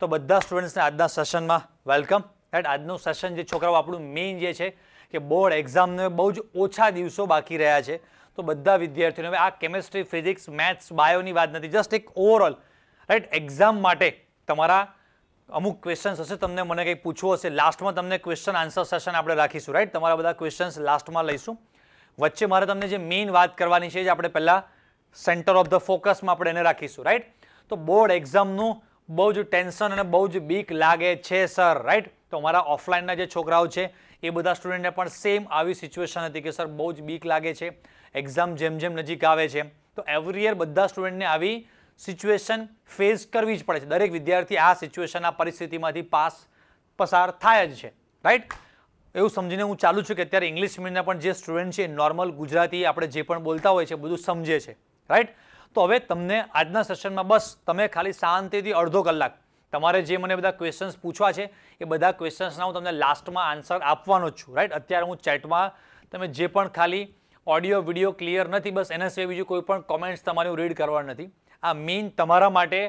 તો બધા સ્ટુડન્ટ્સને આજના સેશનમાં વેલકમ એટ આજનું સેશન જે છોકરાઓ આપણું મેઇન જે છે કે બોર્ડ એક્ઝામને બહુ જ ઓછા દિવસો બાકી રહ્યા છે તો બધા વિદ્યાર્થીઓને હવે આ કેમેસ્ટ્રી ફિઝિક્સ મેથ્સ બાયોની વાત નથી જસ્ટ એક ઓવરઓલ રાઈટ એક્ઝામ માટે તમારા અમુક ક્વેશ્ચન્સ હશે તમને મને કંઈ પૂછવું હશે લાસ્ટમાં તમને ક્વેશ્ચન આન્સર સેશન આપણે રાખીશું રાઈટ તમારા બધા ક્વેશ્ચન્સ લાસ્ટમાં લઈશું વચ્ચે મારે તમને જે મેઇન વાત કરવાની છે જે આપણે પહેલાં સેન્ટર ઓફ ધ ફોકસમાં આપણે એને રાખીશું રાઈટ તો બોર્ડ એક્ઝામનું બહુ જ ટેન્શન અને બહુ જ બીક લાગે છે સર રાઈટ તો અમારા ઓફલાઈનના જે છોકરાઓ છે એ બધા સ્ટુડન્ટને પણ સેમ આવી સિચ્યુએશન હતી કે સર બહુ જ બીક લાગે છે એક્ઝામ જેમ જેમ નજીક આવે છે તો એવરી યર બધા સ્ટુડન્ટને આવી સિચ્યુએશન ફેસ કરવી જ પડે છે દરેક વિદ્યાર્થી આ સિચ્યુએશનના પરિસ્થિતિમાંથી પાસ પસાર થાય જ છે રાઈટ એવું સમજીને હું ચાલુ છું કે અત્યારે ઇંગ્લિશ મીડિયમના પણ જે સ્ટુડન્ટ છે નોર્મલ ગુજરાતી આપણે જે પણ બોલતા હોય છે બધું સમજે છે રાઈટ તો હવે તમને આજના સેશનમાં બસ તમે ખાલી શાંતિથી અડધો કલાક તમારે જે મને બધા ક્વેશ્ચન્સ પૂછવા છે એ બધા ક્વેશ્ચન્સના હું તમને લાસ્ટમાં આન્સર આપવાનો જ છું રાઈટ અત્યારે હું ચેટમાં તમે જે પણ ખાલી ઓડિયો વિડીયો ક્લિયર નથી બસ એના સિવાય બીજું કોઈ પણ કોમેન્ટ્સ તમારે રીડ કરવાનું નથી આ મેઇન તમારા માટે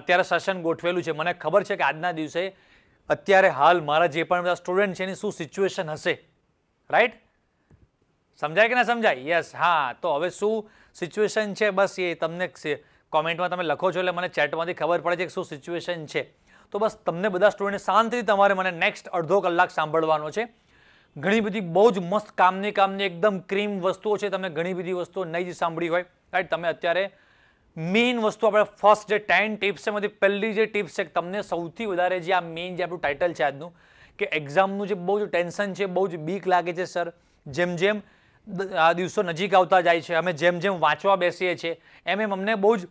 અત્યારે સેશન ગોઠવેલું છે મને ખબર છે કે આજના દિવસે અત્યારે હાલ મારા જે પણ બધા સ્ટુડન્ટ છે એની શું સિચ્યુએશન હશે રાઈટ સમજાય કે ના સમજાય યસ હા તો હવે શું સિચ્યુએશન છે બસ એ તમને કોમેન્ટમાં તમે લખો છો એટલે મને ચેટમાંથી ખબર પડે છે કે શું સિચ્યુએશન છે તો બસ તમને બધા સ્ટુડન્ટ શાંતિથી તમારે મને નેક્સ્ટ અડધો કલાક સાંભળવાનો છે ઘણી બધી બહુ જ મસ્ત કામની કામની એકદમ ક્રીમ વસ્તુઓ છે તમે ઘણી બધી વસ્તુઓ નહીં જ સાંભળી હોય રાઈટ તમે અત્યારે મેઇન વસ્તુ આપણે ફર્સ્ટ જે ટેન ટિપ્સ છે એમાંથી પહેલી જે ટિપ્સ છે તમને સૌથી વધારે જે આ મેઇન જે આપણું ટાઇટલ છે આજનું કે એક્ઝામનું જે બહુ જ ટેન્શન છે બહુ જ બીક લાગે છે સર જેમ જેમ આ દિવસો નજીક આવતા જાય છે અમે જેમ જેમ વાંચવા બેસીએ છીએ એમ એમ અમને બહુ જ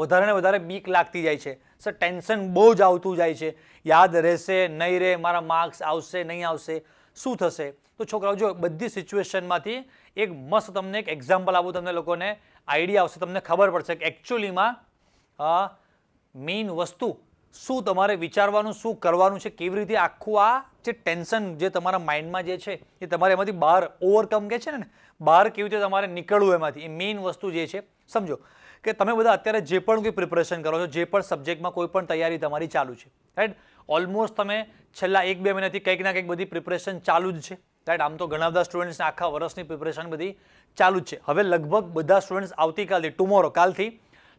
વધારે ને વધારે બીક લાગતી જાય છે સર ટેન્શન બહુ જ આવતું જાય છે યાદ રહેશે નહીં રહે મારા માર્ક્સ આવશે નહીં આવશે શું થશે તો છોકરાઓ જો બધી સિચ્યુએશનમાંથી એક મસ્ત તમને એક એક્ઝામ્પલ આપું તમને લોકોને આઈડિયા આવશે તમને ખબર પડશે કે એકચ્યુઅલીમાં મેઇન વસ્તુ શું તમારે વિચારવાનું શું કરવાનું છે કેવી રીતે આખું આ જે ટેન્શન જે તમારા માઇન્ડમાં જે છે એ તમારે એમાંથી બહાર ઓવરકમ કે છે ને બહાર કેવી રીતે તમારે નીકળવું એમાંથી એ મેઇન વસ્તુ જે છે સમજો કે તમે બધા અત્યારે જે પણ કોઈ પ્રિપરેશન કરો છો જે પણ સબ્જેક્ટમાં કોઈ પણ તૈયારી તમારી ચાલુ છે રાઈટ ઓલમોસ્ટ તમે છેલ્લા એક બે મહિનાથી કંઈક ના કંઈક બધી પ્રિપરેશન ચાલુ જ છે રાઈટ આમ તો ઘણા બધા સ્ટુડન્ટ્સને આખા વર્ષની પ્રિપરેશન બધી ચાલુ જ છે હવે લગભગ બધા સ્ટુડન્ટ્સ આવતીકાલથી ટુમોરો કાલથી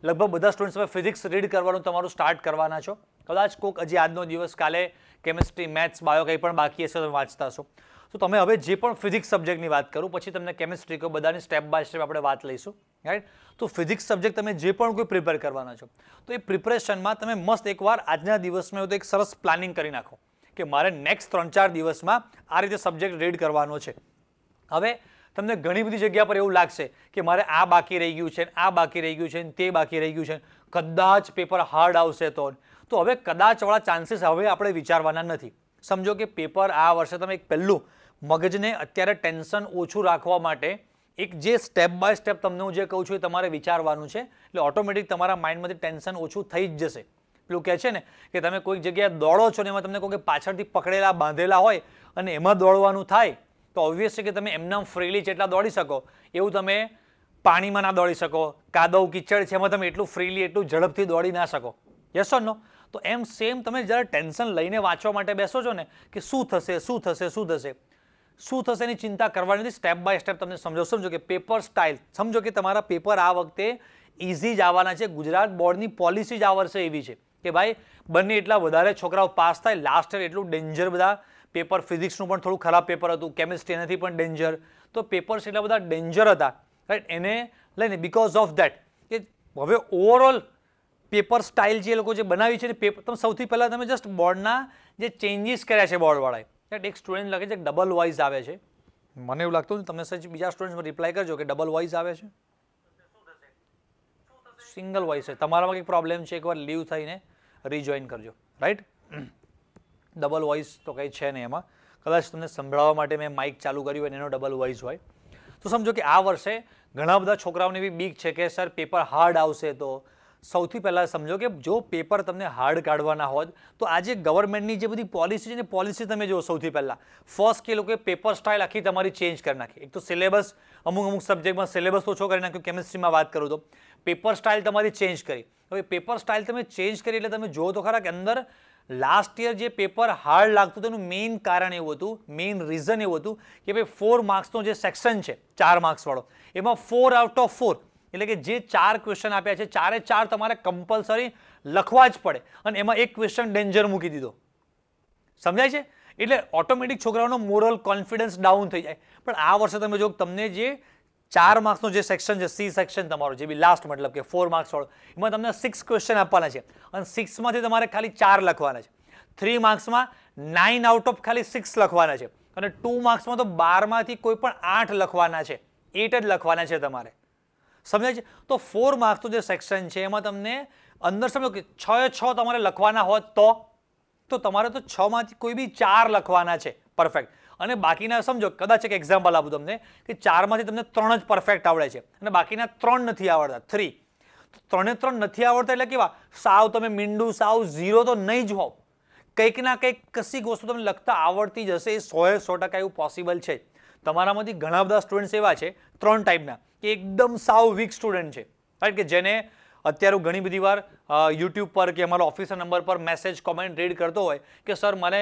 લગભગ બધા સ્ટુડન્ટ્સ હવે ફિઝિક્સ રીડ કરવાનું તમારું સ્ટાર્ટ કરવાના છો કદાચ કોક હજી આજનો દિવસ કાલે કેમેસ્ટ્રી મેથ્સ બાયો કંઈ પણ બાકી હશે તમે વાંચતા છો તો તમે હવે જે પણ ફિઝિક્સ સબ્જેક્ટની વાત કરું પછી તમને કેમેસ્ટ્રી કહો બધાની સ્ટેપ બાય સ્ટેપ આપણે વાત લઈશું રાઈટ તો ફિઝિક્સ સબ્જેક્ટ તમે જે પણ કોઈ પ્રિપેર કરવાના છો તો એ પ્રિપરેશનમાં તમે મસ્ત એકવાર આજના દિવસમાં એવું તો એક સરસ પ્લાનિંગ કરી નાખો કે મારે નેક્સ્ટ ત્રણ ચાર દિવસમાં આ રીતે સબ્જેક્ટ રીડ કરવાનો છે હવે તમને ઘણી બધી જગ્યા પર એવું લાગશે કે મારે આ બાકી રહી ગયું છે આ બાકી રહી ગયું છે તે બાકી રહી ગયું છે કદાચ પેપર હાર્ડ આવશે તો તો હવે કદાચવાળા ચાન્સીસ હવે આપણે વિચારવાના નથી સમજો કે પેપર આ વર્ષે તમે એક પહેલું મગજને અત્યારે ટેન્શન ઓછું રાખવા માટે એક જે સ્ટેપ બાય સ્ટેપ તમને હું જે કહું છું એ તમારે વિચારવાનું છે એટલે ઓટોમેટિક તમારા માઇન્ડમાંથી ટેન્શન ઓછું થઈ જ જશે પેલું કહે છે ને કે તમે કોઈક જગ્યાએ દોડો છો ને એમાં તમને કોઈ પાછળથી પકડેલા બાંધેલા હોય અને એમાં દોડવાનું થાય તો ઓબ્વિયસ છે કે તમે એમનામ ફ્રીલી જેટલા દોડી શકો એવું તમે પાણીમાં ના દોડી શકો કાદવ કિચડ છે એમાં તમે એટલું ફ્રીલી એટલું ઝડપથી દોડી ના શકો યસ ઓર નો તો એમ સેમ તમે જ્યારે ટેન્શન લઈને વાંચવા માટે બેસો છો ને કે શું થશે શું થશે શું થશે શું થશે એની ચિંતા કરવાની નથી સ્ટેપ બાય સ્ટેપ તમને સમજો સમજો કે પેપર સ્ટાઇલ સમજો કે તમારા પેપર આ વખતે ઇઝી જ આવવાના છે ગુજરાત બોર્ડની પોલિસી જ આ એવી છે કે ભાઈ બંને એટલા વધારે છોકરાઓ પાસ થાય લાસ્ટ એટલું ડેન્જર બધા પેપર ફિઝિક્સનું પણ થોડું ખરાબ પેપર હતું કેમિસ્ટ્રી એનાથી પણ ડેન્જર તો પેપર્સ એટલા બધા ડેન્જર હતા રાઈટ એને લઈને બિકોઝ ઓફ દેટ કે હવે ઓવરઓલ પેપર સ્ટાઇલ જે લોકો જે બનાવી છે ને પેપર તમે સૌથી પહેલાં તમે જસ્ટ બોર્ડના જે ચેન્જીસ કર્યા છે બોર્ડવાળાએ રાઈટ એક સ્ટુડન્ટ લાગે છે ડબલ વોઇસ આવે છે મને એવું લાગતું તમે સજ બીજા સ્ટુડન્ટમાં રિપ્લાય કરજો કે ડબલ વોઇસ આવે છે સિંગલ વોઇસ છે તમારામાં કંઈક પ્રોબ્લેમ છે એકવાર લીવ થઈને રિજોઇન કરજો રાઈટ ડબલ વોઇસ તો કંઈ છે નહીં એમાં કદાચ તમને સંભળાવવા માટે મેં માઇક ચાલુ કર્યું હોય એનો ડબલ વોઇસ હોય તો સમજો કે આ વર્ષે ઘણા બધા છોકરાઓને એવી બીક છે કે સર પેપર હાર્ડ આવશે તો સૌથી પહેલાં સમજો કે જો પેપર તમને હાર્ડ કાઢવાના હોત તો આજે ગવર્મેન્ટની જે બધી પોલિસી છે ને પોલિસી તમે જુઓ સૌથી પહેલાં ફર્સ્ટ કે લોકોએ પેપર સ્ટાઇલ આખી તમારી ચેન્જ કરી નાખી એક તો સિલેબસ અમુક અમુક સબ્જેક્ટમાં સિલેબસ ઓછો કરી નાખ્યો કેમેસ્ટ્રીમાં વાત કરું તો પેપર સ્ટાઇલ તમારી ચેન્જ કરી હવે પેપર સ્ટાઇલ તમે ચેન્જ કરી એટલે તમે જુઓ તો ખરા કે અંદર લાસ્ટ યર જે પેપર હાર્ડ લાગતું તેનું મેઇન કારણ એવું હતું મેઇન રીઝન એવું હતું કે ભાઈ ફોર માર્ક્સનો જે સેક્શન છે ચાર માર્ક્સવાળો એમાં ફોર આઉટ ઓફ ફોર એટલે કે જે ચાર ક્વેશ્ચન આપ્યા છે ચારે ચાર તમારે કમ્પલસરી લખવા જ પડે અને એમાં એક ક્વેશ્ચન ડેન્જર મૂકી દીધો સમજાય છે એટલે ઓટોમેટિક છોકરાઓનો મોરલ કોન્ફિડન્સ ડાઉન થઈ જાય પણ આ વર્ષે તમે જો તમને જે ચાર માર્ક્સનું જે સેક્શન છે સી સેક્શન તમારું જે બી લાસ્ટ મતલબ કે ફોર માર્ક્સ માર્ક્સવાળો એમાં તમને સિક્સ ક્વેશ્ચન આપવાના છે અને સિક્સમાંથી તમારે ખાલી ચાર લખવાના છે થ્રી માર્ક્સમાં નાઇન આઉટ ઓફ ખાલી સિક્સ લખવાના છે અને ટુ માર્ક્સમાં તો બારમાંથી કોઈ પણ આઠ લખવાના છે એટ જ લખવાના છે તમારે સમજાય છે તો ફોર માર્ક્સનું જે સેક્શન છે એમાં તમને અંદર સમજો કે છ છ તમારે લખવાના હોત તો તો તમારે તો છમાંથી કોઈ બી ચાર લખવાના છે પરફેક્ટ અને બાકીના સમજો કદાચ એક એક્ઝામ્પલ આપું તમને કે ચારમાંથી તમને ત્રણ જ પરફેક્ટ આવડે છે અને બાકીના ત્રણ નથી આવડતા થ્રી ત્રણે ત્રણ નથી આવડતા એટલે કેવા સાવ તમે મીંડું સાવ ઝીરો તો નહીં જ હોવ કંઈક ના કંઈક કશીક વસ્તુ તમને લખતા આવડતી જ હશે એ સોએ સો ટકા એવું પોસિબલ છે તમારામાંથી ઘણા બધા સ્ટુડન્ટ્સ એવા છે ત્રણ ટાઈપના કે એકદમ સાવ વીક સ્ટુડન્ટ છે રાઈટ કે જેને અત્યારે ઘણી બધી વાર યુટ્યુબ પર કે અમારા ઓફિસના નંબર પર મેસેજ કોમેન્ટ રીડ કરતો હોય કે સર મને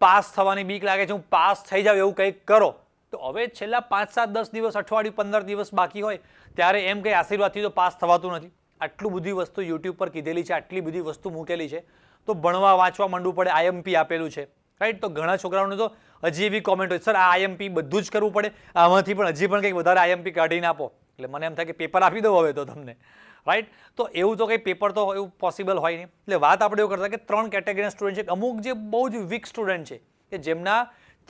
પાસ થવાની બીક લાગે છે હું પાસ થઈ જાઉં એવું કંઈક કરો તો હવે છેલ્લા પાંચ સાત દસ દિવસ અઠવાડિયું પંદર દિવસ બાકી હોય ત્યારે એમ કંઈ આશીર્વાદથી તો પાસ થવાતું નથી આટલું બધી વસ્તુ યુટ્યુબ પર કીધેલી છે આટલી બધી વસ્તુ મૂકેલી છે તો ભણવા વાંચવા માંડવું પડે આઈએમપી આપેલું છે રાઈટ તો ઘણા છોકરાઓને તો હજી એવી કોમેન્ટ હોય સર આ આઈએમપી બધું જ કરવું પડે આમાંથી પણ હજી પણ કંઈક વધારે આઈએમપી કાઢીને આપો એટલે મને એમ થાય કે પેપર આપી દઉં હવે તો તમને રાઈટ તો એવું તો કંઈ પેપર તો એવું પોસિબલ હોય નહીં એટલે વાત આપણે એવું કરતા કે ત્રણ કેટેગરીના સ્ટુડન્ટ છે અમુક જે બહુ જ વીક સ્ટુડન્ટ છે કે જેમના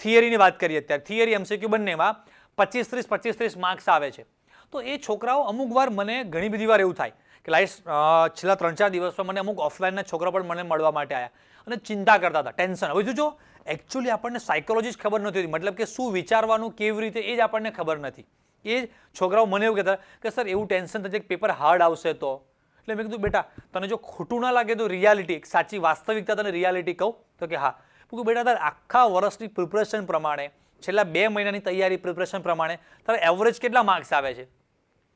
થિયરીની વાત કરીએ અત્યારે થિયરી એમસીક્યુ બંનેમાં પચીસ ત્રીસ પચીસ ત્રીસ માર્ક્સ આવે છે તો એ છોકરાઓ અમુક વાર મને ઘણી બધી વાર એવું થાય કે લાઈસ છેલ્લા ત્રણ ચાર દિવસમાં મને અમુક ઓફલાઈનના છોકરા પણ મને મળવા માટે આવ્યા અને ચિંતા કરતા હતા ટેન્શન હવે જો એકચ્યુઅલી આપણને સાયકોલોજી જ ખબર નથી હોતી મતલબ કે શું વિચારવાનું કેવી રીતે એ જ આપણને ખબર નથી એ છોકરાઓ મને એવું કહેતા કે સર એવું ટેન્શન થશે કે પેપર હાર્ડ આવશે તો એટલે મેં કીધું બેટા તને જો ખોટું ના લાગે તો રિયાલિટી સાચી વાસ્તવિકતા તને રિયાલિટી કહું તો કે હા મેં બેટા તારે આખા વર્ષની પ્રિપરેશન પ્રમાણે છેલ્લા બે મહિનાની તૈયારી પ્રિપરેશન પ્રમાણે તારે એવરેજ કેટલા માર્ક્સ આવે છે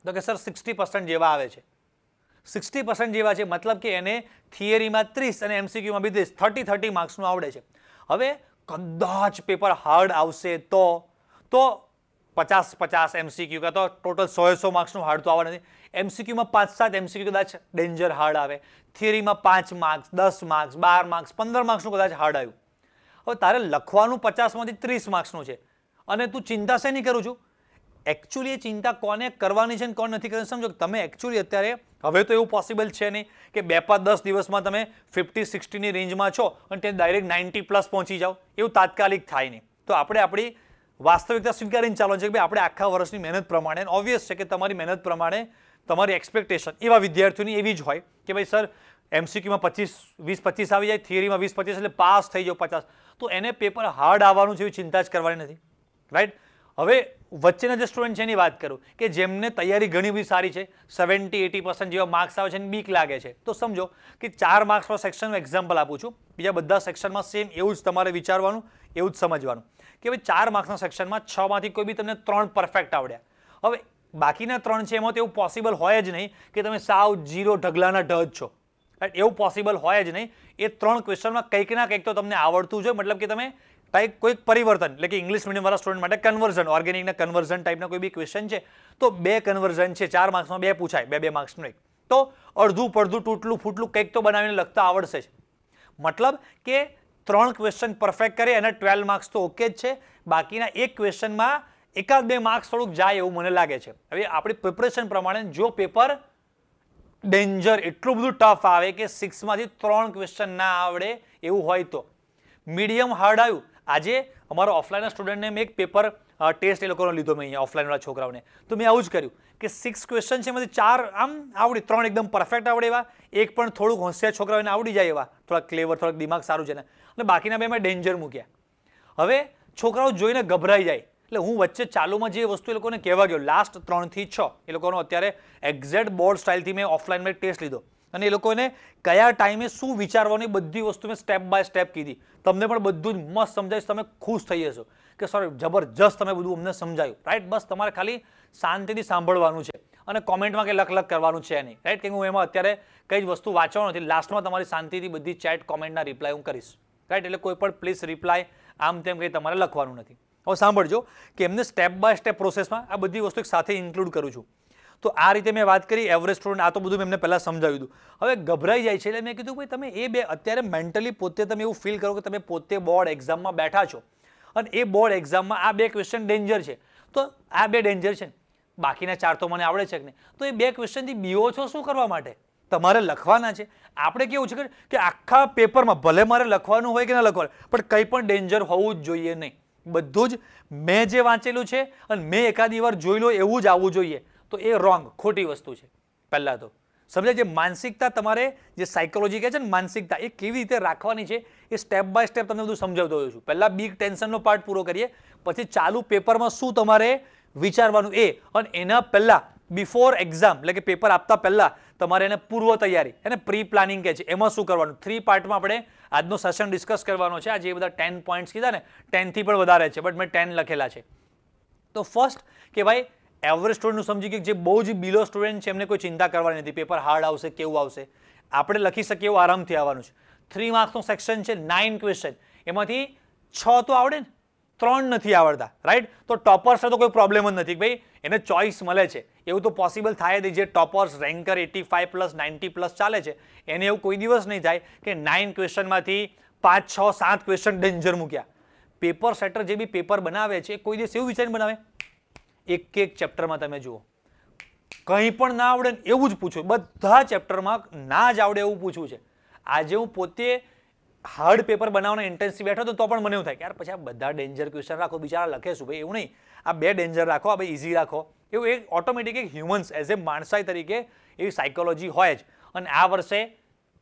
તો કે સર સિક્સટી પર્સન્ટ જેવા આવે છે સિક્સટી પર્સન્ટ જેવા છે મતલબ કે એને થિયરીમાં ત્રીસ અને એમસીક્યુમાં બી ત્રીસ થર્ટી થર્ટી માર્ક્સનું આવડે છે હવે કદાચ પેપર હાર્ડ આવશે તો તો પચાસ પચાસ એમસીક્યુ કાં તો ટોટલ સો સો માર્ક્સનું હાર્ડ તો આવવા નથી એમસીક્યુમાં પાંચ સાત એમસીક્યુ કદાચ ડેન્જર હાર્ડ આવે થિયરીમાં પાંચ માર્ક્સ દસ માર્ક્સ બાર માર્ક્સ પંદર માર્ક્સનું કદાચ હાર્ડ આવ્યું હવે તારે લખવાનું પચાસમાંથી ત્રીસ માર્ક્સનું છે અને તું ચિંતા શેની કરું છું એકચ્યુઅલી એ ચિંતા કોને કરવાની છે ને કોણ નથી કરવાની સમજો તમે એકચ્યુઅલી અત્યારે હવે તો એવું પોસિબલ છે નહીં કે બે પાંચ દસ દિવસમાં તમે ફિફ્ટી સિક્સટીની રેન્જમાં છો અને ત્યાં ડાયરેક્ટ નાઇન્ટી પ્લસ પહોંચી જાઓ એવું તાત્કાલિક થાય નહીં તો આપણે આપણી વાસ્તવિકતા સ્વીકારીને ચાલવાનું છે કે ભાઈ આપણે આખા વર્ષની મહેનત પ્રમાણે ઓબ્વિયસ છે કે તમારી મહેનત પ્રમાણે તમારી એક્સપેક્ટેશન એવા વિદ્યાર્થીઓની એવી જ હોય કે ભાઈ સર એમસીક્યુમાં પચીસ વીસ પચીસ આવી જાય થિયરીમાં વીસ પચીસ એટલે પાસ થઈ જાઓ પચાસ તો એને પેપર હાર્ડ આવવાનું છે એવી ચિંતા જ કરવાની નથી રાઈટ હવે વચ્ચેના જે સ્ટુડન્ટ છે એની વાત કરું કે જેમને તૈયારી ઘણી બધી સારી છે સેવન્ટી એટી પર્સન્ટ જેવા માર્ક્સ આવે છે અને બીક લાગે છે તો સમજો કે ચાર માર્ક્સ પર સેક્શનનું એક્ઝામ્પલ આપું છું બીજા બધા સેક્શનમાં સેમ એવું જ તમારે વિચારવાનું એવું જ સમજવાનું કે ભાઈ ચાર માર્ક્સના સેક્શનમાં છમાંથી કોઈ બી તમને ત્રણ પરફેક્ટ આવડ્યા હવે બાકીના ત્રણ છે એમાં તો એવું પોસિબલ હોય જ નહીં કે તમે સાવ જીરો ઢગલાના ઢ છો એવું પોસિબલ હોય જ નહીં એ ત્રણ ક્વેશ્ચનમાં કંઈક ના કંઈક તો તમને આવડતું જોઈએ મતલબ કે તમે કંઈક કોઈક પરિવર્તન એટલે કે ઇંગ્લિશ મીડિયમવાળા સ્ટુડન્ટ માટે કન્વર્ઝન ઓર્ગેનિકના કન્વર્ઝન ટાઈપના કોઈ બી ક્વેશ્ચન છે તો બે કન્વર્ઝન છે ચાર માર્ક્સમાં બે પૂછાય બે બે માર્ક્સનું એક તો અડધું પડધું તૂટલું ફૂટલું કંઈક તો બનાવીને લખતા આવડશે જ મતલબ કે ત્રણ ક્વેશ્ચન પરફેક્ટ કરે અને ટ્વેલ્વ માર્ક્સ તો ઓકે જ છે બાકીના એક ક્વેશ્ચનમાં એકાદ બે માર્ક્સ થોડુંક જાય એવું મને લાગે છે હવે આપણી પ્રિપરેશન પ્રમાણે જો પેપર ડેન્જર એટલું બધું ટફ આવે કે સિક્સમાંથી ત્રણ ક્વેશ્ચન ના આવડે એવું હોય તો મીડિયમ હાર્ડ આવ્યું આજે અમારો ઓફલાઈનના સ્ટુડન્ટને મેં એક પેપર ટેસ્ટ એ લોકોનો લીધો મેં અહીંયા ઓફલાઈનવાળા છોકરાઓને તો મેં આવું જ કર્યું કે સિક્સ ક્વેશ્ચન છે એમાંથી ચાર આમ આવડી ત્રણ એકદમ પરફેક્ટ આવડે એવા એક પણ થોડુંક હોશિયાર છોકરાઓને આવડી જાય એવા થોડાક ક્લેવર થોડાક દિમાગ સારું છે ને અને બાકીના બે મેં ડેન્જર મૂક્યા હવે છોકરાઓ જોઈને ગભરાઈ જાય એટલે હું વચ્ચે ચાલુમાં જે વસ્તુ એ લોકોને કહેવા ગયો લાસ્ટ ત્રણથી છ એ લોકોનો અત્યારે એક્ઝેક્ટ બોર્ડ સ્ટાઇલથી મેં ઓફલાઇનમાં ટેસ્ટ લીધો અને એ લોકોને કયા ટાઈમે શું વિચારવાની બધી વસ્તુ મેં સ્ટેપ બાય સ્ટેપ કીધી તમને પણ બધું જ મસ્ત સમજાવીશ તમે ખુશ થઈ જશો કે સર જબરજસ્ત તમે બધું અમને સમજાયું રાઈટ બસ તમારે ખાલી શાંતિથી સાંભળવાનું છે અને કોમેન્ટમાં કે લખ કરવાનું છે નહીં રાઈટ કે હું એમાં અત્યારે કંઈ જ વસ્તુ વાંચવાનું નથી લાસ્ટમાં તમારી શાંતિથી બધી ચેટ કોમેન્ટના રિપ્લાય હું કરીશ રાઈટ એટલે કોઈ પણ પ્લીઝ રિપ્લાય આમ તેમ કંઈ તમારે લખવાનું નથી હવે સાંભળજો કે એમને સ્ટેપ બાય સ્ટેપ પ્રોસેસમાં આ બધી વસ્તુ સાથે ઇન્ક્લુડ કરું છું તો આ રીતે મેં વાત કરી એવરેસ્ટ સ્ટુડન્ટ આ તો બધું મેં એમને પહેલાં સમજાવ્યું હતું હવે ગભરાઈ જાય છે એટલે મેં કીધું ભાઈ તમે એ બે અત્યારે મેન્ટલી પોતે તમે એવું ફીલ કરો કે તમે પોતે બોર્ડ એક્ઝામમાં બેઠા છો અને એ બોર્ડ એક્ઝામમાં આ બે ક્વેશ્ચન ડેન્જર છે તો આ બે ડેન્જર છે બાકીના ચાર તો મને આવડે છે કે નહીં તો એ બે ક્વેશ્ચનથી બીઓ છો શું કરવા માટે તમારે લખવાના છે આપણે કેવું છે કે આખા પેપરમાં ભલે મારે લખવાનું હોય કે ના લખવાનું પણ કંઈ પણ ડેન્જર હોવું જ જોઈએ નહીં બધું જ મેં જે વાંચેલું છે અને મેં એકાદી વાર જોઈ લો એવું જ આવવું જોઈએ તો એ રોંગ ખોટી વસ્તુ છે પહેલાં તો સમજે જે માનસિકતા તમારે જે સાયકોલોજી કહે છે ને માનસિકતા એ કેવી રીતે રાખવાની છે એ સ્ટેપ બાય સ્ટેપ તમને બધું સમજાવતો હોઉં છું પહેલાં બિગ ટેન્શનનો પાર્ટ પૂરો કરીએ પછી ચાલુ પેપરમાં શું તમારે વિચારવાનું એ અને એના પહેલાં બિફોર એક્ઝામ એટલે કે પેપર આપતા પહેલાં તમારે એને પૂર્વ તૈયારી એને પ્રી પ્લાનિંગ કહે છે એમાં શું કરવાનું થ્રી પાર્ટમાં આપણે આજનો સેશન ડિસ્કસ કરવાનો છે આજે જે બધા ટેન પોઈન્ટ્સ કીધા ને ટેનથી પણ વધારે છે બટ મેં ટેન લખેલા છે તો ફર્સ્ટ કે ભાઈ એવરેજ સ્ટુડન્ટનું સમજી ગયું જે બહુ જ બિલો સ્ટુડન્ટ છે એમને કોઈ ચિંતા કરવાની નથી પેપર હાર્ડ આવશે કેવું આવશે આપણે લખી શકીએ એવું આરામથી આવવાનું છે થ્રી માર્ક્સનું સેક્શન છે નાઇન ક્વેશ્ચન એમાંથી છ તો આવડે ને ત્રણ નથી આવડતા રાઈટ તો ટોપર્સને તો કોઈ પ્રોબ્લેમ જ નથી ભાઈ એને ચોઇસ મળે છે એવું તો પોસિબલ થાય નહીં જે toppers ranker eighty five plus ninety plus ચાલે છે એને એવું કોઈ દિવસ નહીં થાય કે નાઇન ક્વેશ્ચનમાંથી પાંચ છ સાત ક્વેશ્ચન ડેન્જર મૂક્યા પેપર સેટર જે બી પેપર બનાવે છે કોઈ દિવસ એવું વિચારીને બનાવે એક એક ચેપ્ટરમાં તમે જુઓ કંઈ પણ ના આવડે એવું જ પૂછ્યું બધા ચેપ્ટરમાં ના જ આવડે એવું પૂછવું છે આજે હું પોતે હાર્ડ પેપર બનાવવાનો ઇન્ટેન્સિવ બેઠો તો તો પણ મને એવું થાય કે યાર પછી આ બધા ડેન્જર ક્વેશ્ચન રાખો બિચારા લખે શું ભાઈ એવું નહીં આ બે ડેન્જર રાખો આ બે ઇઝી રાખો એવું એક ઓટોમેટિક એક હ્યુમન્સ એઝ એ માણસાઈ તરીકે એવી સાયકોલોજી હોય જ અને આ વર્ષે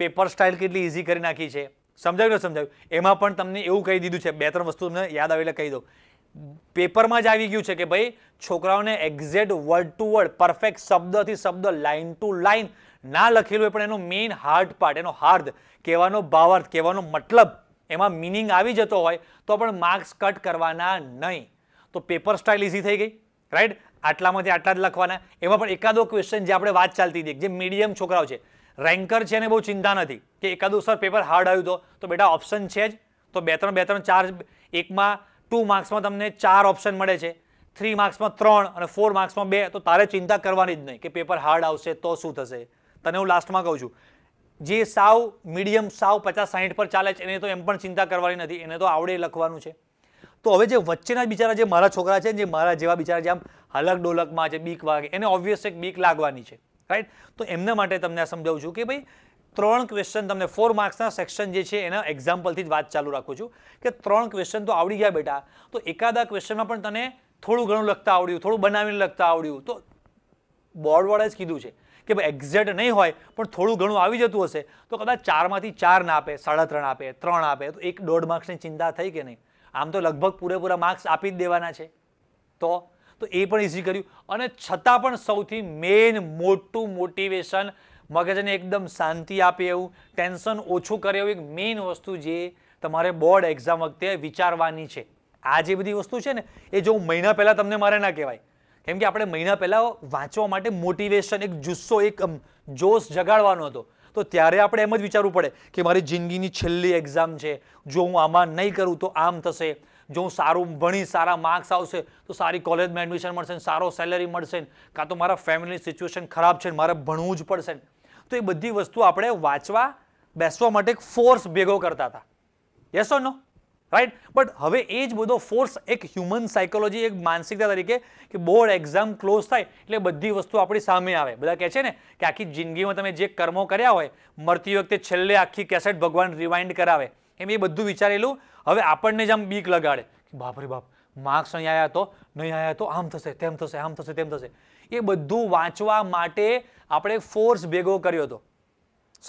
પેપર સ્ટાઇલ કેટલી ઇઝી કરી નાખી છે સમજાવ્યું ને સમજાવ્યું એમાં પણ તમને એવું કહી દીધું છે બે ત્રણ વસ્તુ તમને યાદ આવે કહી દઉં પેપરમાં જ આવી ગયું છે કે ભાઈ છોકરાઓને exact word to word perfect શબ્દથી શબ્દ લાઇન ટુ લાઇન ના લખેલું હોય પણ એનો મેઇન હાર્ડ પાર્ટ એનો હાર્દ કહેવાનો ભાવાર્થ કહેવાનો મતલબ એમાં મિનિંગ આવી જતો હોય તો પણ માર્ક્સ કટ કરવાના નહીં તો પેપર સ્ટાઇલ ઇઝી થઈ ગઈ રાઈટ આટલામાંથી આટલા જ લખવાના એમાં પણ એકાદો ક્વેશ્ચન જે આપણે વાત ચાલતી હતી જે મીડિયમ છોકરાઓ છે રેન્કર છે એને બહુ ચિંતા નથી કે એકાદું સર પેપર હાર્ડ આવ્યું તો તો બેટા ઓપ્શન છે જ તો બે ત્રણ બે ત્રણ ચાર એકમાં ટુ માર્ક્સમાં તમને ચાર ઓપ્શન મળે છે થ્રી માર્ક્સમાં ત્રણ અને ફોર માર્ક્સમાં બે તો તારે ચિંતા કરવાની જ નહીં કે પેપર હાર્ડ આવશે તો શું થશે તને હું લાસ્ટમાં કહું છું જે સાવ મીડિયમ સાવ પચાસ સાહીઠ પર ચાલે છે એને તો એમ પણ ચિંતા કરવાની નથી એને તો આવડે લખવાનું છે તો હવે જે વચ્ચેના બિચારા જે મારા છોકરા છે જે મારા જેવા બિચારા જે આમ હલક ડોલકમાં છે બીક વાગે એને ઓબ્વિયસ એક બીક લાગવાની છે રાઈટ તો એમના માટે તમને આ સમજાવું છું કે ભાઈ ત્રણ ક્વેશ્ચન તમને ફોર માર્ક્સના સેક્શન જે છે એના એક્ઝામ્પલથી જ વાત ચાલુ રાખું છું કે ત્રણ ક્વેશ્ચન તો આવડી ગયા બેટા તો એકાદા ક્વેશ્ચનમાં પણ તને થોડું ઘણું લખતા આવડ્યું થોડું બનાવીને લખતા આવડ્યું તો બોર્ડવાળાએ જ કીધું છે કે ભાઈ એક્ઝેક્ટ નહીં હોય પણ થોડું ઘણું આવી જતું હશે તો કદાચ ચારમાંથી ચાર ના આપે સાડા ત્રણ આપે ત્રણ આપે તો એક દોઢ માર્ક્સની ચિંતા થઈ કે નહીં આમ તો લગભગ પૂરેપૂરા માર્ક્સ આપી જ દેવાના છે તો તો એ પણ ઇઝી કર્યું અને છતાં પણ સૌથી મેઇન મોટું મોટિવેશન મગજને એકદમ શાંતિ આપે એવું ટેન્શન ઓછું કરે એવું એક મેઇન વસ્તુ જે તમારે બોર્ડ એક્ઝામ વખતે વિચારવાની છે આ જે બધી વસ્તુ છે ને એ જો હું મહિના પહેલાં તમને મારે ના કહેવાય કેમ કે આપણે મહિના પહેલાં વાંચવા માટે મોટિવેશન એક જુસ્સો એક જોશ જગાડવાનો હતો તો ત્યારે આપણે એમ જ વિચારવું પડે કે મારી જિંદગીની છેલ્લી એક્ઝામ છે જો હું આમાં નહીં કરું તો આમ થશે જો હું સારું ભણી સારા માર્ક્સ આવશે તો સારી કોલેજમાં એડમિશન મળશે સારો સેલેરી મળશે કાં તો મારા ફેમિલીની સિચ્યુએશન ખરાબ છે મારે ભણવું જ પડશે તો એ બધી વસ્તુ આપણે વાંચવા બેસવા માટે એક ફોર્સ ભેગો કરતા હતા yes oh no right but હવે એ જ બધો ફોર્સ એક હ્યુમન સાયકોલોજી એક માનસિકતા તરીકે કે બોર્ડ એક્ઝામ ક્લોઝ થાય એટલે બધી વસ્તુ આપણી સામે આવે બધા કહે છે ને કે આખી જિંદગીમાં તમે જે કર્મો કર્યા હોય મરતી વખતે છેલ્લે આખી કેસેટ ભગવાન રિવાઇન્ડ કરાવે એમ એ બધું વિચારેલું હવે આપણને જ આમ બીક લગાડે બાપરે બાપ માર્ક્સ અહીં આવ્યા તો નહીં આવ્યા તો આમ થશે તેમ થશે આમ થશે તેમ થશે એ બધું વાંચવા માટે આપણે ફોર્સ ભેગો કર્યો હતો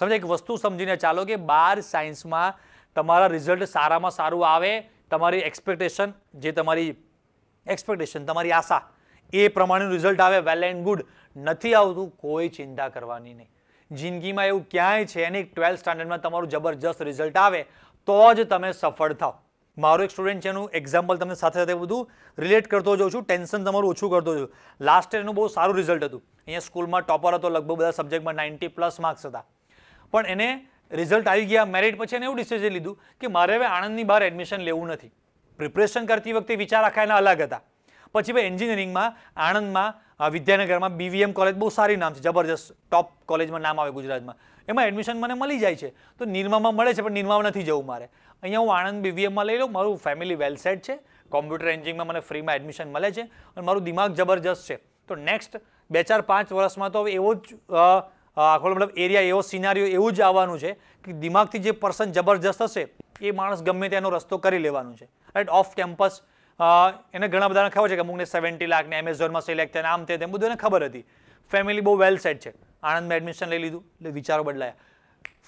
સમજે એક વસ્તુ સમજીને ચાલો કે બાર સાયન્સમાં તમારા રિઝલ્ટ સારામાં સારું આવે તમારી એક્સપેક્ટેશન જે તમારી એક્સપેક્ટેશન તમારી આશા એ પ્રમાણેનું રિઝલ્ટ આવે વેલ એન્ડ ગુડ નથી આવતું કોઈ ચિંતા કરવાની નહીં જિંદગીમાં એવું ક્યાંય છે નહીં ટ્વેલ્થ સ્ટાન્ડર્ડમાં તમારું જબરજસ્ત રિઝલ્ટ આવે તો જ તમે સફળ થાવ મારું એક સ્ટુડન્ટ છે એનું એક્ઝામ્પલ તમને સાથે સાથે બધું રિલેટ કરતો જાઉં છું ટેન્શન તમારું ઓછું કરતો છું લાસ્ટ યર એનું બહુ સારું રિઝલ્ટ હતું અહીંયા સ્કૂલમાં ટોપર હતો લગભગ બધા સબ્જેક્ટમાં નાઇન્ટી પ્લસ માર્ક્સ હતા પણ એને રિઝલ્ટ આવી ગયા મેરિટ પછી એને એવું ડિસિઝન લીધું કે મારે હવે આણંદની બહાર એડમિશન લેવું નથી પ્રિપરેશન કરતી વખતે વિચાર આખા એના અલગ હતા પછી ભાઈ એન્જિનિયરિંગમાં આણંદમાં વિદ્યાનગરમાં બીવીએમ કોલેજ બહુ સારી નામ છે જબરજસ્ત ટોપ કોલેજમાં નામ આવે ગુજરાતમાં એમાં એડમિશન મને મળી જાય છે તો નિરમામાં મળે છે પણ નિરમામાં નથી જવું મારે અહીંયા હું આણંદ બીવીએમમાં લઈ લઉં મારું ફેમિલી વેલ સેટ છે કોમ્પ્યુટર એન્જિનિયરિંગમાં મને ફ્રીમાં એડમિશન મળે છે અને મારું દિમાગ જબરજસ્ત છે તો નેક્સ્ટ બે ચાર પાંચ વર્ષમાં તો એવો જ આખો મતલબ એરિયા એવો સિનારીઓ એવું જ આવવાનું છે કે દિમાગથી જે પર્સન જબરજસ્ત હશે એ માણસ ગમે તેનો રસ્તો કરી લેવાનું છે રાઈટ ઓફ કેમ્પસ એને ઘણા બધાને ખબર છે કે અમુકને સેવન્ટી લાખને એમેઝોનમાં સિલેક્ટ થઈને આમ તે તેમ બધું એને ખબર હતી ફેમિલી બહુ વેલ સેટ છે આણંદમાં એડમિશન લઈ લીધું એટલે વિચારો બદલાયા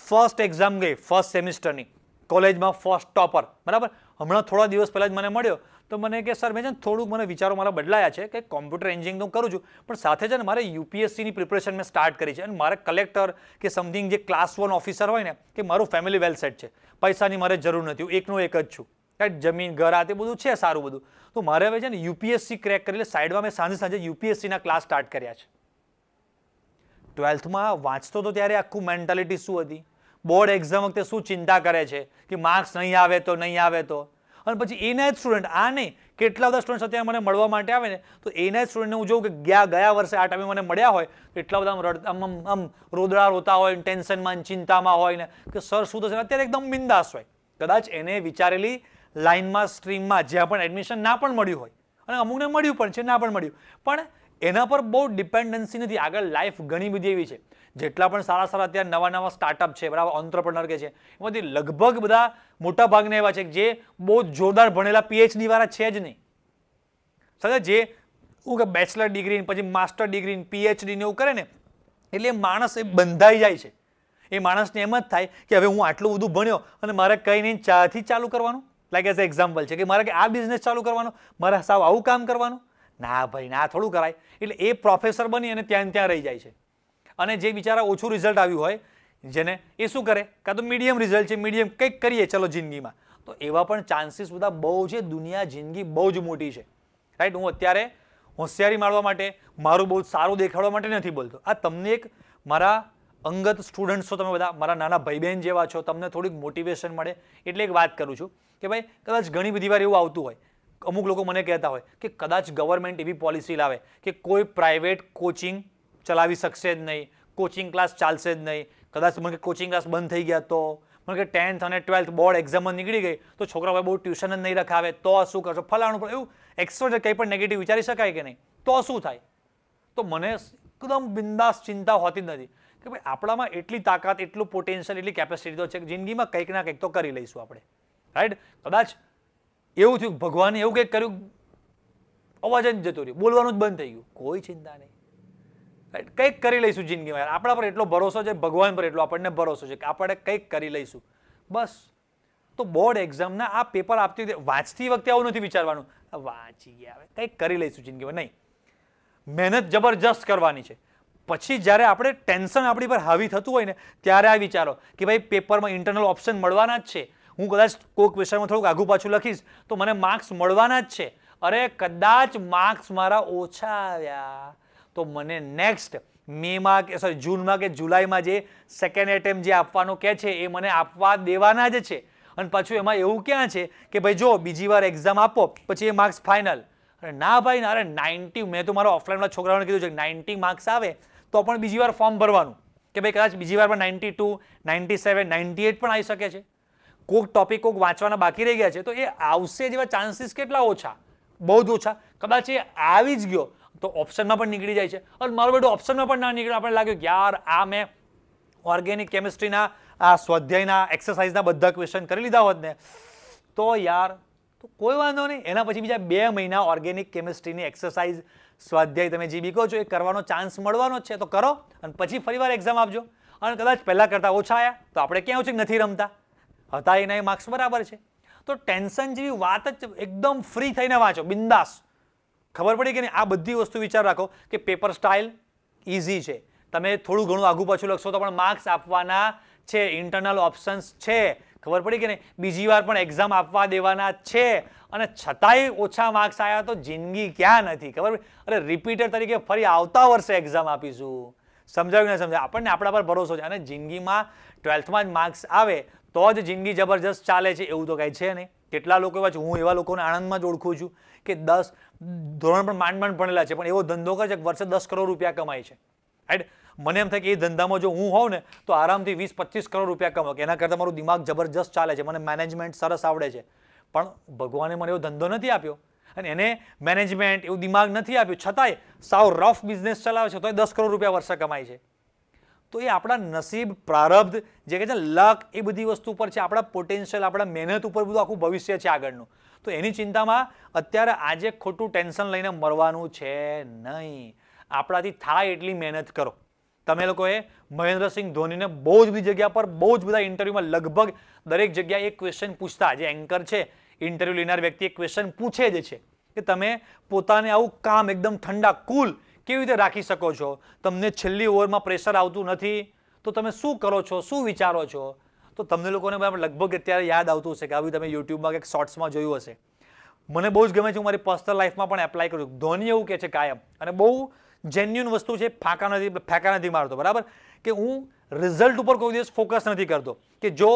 ફર્સ્ટ એક્ઝામ ગઈ ફર્સ્ટ સેમિસ્ટરની કોલેજમાં ફર્સ્ટ ટોપર બરાબર હમણાં થોડા દિવસ પહેલાં જ મને મળ્યો તો મને કે સર મેં છે ને થોડુંક મને વિચારો મારા બદલાયા છે કે કોમ્પ્યુટર એન્જિનિયરિંગ કરું છું પણ સાથે છે ને મારે યુપીએસસીની પ્રિપરેશન મેં સ્ટાર્ટ કરી છે અને મારે કલેક્ટર કે સમથિંગ જે ક્લાસ વન ઓફિસર હોય ને કે મારું ફેમિલી વેલ સેટ છે પૈસાની મારે જરૂર નથી હું એકનો એક જ છું કાંઈ જમીન ઘર આ તે બધું છે સારું બધું તો મારે હવે છે ને યુપીએસસી ક્રેક કરીને એટલે સાઈડમાં મેં સાંજે સાંજે યુપીએસસીના ક્લાસ સ્ટાર્ટ કર્યા છે ટ્વેલ્થમાં વાંચતો તો ત્યારે આખું મેન્ટાલિટી શું હતી બોર્ડ એક્ઝામ વખતે શું ચિંતા કરે છે કે માર્ક્સ નહીં આવે તો નહીં આવે તો અને પછી એના જ સ્ટુડન્ટ આને કેટલા બધા સ્ટુડન્ટ અત્યારે મને મળવા માટે આવે ને તો એના જ સ્ટુડન્ટને હું જોઉં કે ગયા ગયા વર્ષે આ ટાઈમે મને મળ્યા હોય એટલા બધા રડ આમ આમ રોદડા રોતા હોય ટેન્શનમાં ચિંતામાં હોય ને કે સર શું થશે અત્યારે એકદમ બિંદાસ હોય કદાચ એને વિચારેલી લાઇનમાં સ્ટ્રીમમાં જ્યાં પણ એડમિશન ના પણ મળ્યું હોય અને અમુકને મળ્યું પણ છે ના પણ મળ્યું પણ એના પર બહુ ડિપેન્ડન્સી નથી આગળ લાઈફ ઘણી બધી એવી છે જેટલા પણ સારા સારા અત્યારે નવા નવા સ્ટાર્ટઅપ છે બરાબર ઓન્ટરપ્રનર કે છે એમાંથી લગભગ બધા મોટા ભાગના એવા છે કે જે બહુ જોરદાર ભણેલા પીએચડી વાળા છે જ નહીં સાથે જે હું કે બેચલર ડિગ્રી પછી માસ્ટર ડિગ્રી પીએચડી ને એવું કરે ને એટલે માણસ એ બંધાઈ જાય છે એ માણસને એમ જ થાય કે હવે હું આટલું બધું ભણ્યો અને મારે કંઈ નહીં ચાથી ચાલુ કરવાનું લાઈક એઝ એક્ઝામ્પલ છે કે મારે કે આ બિઝનેસ ચાલુ કરવાનો મારે સાવ આવું કામ કરવાનું ના ભાઈ ના થોડું કરાય એટલે એ પ્રોફેસર બની અને ત્યાં ત્યાં રહી જાય છે અને જે બિચારા ઓછું રિઝલ્ટ આવ્યું હોય જેને એ શું કરે કાં તો મીડિયમ રિઝલ્ટ છે મીડિયમ કંઈક કરીએ ચલો જિંદગીમાં તો એવા પણ ચાન્સીસ બધા બહુ છે દુનિયા જિંદગી બહુ જ મોટી છે રાઈટ હું અત્યારે હોશિયારી મારવા માટે મારું બહુ સારું દેખાડવા માટે નથી બોલતો આ તમને એક મારા અંગત સ્ટુડન્ટ છો તમે બધા મારા નાના ભાઈ બહેન જેવા છો તમને થોડીક મોટિવેશન મળે એટલે એક વાત કરું છું કે ભાઈ કદાચ ઘણી બધી વાર એવું આવતું હોય અમુક લોકો મને કહેતા હોય કે કદાચ ગવર્મેન્ટ એવી પોલિસી લાવે કે કોઈ પ્રાઇવેટ કોચિંગ ચલાવી શકશે જ નહીં કોચિંગ ક્લાસ ચાલશે જ નહીં કદાચ મને કોચિંગ ક્લાસ બંધ થઈ ગયા તો મને કે ટેન્થ અને ટ્વેલ્થ બોર્ડ એક્ઝામમાં નીકળી ગઈ તો છોકરાઓ બહુ ટ્યુશન જ નહીં રખાવે તો શું કરશો ફલાણું પણ એવું એક્સ્ટ્રો કંઈ પણ નેગેટિવ વિચારી શકાય કે નહીં તો શું થાય તો મને એકદમ બિંદાસ ચિંતા હોતી જ નથી કે ભાઈ આપણામાં એટલી તાકાત એટલું પોટેન્શિયલ એટલી કેપેસિટી તો છે જિંદગીમાં કંઈક ના કંઈક તો કરી લઈશું આપણે રાઈટ કદાચ એવું થયું ભગવાને એવું કંઈક કર્યું અવાજ જ જતું રહ્યું બોલવાનું જ બંધ થઈ ગયું કોઈ ચિંતા નહીં રાઈટ કંઈક કરી લઈશું જિંદગીમાં આપણા પર એટલો ભરોસો છે ભગવાન પર એટલો આપણને ભરોસો છે કે આપણે કંઈક કરી લઈશું બસ તો બોર્ડ એક્ઝામના આ પેપર આપતી વખતે વાંચતી વખતે આવું નથી વિચારવાનું વાંચી ગયા હવે કંઈક કરી લઈશું જિંદગીમાં નહીં મહેનત જબરજસ્ત કરવાની છે પછી જ્યારે આપણે ટેન્શન આપણી પર હાવી થતું હોય ને ત્યારે આ વિચારો કે ભાઈ પેપરમાં ઇન્ટરનલ ઓપ્શન મળવાના જ છે હું કદાચ કોઈક વિષયમાં થોડુંક આઘું પાછું લખીશ તો મને માર્ક્સ મળવાના જ છે અરે કદાચ માર્ક્સ મારા ઓછા આવ્યા તો મને નેક્સ્ટ મેમાં કે સોરી જૂનમાં કે જુલાઈમાં જે સેકન્ડ એટેમ્પ જે આપવાનો કહે છે એ મને આપવા દેવાના જ છે અને પાછું એમાં એવું ક્યાં છે કે ભાઈ જો બીજી વાર એક્ઝામ આપો પછી એ માર્ક્સ ફાઇનલ અને ના ભાઈ ના અરે નાઇન્ટી મેં તો મારા ઓફલાઈનવાળા છોકરાઓને કીધું છે નાઇન્ટી માર્ક્સ આવે તો પણ બીજી વાર ફોર્મ ભરવાનું કે ભાઈ કદાચ બીજી વારમાં ninety two ninety seven ninety eight પણ આવી શકે છે કોક ટોપિક કોક વાંચવાના બાકી રહી ગયા છે તો એ આવશે જેવા ચાન્સીસ કેટલા ઓછા બહુ જ ઓછા કદાચ એ આવી જ ગયો તો ઓપ્શનમાં પણ નીકળી જાય છે અને મારું બેટું ઓપ્શનમાં પણ ના નીકળે આપણે લાગ્યું યાર આ મેં ઓર્ગેનિક કેમિસ્ટ્રીના આ સ્વાધ્યાયના એક્સરસાઇઝના બધા ક્વેશ્ચન કરી લીધા હોત ને તો યાર તો કોઈ વાંધો નહીં એના પછી બીજા બે મહિના ઓર્ગેનિક કેમિસ્ટ્રીની એક્સરસાઇઝ સ્વાધ્યાય તમે જે બીકો છો એ કરવાનો ચાન્સ મળવાનો જ છે તો કરો અને પછી ફરીવાર એક્ઝામ આપજો અને કદાચ પહેલાં કરતાં ઓછા આવ્યા તો આપણે ક્યાં ઓછી નથી રમતા હતા એના એ માર્ક્સ બરાબર છે તો ટેન્શન જેવી વાત જ એકદમ ફ્રી થઈને વાંચો બિંદાસ ખબર પડી કે નહીં આ બધી વસ્તુ વિચાર રાખો કે પેપર સ્ટાઇલ ઇઝી છે તમે થોડું ઘણું આગું પાછું લખશો તો પણ માર્ક્સ આપવાના છે ઇન્ટરનલ ઓપ્શન્સ છે ખબર પડી કે નહીં બીજી વાર પણ એક્ઝામ આપવા દેવાના છે અને છતાંય ઓછા માર્ક્સ આવ્યા તો જિંદગી ક્યાં નથી ખબર અરે રિપીટર તરીકે ફરી આવતા વર્ષે એક્ઝામ આપીશું સમજાવ્યું ને સમજાય આપણને આપણા પર ભરોસો છે અને જિંદગીમાં ટ્વેલ્થમાં જ માર્ક્સ આવે તો જ જિંદગી જબરજસ્ત ચાલે છે એવું તો કાંઈ છે નહીં કેટલા લોકો એવા છે હું એવા લોકોને આણંદમાં જ ઓળખું છું કે દસ ધોરણ પણ માંડ માંડ ભણેલા છે પણ એવો ધંધો કરે છે કે વર્ષે દસ કરોડ રૂપિયા કમાય છે રાઈટ મને એમ થાય કે એ ધંધામાં જો હું હોઉં ને તો આરામથી વીસ પચીસ કરોડ રૂપિયા કમાઉં એના કરતાં મારું દિમાગ જબરજસ્ત ચાલે છે મને મેનેજમેન્ટ સરસ આવડે છે પણ ભગવાને મને એવો ધંધો નથી આપ્યો અને એને મેનેજમેન્ટ એવું દિમાગ નથી આપ્યું છતાંય સાવ રફ બિઝનેસ ચલાવે છે તોય દસ કરોડ રૂપિયા વર્ષે કમાય છે તો એ આપણા નસીબ પ્રારબ્ધ જે કહે છે લક એ બધી વસ્તુ પર છે આપણા પોટેન્શિયલ આપણા મહેનત ઉપર બધું આખું ભવિષ્ય છે આગળનું તો એની ચિંતામાં અત્યારે આજે ખોટું ટેન્શન લઈને મરવાનું છે નહીં આપણાથી થાય એટલી મહેનત કરો તમે લોકોએ મહેન્દ્રસિંહ ધોનીને બહુ જ બધી જગ્યા પર બહુ જ બધા ઇન્ટરવ્યુમાં લગભગ દરેક જગ્યાએ એક ક્વેશ્ચન પૂછતા જે એન્કર છે ઇન્ટરવ્યુ લેનાર વ્યક્તિ એક ક્વેશ્ચન પૂછે જ છે કે તમે પોતાને આવું કામ એકદમ ઠંડા કુલ કેવી રીતે રાખી શકો છો તમને છેલ્લી ઓવરમાં પ્રેશર આવતું નથી તો તમે શું કરો છો શું વિચારો છો તો તમને લોકોને લગભગ અત્યારે યાદ આવતું હશે કે આવી તમે યુટ્યુબમાં કે શોર્ટ્સમાં જોયું હશે મને બહુ જ ગમે છે હું મારી પર્સનલ લાઈફમાં પણ એપ્લાય કરું ધોની એવું કહે છે કાયમ અને બહુ જેન્યુન વસ્તુ છે ફાંકા નથી ફેંકા નથી મારતો બરાબર કે હું રિઝલ્ટ ઉપર કોઈ દિવસ ફોકસ નથી કરતો કે જો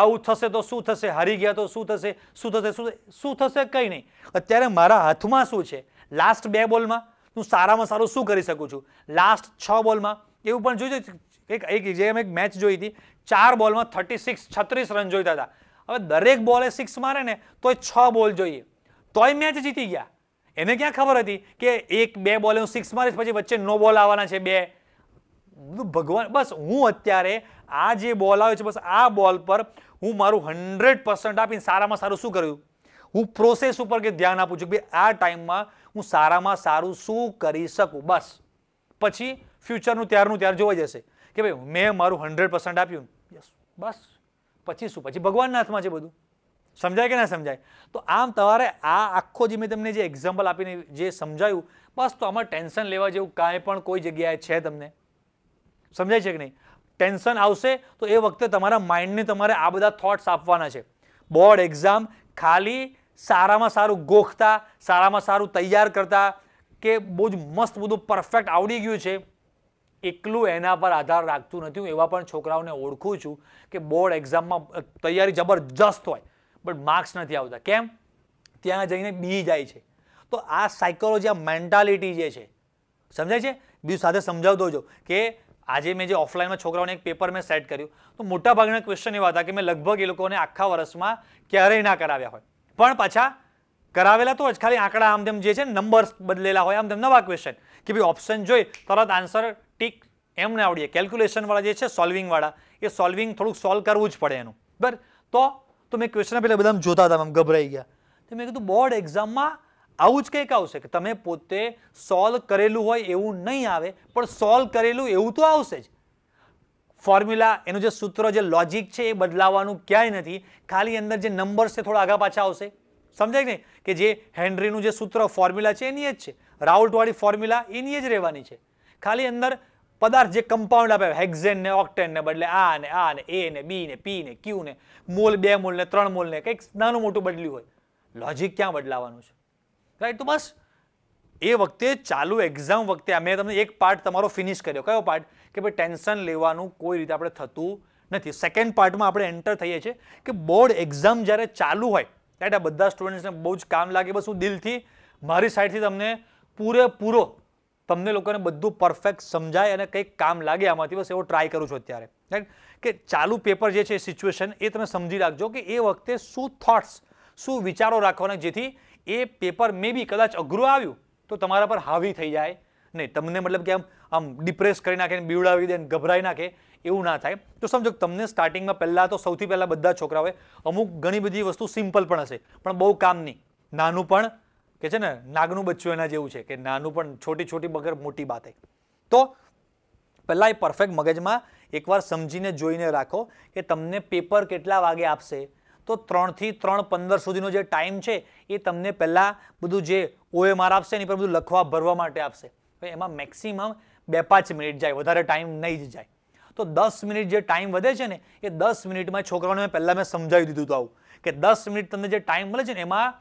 આવું થશે તો શું થશે હારી ગયા તો શું થશે શું થશે શું શું થશે કંઈ નહીં અત્યારે મારા હાથમાં શું છે લાસ્ટ બે બોલમાં હું સારામાં સારું શું કરી શકું છું લાસ્ટ છ બોલમાં એવું પણ જોઈ એક એક જેમ એક મેચ જોઈ હતી ચાર બોલમાં થર્ટી સિક્સ છત્રીસ રન જોઈતા હતા હવે દરેક બોલે સિક્સ મારે ને તોય છ બોલ જોઈએ તોય મેચ જીતી ગયા એને ક્યાં ખબર હતી કે એક બે બોલે હું સિક્સ મારીશ પછી વચ્ચે નો બોલ આવવાના છે બે ભગવાન બસ હું અત્યારે આ જે બોલ આવ્યો છે બસ આ બોલ પર હું મારું હંડ્રેડ પર્સન્ટ આપીને સારામાં સારું શું કર્યું હું પ્રોસેસ ઉપર કે ધ્યાન આપું છું કે આ ટાઈમમાં હું સારામાં સારું શું કરી શકું બસ પછી ફ્યુચરનું ત્યારનું ત્યાર જોવા જશે કે ભાઈ મેં મારું હંડ્રેડ પર્સન્ટ આપ્યું યસ બસ પછી શું પછી ભગવાનના હાથમાં છે બધું સમજાય કે ના સમજાય તો આમ તમારે આ આખો જે મેં તમને જે એક્ઝામ્પલ આપીને જે સમજાયું બસ તો આમાં ટેન્શન લેવા જેવું કાંઈ પણ કોઈ જગ્યાએ છે તમને સમજાય છે કે નહીં ટેન્શન આવશે તો એ વખતે તમારા માઇન્ડને તમારે આ બધા થોટ્સ આપવાના છે બોર્ડ એક્ઝામ ખાલી સારામાં સારું ગોખતા સારામાં સારું તૈયાર કરતા કે બહુ જ મસ્ત બધું પરફેક્ટ આવડી ગયું છે એકલું એના પર આધાર રાખતું નથી હું એવા પણ છોકરાઓને ઓળખું છું કે બોર્ડ એક્ઝામમાં તૈયારી જબરજસ્ત હોય બટ માર્ક્સ નથી આવતા કેમ ત્યાં જઈને બી જાય છે તો આ સાયકોલોજી આ મેન્ટાલિટી જે છે સમજાય છે બીજું સાથે સમજાવતો જો કે આજે મેં જે ઓફલાઈનમાં છોકરાઓને એક પેપર મેં સેટ કર્યું તો મોટાભાગના ક્વેશ્ચન એવા હતા કે મેં લગભગ એ લોકોને આખા વર્ષમાં ક્યારેય ના કરાવ્યા હોય પણ પાછા કરાવેલા તો જ ખાલી આંકડા આમ તેમ જે છે નંબર્સ બદલેલા હોય આમ તેમ નવા ક્વેશ્ચન કે ભાઈ ઓપ્શન જોઈ તરત આન્સર ટીક એમ ને આવડીએ કેલ્ક્યુલેશનવાળા જે છે સોલ્વિંગવાળા એ સોલ્વિંગ થોડુંક સોલ્વ કરવું જ પડે એનું બરાબર તો તો મેં ક્વેશ્ચન પહેલાં બધા જોતા હતા આમ ગભરાઈ ગયા તો મેં કીધું બોર્ડ એક્ઝામમાં આવું જ કંઈક આવશે કે તમે પોતે સોલ્વ કરેલું હોય એવું નહીં આવે પણ સોલ્વ કરેલું એવું તો આવશે જ ફોર્મ્યુલા એનું જે સૂત્ર જે લોજિક છે એ બદલાવાનું ક્યાંય નથી ખાલી અંદર જે નંબર્સ છે થોડા આગા પાછા આવશે સમજાય ને કે જે હેનરીનું જે સૂત્ર ફોર્મ્યુલા છે એની જ છે રાઉટવાળી ફોર્મ્યુલા એની જ રહેવાની છે ખાલી અંદર પદાર્થ જે કમ્પાઉન્ડ આપે હેક્ઝેન ને ઓક્ટેન ને બદલે આ ને આ ને એ ને બી ને પી ને ક્યુ ને મોલ બે મોલ ને ત્રણ મોલ ને કંઈક નાનું મોટું બદલ્યું હોય લોજિક ક્યાં બદલાવાનું છે રાઈટ તો બસ એ વખતે ચાલુ એક્ઝામ વખતે અમે તમને એક પાર્ટ તમારો ફિનિશ કર્યો કયો પાર્ટ કે ભાઈ ટેન્શન લેવાનું કોઈ રીતે આપણે થતું નથી સેકન્ડ પાર્ટમાં આપણે એન્ટર થઈએ છીએ કે બોર્ડ એક્ઝામ જ્યારે ચાલુ હોય ત્યારે આ બધા સ્ટુડન્ટ્સને બહુ જ કામ લાગે બસ હું દિલથી મારી સાઈડથી તમને પૂરેપૂરો તમને લોકોને બધું પરફેક્ટ સમજાય અને કંઈક કામ લાગે આમાંથી બસ એવો ટ્રાય કરું છું અત્યારે રાઈટ કે ચાલુ પેપર જે છે એ સિચ્યુએશન એ તમે સમજી રાખજો કે એ વખતે શું થોટ્સ શું વિચારો રાખવાના જેથી એ પેપર મે બી કદાચ અઘરું આવ્યું તો તમારા પર હાવી થઈ જાય નહીં તમને મતલબ કે આમ આમ ડિપ્રેસ કરી નાખે બીવડાવી દે ગભરાઈ નાખે એવું ના થાય તો સમજો તમને સ્ટાર્ટિંગમાં પહેલાં તો સૌથી પહેલાં બધા છોકરાઓએ અમુક ઘણી બધી વસ્તુ સિમ્પલ પણ હશે પણ બહુ કામ નહીં નાનું પણ કે છે ને નાગનું બચ્ચું એના જેવું છે કે નાનું પણ છોટી છોટી બગર મોટી બાતે તો પહેલાં એ પરફેક્ટ મગજમાં એકવાર સમજીને જોઈને રાખો કે તમને પેપર કેટલા વાગે આપશે તો ત્રણથી ત્રણ પંદર સુધીનો જે ટાઈમ છે એ તમને પહેલાં બધું જે ઓએમઆર આપશે એની પર બધું લખવા ભરવા માટે આપશે એમાં મેક્સિમમ બે પાંચ મિનિટ જાય વધારે ટાઈમ નહીં જ જાય તો દસ મિનિટ જે ટાઈમ વધે છે ને એ દસ મિનિટમાં છોકરાઓને મેં પહેલાં મેં સમજાવી દીધું હતું આવું કે દસ મિનિટ તમને જે ટાઈમ મળે છે ને એમાં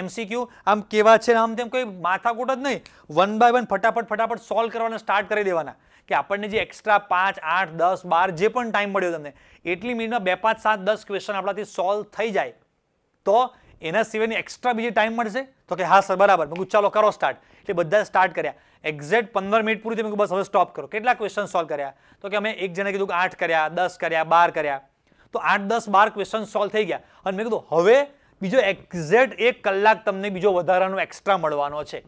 એમસીક્યુ આમ કેવા છે આમ તેમ કોઈ માથાકૂટ જ નહીં વન બાય વન ફટાફટ ફટાફટ સોલ્વ કરવાના સ્ટાર્ટ કરી દેવાના કે આપણને જે એક્સ્ટ્રા પાંચ આઠ દસ બાર જે પણ ટાઈમ મળ્યો તમને એટલી મિનિટમાં બે પાંચ સાત દસ ક્વેશ્ચન આપણાથી સોલ્વ થઈ જાય તો એના સિવાયની એક્સ્ટ્રા બીજી ટાઈમ મળશે તો કે હા સર બરાબર મેં ચાલો કરો સ્ટાર્ટ એટલે બધા સ્ટાર્ટ કર્યા એક્ઝેક્ટ પંદર મિનિટ પૂરી મેં બસ હવે સ્ટોપ કરો કેટલા ક્વેશ્ચન સોલ્વ કર્યા તો કે અમે એક જણે કીધું કે આઠ કર્યા દસ કર્યા બાર કર્યા તો આઠ દસ બાર ક્વેશ્ચન સોલ્વ થઈ ગયા અને મેં કીધું હવે બીજો એક્ઝેક્ટ એક કલાક તમને બીજો વધારાનો એક્સ્ટ્રા મળવાનો છે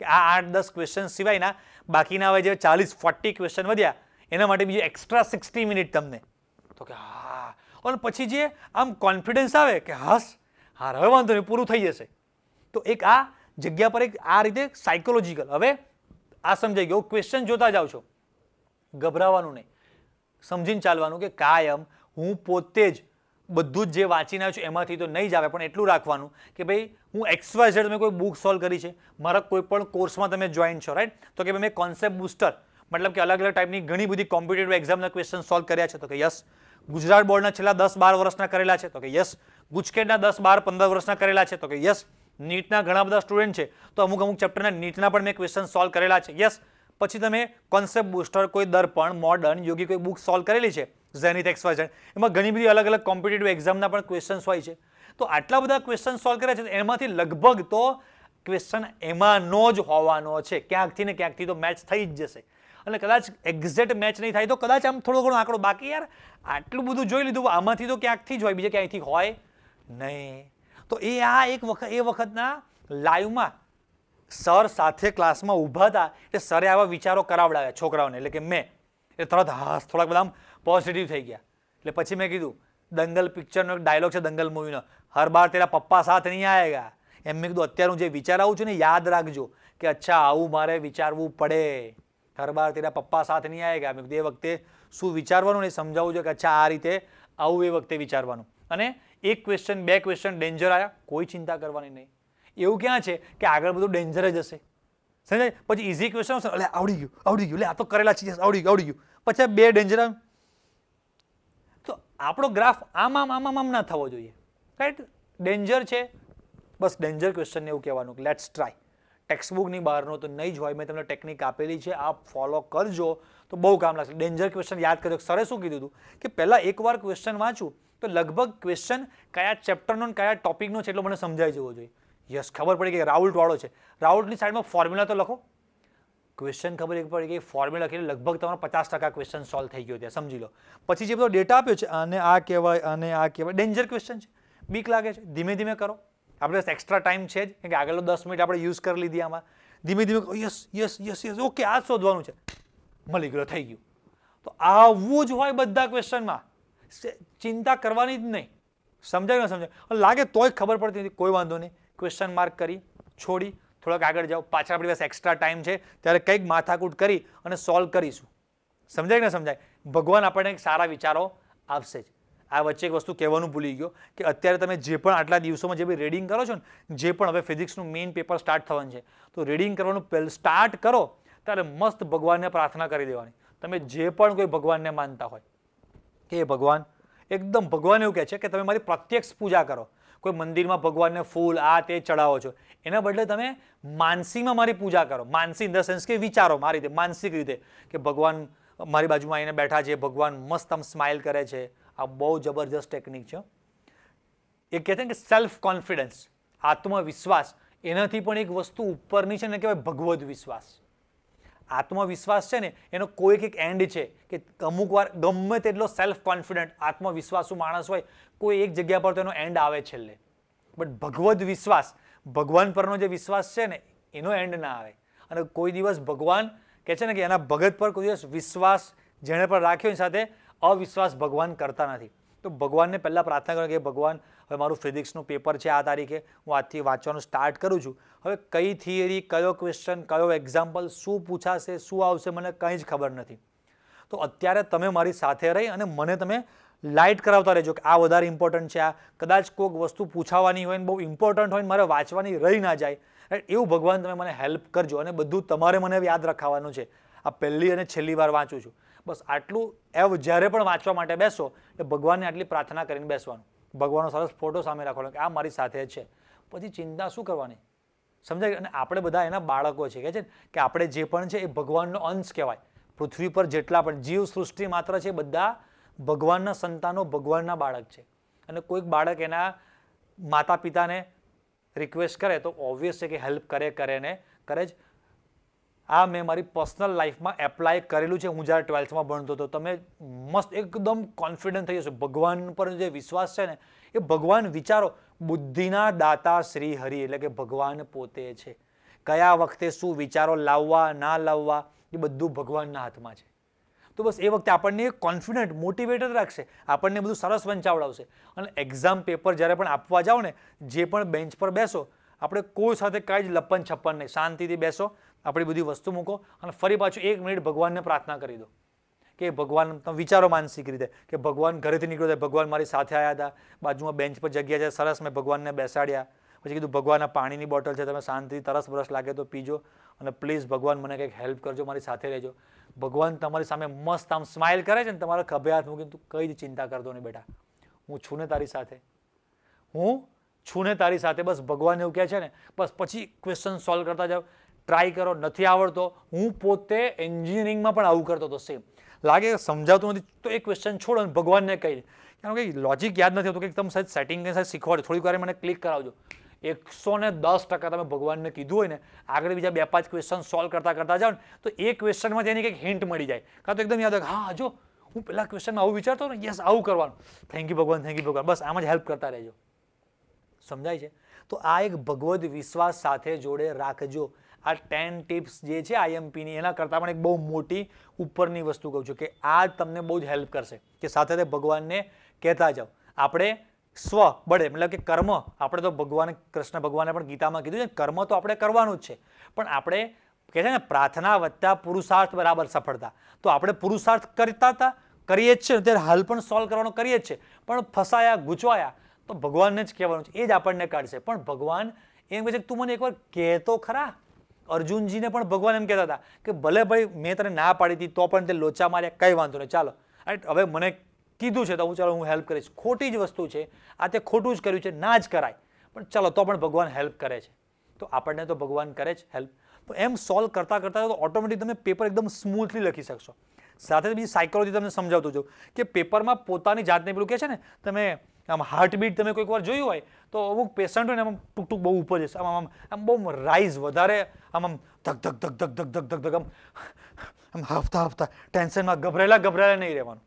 કે આ આઠ દસ ક્વેશ્ચન સિવાયના બાકીના હવે જે ચાલીસ ફોર્ટી ક્વેશ્ચન વધ્યા એના માટે બીજું એક્સ્ટ્રા સિક્સટી મિનિટ તમને તો કે હા અને પછી જે આમ કોન્ફિડન્સ આવે કે હસ હા હવે વાંધો નહીં પૂરું થઈ જશે તો એક આ જગ્યા પર એક આ રીતે સાયકોલોજીકલ હવે આ સમજાઈ ગયો ક્વેશ્ચન જોતા જાઓ છો ગભરાવાનું નહીં સમજીને ચાલવાનું કે કાયમ હું પોતે જ બધું જ જે વાંચીને આવ્યો છે એમાંથી તો નહીં જ આવે પણ એટલું રાખવાનું કે ભાઈ હું એક્સવાય ઝેડ તમે કોઈ બુક સોલ્વ કરી છે મારા કોઈપણ કોર્સમાં તમે જોઈન છો રાઈટ તો કે ભાઈ મેં કોન્સેપ્ટ બુસ્ટર મતલબ કે અલગ અલગ ટાઈપની ઘણી બધી કોમ્પિટેટિવ એક્ઝામના ક્વેશ્ચન સોલ્વ કર્યા છે તો કે યસ ગુજરાત બોર્ડના છેલ્લા દસ બાર વર્ષના કરેલા છે તો કે યસ ગુજકેટના દસ બાર પંદર વર્ષના કરેલા છે તો કે યસ નીટના ઘણા બધા સ્ટુડન્ટ છે તો અમુક અમુક ચેપ્ટરના નીટના પણ મેં ક્વેશ્ચન સોલ્વ કરેલા છે યસ પછી તમે કોન્સેપ્ટ બુસ્ટર કોઈ દર્પણ મોડર્ન યોગી કોઈ બુક સોલ્વ કરેલી છે ઝેનિથ એક્સ વાય એમાં ઘણી બધી અલગ અલગ કોમ્પિટેટિવ એક્ઝામના પણ ક્વેશ્ચન્સ હોય છે તો આટલા બધા ક્વેશ્ચન સોલ્વ કર્યા છે એમાંથી લગભગ તો ક્વેશ્ચન એમાંનો જ હોવાનો છે ક્યાંકથી ને ક્યાંકથી તો મેચ થઈ જ જશે અને કદાચ એક્ઝેક્ટ મેચ નહીં થાય તો કદાચ આમ થોડો ઘણો આંકડો બાકી યાર આટલું બધું જોઈ લીધું આમાંથી તો ક્યાંકથી જ હોય બીજે ક્યાંયથી હોય નહીં તો એ આ એક વખત એ વખતના લાઈવમાં સર સાથે ક્લાસમાં ઊભા હતા એટલે સરે આવા વિચારો કરાવડાવ્યા છોકરાઓને એટલે કે મેં એ તરત હાસ થોડાક બધા આમ પોઝિટિવ થઈ ગયા એટલે પછી મેં કીધું દંગલ પિક્ચરનો એક ડાયલોગ છે દંગલ મૂવીનો હર બાર તેરા પપ્પા સાથ નહીં આવેગા એમ મેં કીધું અત્યારે હું જે વિચાર આવું છું ને યાદ રાખજો કે અચ્છા આવું મારે વિચારવું પડે હર બાર તેરા પપ્પા સાથ નહીં આવેગા મેં કીધું એ વખતે શું વિચારવાનું ને સમજાવું જોઈએ કે અચ્છા આ રીતે આવું એ વખતે વિચારવાનું અને એક ક્વેશ્ચન બે ક્વેશ્ચન ડેન્જર આવ્યા કોઈ ચિંતા કરવાની નહીં એવું ક્યાં છે કે આગળ બધું ડેન્જર જ હશે સમજાય પછી ઇઝી ક્વેશ્ચન અલે આવડી ગયું આવડી ગયું લે આ તો કરેલા છે આવડી ગયું આવડી ગયું પછી બે ડેન્જર આવ્યું આપણો ગ્રાફ આમ આમ આમ આમ ના થવો જોઈએ રાઈટ ડેન્જર છે બસ ડેન્જર ક્વેશ્ચનને એવું કહેવાનું કે લેટ્સ ટ્રાય ટેક્સ્ટબુકની બહારનો તો નહીં જ હોય મેં તમને ટેકનિક આપેલી છે આ ફોલો કરજો તો બહુ કામ લાગશે ડેન્જર ક્વેશ્ચન યાદ કર્યો સરે શું કીધું હતું કે પહેલાં એકવાર ક્વેશ્ચન વાંચું તો લગભગ ક્વેશ્ચન કયા ચેપ્ટરનો કયા ટોપિકનો છે એટલો મને સમજાઈ જવો જોઈએ યસ ખબર પડી કે રાઉલ્ટ વાળો છે રાઉલ્ટની સાઈડમાં ફોર્મ્યુલા તો લખો ક્વેશ્ચન ખબર એક પડી ગઈ ફોર્મ્યુલા લખીને લગભગ તમારો પચાસ ટકા ક્વેશ્ચન સોલ્વ થઈ ગયો ત્યાં સમજી લો પછી જે બધો ડેટા આપ્યો છે અને આ કહેવાય અને આ કહેવાય ડેન્જર ક્વેશ્ચન છે બીક લાગે છે ધીમે ધીમે કરો આપણે એક્સ્ટ્રા ટાઈમ છે જ કેમ કે આગળનો દસ મિનિટ આપણે યુઝ કરી લીધી આમાં ધીમે ધીમે yes yes yes yes okay આ શોધવાનું છે મળી ગયો થઈ ગયું તો આવું જ હોય બધા ક્વેશ્ચનમાં ચિંતા કરવાની જ નહીં સમજાય ન સમજાય લાગે તોય ખબર પડતી નથી કોઈ વાંધો નહીં ક્વેશ્ચન માર્ક કરી છોડી થોડાક આગળ જાઓ પાછળ આપણી પાસે એક્સ્ટ્રા ટાઈમ છે ત્યારે કંઈક માથાકૂટ કરી અને સોલ્વ કરીશું સમજાય ને સમજાય ભગવાન આપણને સારા વિચારો આપશે જ આ વચ્ચે એક વસ્તુ કહેવાનું ભૂલી ગયો કે અત્યારે તમે જે પણ આટલા દિવસોમાં જે બી રીડિંગ કરો છો ને જે પણ હવે ફિઝિક્સનું મેઇન પેપર સ્ટાર્ટ થવાનું છે તો રીડિંગ કરવાનું સ્ટાર્ટ કરો ત્યારે મસ્ત ભગવાનને પ્રાર્થના કરી દેવાની તમે જે પણ કોઈ ભગવાનને માનતા હોય કે ભગવાન એકદમ ભગવાન એવું કહે છે કે તમે મારી પ્રત્યક્ષ પૂજા કરો કોઈ મંદિરમાં ભગવાનને ફૂલ આ તે ચડાવો છો એના બદલે તમે માનસીમાં મારી પૂજા કરો માનસી ઇન ધ સેન્સ કે વિચારો મારી રીતે માનસિક રીતે કે ભગવાન મારી બાજુમાં આવીને બેઠા છે ભગવાન મસ્ત આમ સ્માઇલ કરે છે આ બહુ જબરજસ્ત ટેકનિક છે એ કહે છે કે સેલ્ફ કોન્ફિડન્સ આત્મવિશ્વાસ એનાથી પણ એક વસ્તુ ઉપરની છે ને કહેવાય ભગવદ્ વિશ્વાસ આત્મવિશ્વાસ છે ને એનો કોઈક એક એન્ડ છે કે અમુક વાર ગમે તેટલો સેલ્ફ કોન્ફિડન્ટ આત્મવિશ્વાસુ માણસ હોય કોઈ એક જગ્યા પર તો એનો એન્ડ આવે છેલ્લે બટ ભગવદ્ વિશ્વાસ ભગવાન પરનો જે વિશ્વાસ છે ને એનો એન્ડ ના આવે અને કોઈ દિવસ ભગવાન કહે છે ને કે એના ભગત પર કોઈ દિવસ વિશ્વાસ જેણે પણ રાખ્યો એની સાથે અવિશ્વાસ ભગવાન કરતા નથી તો ભગવાનને પહેલાં પ્રાર્થના કરો કે ભગવાન હવે મારું ફિઝિક્સનું પેપર છે આ તારીખે હું આજથી વાંચવાનું સ્ટાર્ટ કરું છું હવે કઈ થિયરી કયો ક્વેશ્ચન કયો એક્ઝામ્પલ શું પૂછાશે શું આવશે મને કંઈ જ ખબર નથી તો અત્યારે તમે મારી સાથે રહી અને મને તમે લાઇટ કરાવતા રહેજો કે આ વધારે ઇમ્પોર્ટન્ટ છે આ કદાચ કોઈક વસ્તુ પૂછાવાની હોય ને બહુ ઇમ્પોર્ટન્ટ હોય ને મારે વાંચવાની રહી ના જાય એવું ભગવાન તમે મને હેલ્પ કરજો અને બધું તમારે મને યાદ રાખવાનું છે આ પહેલી અને છેલ્લી વાર વાંચું છું બસ આટલું એવ જ્યારે પણ વાંચવા માટે બેસો એ ભગવાનને આટલી પ્રાર્થના કરીને બેસવાનું ભગવાનનો સરસ ફોટો સામે રાખવાનો કે આ મારી સાથે છે પછી ચિંતા શું કરવાની સમજાય અને આપણે બધા એના બાળકો છે કે છે કે આપણે જે પણ છે એ ભગવાનનો અંશ કહેવાય પૃથ્વી પર જેટલા પણ જીવ સૃષ્ટિ માત્ર છે બધા ભગવાનના સંતાનો ભગવાનના બાળક છે અને કોઈક બાળક એના માતા પિતાને રિક્વેસ્ટ કરે તો ઓબ્વિયસ છે કે હેલ્પ કરે કરે ને કરે જ આ મેં મારી પર્સનલ લાઈફમાં એપ્લાય કરેલું છે હું જ્યારે ટ્વેલ્થમાં ભણતો હતો તમે મસ્ત એકદમ કોન્ફિડન્ટ થઈ જશો ભગવાન પર જે વિશ્વાસ છે ને એ ભગવાન વિચારો બુદ્ધિના દાતા શ્રી હરિ એટલે કે ભગવાન પોતે છે કયા વખતે શું વિચારો લાવવા ના લાવવા એ બધું ભગવાનના હાથમાં છે તો બસ એ વખતે આપણને કોન્ફિડન્ટ મોટિવેટેડ રાખશે આપણને બધું સરસ વંચાવડાવશે અને એક્ઝામ પેપર જ્યારે પણ આપવા જાઓ ને જે પણ બેન્ચ પર બેસો આપણે કોઈ સાથે કાંઈ જ લપન છપ્પન નહીં શાંતિથી બેસો આપણી બધી વસ્તુ મૂકો અને ફરી પાછું એક મિનિટ ભગવાનને પ્રાર્થના કરી દો કે ભગવાન તમે વિચારો માનસિક રીતે કે ભગવાન ઘરેથી નીકળ્યો હતા ભગવાન મારી સાથે આવ્યા હતા બાજુમાં બેન્ચ પર જગ્યા છે સરસ મેં ભગવાનને બેસાડ્યા પછી કીધું ભગવાનના પાણીની બોટલ છે તમે શાંતિ તરસ બરસ લાગે તો પીજો અને પ્લીઝ ભગવાન મને કંઈક હેલ્પ કરજો મારી સાથે રહેજો ભગવાન તમારી સામે મસ્ત આમ સ્માઇલ કરે છે ને તમારા ખભે હાથ મૂકીને તું કંઈ જ ચિંતા કરતો નહીં બેટા હું છું ને તારી સાથે હું છું ને તારી સાથે બસ ભગવાન એવું કહે છે ને બસ પછી ક્વેશ્ચન સોલ્વ કરતા જાઓ ટ્રાય કરો નથી આવડતો હું પોતે એન્જિનિયરિંગમાં પણ આવું કરતો હતો સેમ લાગે સમજાવતું નથી તો એ ક્વેશ્ચન છોડો અને ભગવાનને કહી કારણ કે લોજિક યાદ નથી હોતું કે તમે સાહેબ સેટિંગ કંઈ સાહેબ શીખવાડો થોડીક વાર મને ક્લિક કરાવજો એકસો ને દસ ટકા તમે ભગવાનને કીધું હોય ને આગળ બીજા બે પાંચ ક્વેશ્ચન સોલ્વ કરતા કરતા જાઓ ને તો એ ક્વેશ્ચનમાં તેની કંઈક હિન્ટ મળી જાય કાં તો એકદમ યાદ આવે હા જો હું પેલા ક્વેશ્ચનમાં આવું વિચારતો ને યસ આવું કરવાનું થેન્ક યુ ભગવાન થેન્ક યુ ભગવાન બસ આમ જ હેલ્પ કરતા રહેજો સમજાય છે તો આ એક ભગવદ્ વિશ્વાસ સાથે જોડે રાખજો આ ટેન ટિપ્સ જે છે આઈએમપીની એના કરતાં પણ એક બહુ મોટી ઉપરની વસ્તુ કહું છું કે આ તમને બહુ જ હેલ્પ કરશે કે સાથે સાથે ભગવાનને કહેતા જાઓ આપણે સ્વ બળે મતલબ કે કર્મ આપણે તો ભગવાન કૃષ્ણ ભગવાને પણ ગીતામાં કીધું છે કર્મ તો આપણે કરવાનું જ છે પણ આપણે કહે છે ને પ્રાર્થના વધતા પુરુષાર્થ બરાબર સફળતા તો આપણે પુરુષાર્થ કરતા હતા કરીએ જ છે અત્યારે હાલ પણ સોલ્વ કરવાનું કરીએ જ છે પણ ફસાયા ગૂંચવાયા તો ભગવાનને જ કહેવાનું છે એ જ આપણને કાઢશે પણ ભગવાન એમ કહે છે તું મને એકવાર કહેતો ખરા અર્જુનજીને પણ ભગવાન એમ કહેતા હતા કે ભલે ભાઈ મેં તને ના પાડી હતી તો પણ તે લોચા માર્યા કંઈ વાંધો નહીં ચાલો અને હવે મને કીધું છે તો હું ચાલો હું હેલ્પ કરીશ ખોટી જ વસ્તુ છે આ તે ખોટું જ કર્યું છે ના જ કરાય પણ ચાલો તો પણ ભગવાન હેલ્પ કરે છે તો આપણને તો ભગવાન કરે જ હેલ્પ તો એમ સોલ્વ કરતાં કરતાં તો ઓટોમેટિક તમે પેપર એકદમ સ્મૂથલી લખી શકશો સાથે બીજી સાયકોલોજી તમને સમજાવતું છું કે પેપરમાં પોતાની જાતને પેલું કહે છે ને તમે આમ હાર્ટબીટ તમે કોઈક વાર જોયું હોય તો અમુક પેશન્ટ હોય ને આમ ટૂંક ટૂંક બહુ ઉપર જશે આમ આમ આમ બહુ રાઇઝ વધારે આમ આમ ધક ધક ધક ધક ધક ધક ધક ધક આમ આમ હફતા હફતા ટેન્શનમાં ગભરાયેલા ગભરાયેલા નહીં રહેવાનું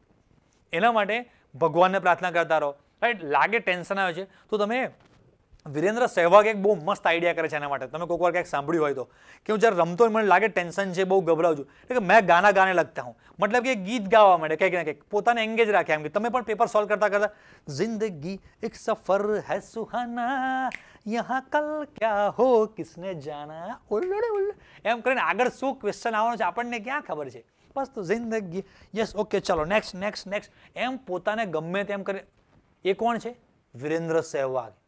એના માટે ભગવાનને પ્રાર્થના કરતા રહો રાઈટ લાગે ટેન્શન આવે છે તો તમે વિરેન્દ્ર સહેવાગ એક બહુ મસ્ત આઈડિયા કરે છે એના માટે તમે કોઈક વાર ક્યાંક સાંભળ્યું હોય તો કે હું જ્યારે રમતો મને લાગે ટેન્શન છે બહુ ગભરાઉં છું એટલે કે મેં ગાના ગાને લગતા હું મતલબ કે ગીત ગાવા માટે કંઈક ને કંઈક પોતાને એંગેજ રાખે એમ કે તમે પણ પેપર સોલ્વ કરતા કરતા જિંદગી એક સફર હૈ સુહાના યહાં કલ ક્યા હો કિસને જાના ઉલ્લડે ઉલ્લ એમ કરીને આગળ શું ક્વેશ્ચન આવવાનું છે આપણને ક્યાં ખબર છે બસ તો જિંદગી યસ ઓકે ચલો નેક્સ્ટ નેક્સ્ટ નેક્સ્ટ એમ પોતાને ગમે તેમ કરે એ કોણ છે વિરેન્દ્ર સહેવાગ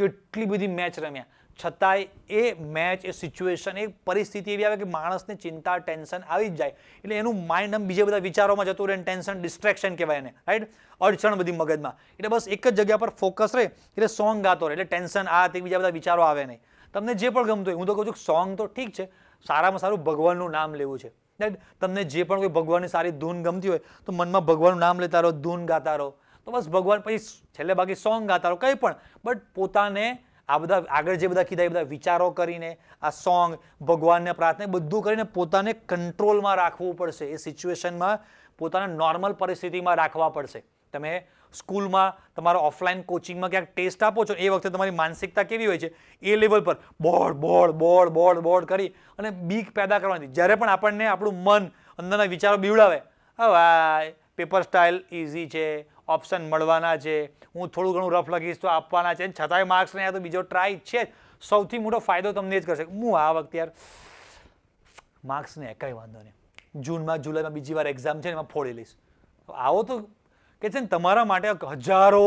કેટલી બધી મેચ રમ્યા છતાંય એ મેચ એ સિચ્યુએશન એ પરિસ્થિતિ એવી આવે કે માણસને ચિંતા ટેન્શન આવી જ જાય એટલે એનું માઇન્ડ આમ બીજા બધા વિચારોમાં જતું રહે ટેન્શન ડિસ્ટ્રેક્શન કહેવાય એને રાઈટ અડચણ બધી મગજમાં એટલે બસ એક જ જગ્યા પર ફોકસ રહે એટલે સોંગ ગાતો રહે એટલે ટેન્શન આ તે બીજા બધા વિચારો આવે નહીં તમને જે પણ ગમતું હોય હું તો કહું છું સોંગ તો ઠીક છે સારામાં સારું ભગવાનનું નામ લેવું છે તમને જે પણ કોઈ ભગવાનની સારી ધૂન ગમતી હોય તો મનમાં ભગવાનનું નામ લેતા રહો ધૂન ગાતા રહો તો બસ ભગવાન પછી છેલ્લે બાકી સોંગ ગાતા રહો કંઈ પણ બટ પોતાને આ બધા આગળ જે બધા કીધા એ બધા વિચારો કરીને આ સોંગ ભગવાનને પ્રાર્થના બધું કરીને પોતાને કંટ્રોલમાં રાખવું પડશે એ સિચ્યુએશનમાં પોતાને નોર્મલ પરિસ્થિતિમાં રાખવા પડશે તમે સ્કૂલમાં તમારા ઓફલાઈન કોચિંગમાં ક્યાંક ટેસ્ટ આપો છો એ વખતે તમારી માનસિકતા કેવી હોય છે એ લેવલ પર board board board board board કરી અને બીક પેદા કરવાની જ્યારે પણ આપણને આપણું મન અંદરના વિચારો બીવડાવે હા પેપર સ્ટાઇલ ઇઝી છે ઓપ્શન મળવાના છે હું થોડું ઘણું રફ લખીશ તો આપવાના છે છતાંય માર્ક્સ નહીં તો બીજો ટ્રાય છે સૌથી મોટો ફાયદો તમને જ કરશે હું આ વખતે યાર માર્ક્સ નહીં કાંઈ વાંધો નહીં જૂનમાં જુલાઈમાં બીજી વાર એક્ઝામ છે એમાં ફોડી લઈશ આવો તો કે છે ને તમારા માટે હજારો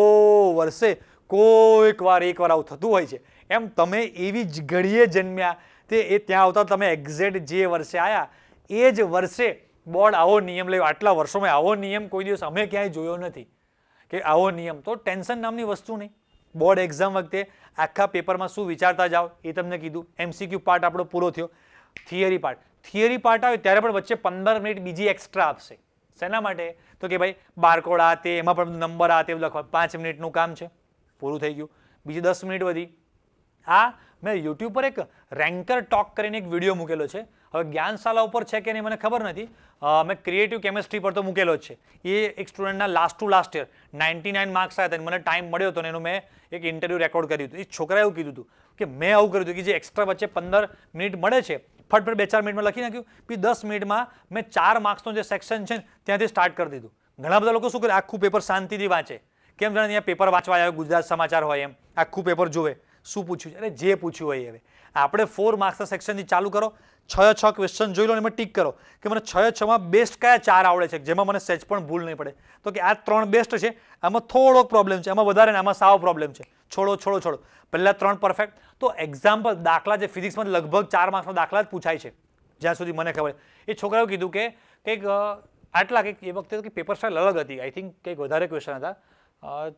વર્ષે કોઈક વાર એકવાર આવું થતું હોય છે એમ તમે એવી જ ઘડીએ જન્મ્યા તે એ ત્યાં આવતા તમે એક્ઝેક્ટ જે વર્ષે આવ્યા એ જ વર્ષે બોર્ડ આવો નિયમ લેવો આટલા વર્ષોમાં આવો નિયમ કોઈ દિવસ અમે ક્યાંય જોયો નથી કે આવો નિયમ તો ટેન્શન નામની વસ્તુ નહીં બોર્ડ એક્ઝામ વખતે આખા પેપરમાં શું વિચારતા જાઓ એ તમને કીધું એમસીક્યુ પાર્ટ આપણો પૂરો થયો થિયરી પાર્ટ થિયરી પાર્ટ આવે ત્યારે પણ વચ્ચે પંદર મિનિટ બીજી એક્સ્ટ્રા આપશે શેના માટે તો કે ભાઈ બારકોડ આ તે એમાં પણ નંબર આ તે લખવા પાંચ મિનિટનું કામ છે પૂરું થઈ ગયું બીજી દસ મિનિટ વધી આ મેં યુટ્યુબ પર એક રેન્કર ટોક કરીને એક વિડીયો મૂકેલો છે હવે જ્ઞાનશાલા ઉપર છે કે નહીં મને ખબર નથી મેં ક્રિએટિવ કેમેસ્ટ્રી પર તો મૂકેલો જ છે એ એક સ્ટુડન્ટના last to last year ninety nine marks આવ્યા હતા મને ટાઈમ મળ્યો હતો એનું મેં એક ઇન્ટરવ્યૂ રેકોર્ડ કર્યું હતું એ છોકરાએ એવું કીધું હતું કે મેં આવું કર્યું હતું કે જે એક્સ્ટ્રા વચ્ચે પંદર મિનિટ મળે છે ફટફટ બે ચાર મિનિટમાં લખી નાખ્યું પછી દસ મિનિટમાં મેં ચાર માર્ક્સનો જે સેક્શન છે ત્યાંથી સ્ટાર્ટ કરી દીધું ઘણા બધા લોકો શું કરે આખું પેપર શાંતિથી વાંચે કેમ જાણે અહીંયા પેપર વાંચવા આવે ગુજરાત સમાચાર હોય એમ આખું પેપર જોવે શું પૂછ્યું છે અરે જે પૂછ્યું હોય હવે આપણે ફોર માર્ક્સના સેક્શનથી ચાલુ કરો છ છ ક્વેશ્ચન જોઈ લો અને એમાં ટીક કરો કે મને છ છમાં બેસ્ટ કયા ચાર આવડે છે જેમાં મને સહેજ પણ ભૂલ નહીં પડે તો કે આ ત્રણ બેસ્ટ છે આમાં થોડોક પ્રોબ્લેમ છે આમાં વધારે ને આમાં સાવ પ્રોબ્લેમ છે છોડો છોડો છોડો પહેલાં ત્રણ પરફેક્ટ તો એક્ઝામ્પલ દાખલા જે ફિઝિક્સમાં લગભગ ચાર માર્ક્સનો દાખલા જ પૂછાય છે જ્યાં સુધી મને ખબર એ છોકરાઓ કીધું કે કંઈક આટલા કંઈક એ વખતે કે પેપર સ્ટાઇલ અલગ હતી આઈ થિંક કંઈક વધારે ક્વેશ્ચન હતા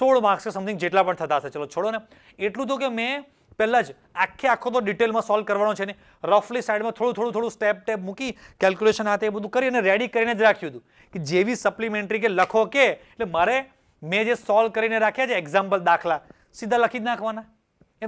સોળ માર્ક્સ કે સમથિંગ જેટલા પણ થતા હશે ચલો છોડો ને એટલું તો કે મેં પહેલાં જ આખે આખો તો ડિટેલમાં સોલ્વ કરવાનો છે ને રફલી સાઈડમાં થોડું થોડું થોડું સ્ટેપ ટેપ મૂકી કેલ્ક્યુલેશન હાથે એ બધું કરી અને રેડી કરીને જ રાખ્યું હતું કે જેવી સપ્લિમેન્ટરી કે લખો કે એટલે મારે મેં જે સોલ્વ કરીને રાખ્યા છે એક્ઝામ્પલ દાખલા સીધા લખી જ નાખવાના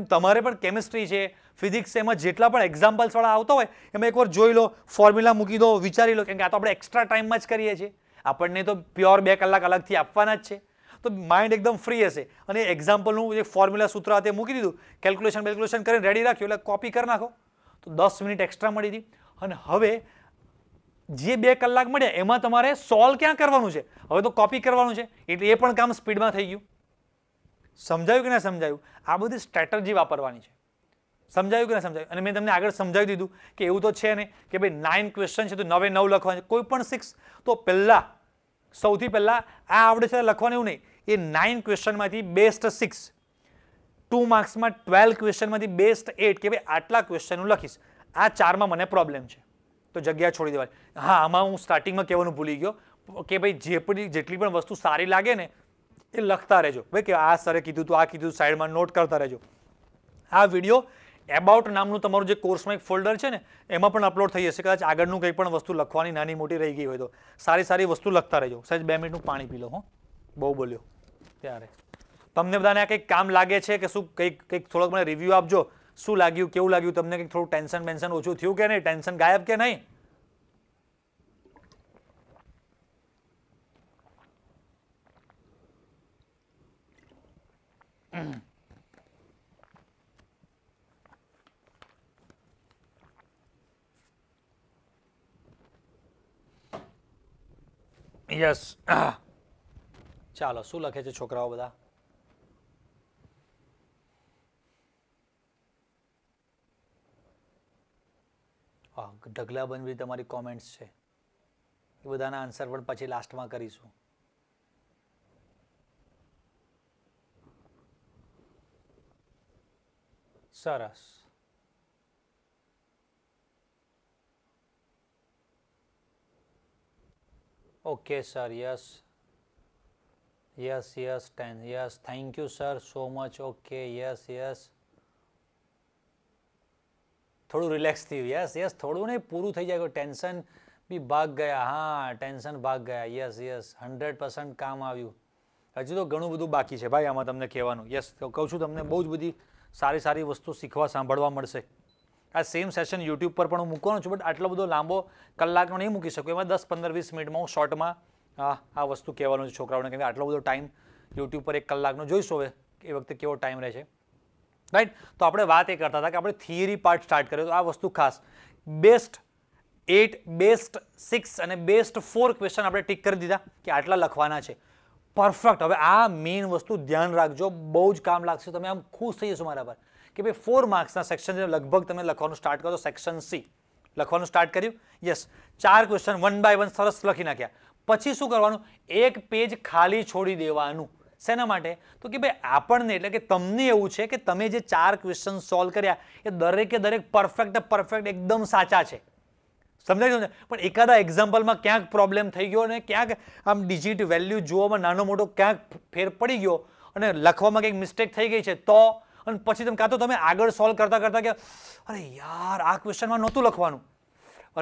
એમ તમારે પણ કેમિસ્ટ્રી છે ફિઝિક્સ એમાં જેટલા પણ એક્ઝામ્પલ્સવાળા આવતા હોય એમાં એકવાર જોઈ લો ફોર્મ્યુલા મૂકી દો વિચારી લો કેમ કે આ તો આપણે એક્સ્ટ્રા ટાઈમમાં જ કરીએ છીએ આપણને તો પ્યોર બે કલાક અલગથી આપવાના જ છે તો માઇન્ડ એકદમ ફ્રી હશે અને એક્ઝામ્પલનું જે ફોર્મ્યુલા સૂત્ર આ તે મૂકી દીધું કેલ્ક્યુલેશન બેલ્ક્યુલેશન કરીને રેડી રાખ્યું એટલે કોપી કરી નાખો તો દસ મિનિટ એક્સ્ટ્રા મળી હતી અને હવે જે બે કલાક મળ્યા એમાં તમારે સોલ્વ ક્યાં કરવાનું છે હવે તો કોપી કરવાનું છે એટલે એ પણ કામ સ્પીડમાં થઈ ગયું સમજાયું કે ના સમજાયું આ બધી સ્ટ્રેટર્જી વાપરવાની છે સમજાયું કે ના સમજાયું અને મેં તમને આગળ સમજાવી દીધું કે એવું તો છે ને કે ભાઈ નાઇન ક્વેશ્ચન છે તો નવે નવ લખવાના કોઈ પણ સિક્સ તો પહેલાં સૌથી પહેલાં આ આવડે છે લખવાનું એવું નહીં એ નાઇન ક્વેશ્ચનમાંથી બેસ્ટ સિક્સ ટુ માર્ક્સમાં ટ્વેલ્વ ક્વેશ્ચનમાંથી બેસ્ટ એટ કે ભાઈ આટલા ક્વેશ્ચન હું લખીશ આ ચારમાં મને પ્રોબ્લેમ છે તો જગ્યા છોડી દેવાની હા આમાં હું સ્ટાર્ટિંગમાં કહેવાનું ભૂલી ગયો કે ભાઈ જે પણ જેટલી પણ વસ્તુ સારી લાગે ને એ લખતા રહેજો ભાઈ કે આ સરે કીધું તો આ કીધું સાઈડમાં નોટ કરતા રહેજો આ વિડીયો એબાઉટ નામનું તમારું જે કોર્સમાં એક ફોલ્ડર છે ને એમાં પણ અપલોડ થઈ જશે કદાચ આગળનું કંઈ પણ વસ્તુ લખવાની નાની મોટી રહી ગઈ હોય તો સારી સારી વસ્તુ લખતા રહેજો સાહેબ બે મિનિટનું પાણી પી લો હો બહુ બોલ્યો ત્યારે તમને બધાને આ કંઈક કામ લાગે છે કે શું કંઈક કંઈક થોડોક મને રિવ્યૂ આપજો શું લાગ્યું કેવું લાગ્યું તમને કંઈક થોડું ટેન્શન બેન્શન ઓછું થયું કે નહીં ટેન્શન ગાયબ કે નહીં યસ ચાલો શું લખે છે છોકરાઓ બધા હા ઢગલા બનવી તમારી કોમેન્ટ્સ છે એ બધાના આન્સર પણ પછી લાસ્ટમાં કરીશું સરસ okay sir yes yes yes ten yes thank you sir so much okay yes yes થોડું રિલેક્સ થયું યસ યસ થોડું નહીં પૂરું થઈ જાય ટેન્શન બી ભાગ ગયા હા ટેન્શન ભાગ ગયા યસ યસ હંડ્રેડ પર્સન્ટ કામ આવ્યું હજુ તો ઘણું બધું બાકી છે ભાઈ આમાં તમને કહેવાનું યસ તો કહું છું તમને બહુ જ બધી સારી સારી વસ્તુ શીખવા સાંભળવા મળશે આ સેમ સેશન યુટ્યુબ પર પણ હું મૂકવાનો છું બટ આટલો બધો લાંબો કલાકનો નહીં મૂકી શકું એમાં દસ પંદર વીસ મિનિટમાં હું શોર્ટમાં આ વસ્તુ કહેવાનું છે છોકરાઓને કેમ કે આટલો બધો ટાઈમ યુટ્યુબ પર એક કલાકનો જોઈશું હવે એ વખતે કેવો ટાઈમ રહે છે રાઈટ તો આપણે વાત એ કરતા હતા કે આપણે થિયરી પાર્ટ સ્ટાર્ટ કર્યો તો આ વસ્તુ ખાસ બેસ્ટ એટ બેસ્ટ સિક્સ અને બેસ્ટ ફોર ક્વેશ્ચન આપણે ટીક કરી દીધા કે આટલા લખવાના છે પરફેક્ટ હવે આ મેઇન વસ્તુ ધ્યાન રાખજો બહુ જ કામ લાગશે તમે આમ ખુશ થઈ જશો મારા પર કે ભાઈ ફોર માર્ક્સના સેક્શન લગભગ તમે લખવાનું સ્ટાર્ટ કરો સેક્શન સી લખવાનું સ્ટાર્ટ કર્યું યસ ચાર ક્વેશ્ચન વન બાય વન સરસ લખી નાખ્યા પછી શું કરવાનું એક પેજ ખાલી છોડી દેવાનું શેના માટે તો કે ભાઈ આપણને એટલે કે તમને એવું છે કે તમે જે ચાર ક્વેશ્ચન સોલ્વ કર્યા એ દરેકે દરેક પરફેક્ટ પરફેક્ટ એકદમ સાચા છે સમજાય છે પણ એકાદા એક્ઝામ્પલમાં ક્યાંક પ્રોબ્લેમ થઈ ગયો અને ક્યાંક આમ ડિજિટ વેલ્યુ જોવામાં નાનો મોટો ક્યાંક ફેર પડી ગયો અને લખવામાં કંઈક મિસ્ટેક થઈ ગઈ છે તો અને પછી તમે કાં તો તમે આગળ સોલ્વ કરતા કરતા કે અરે યાર આ ક્વેશ્ચનમાં નહોતું લખવાનું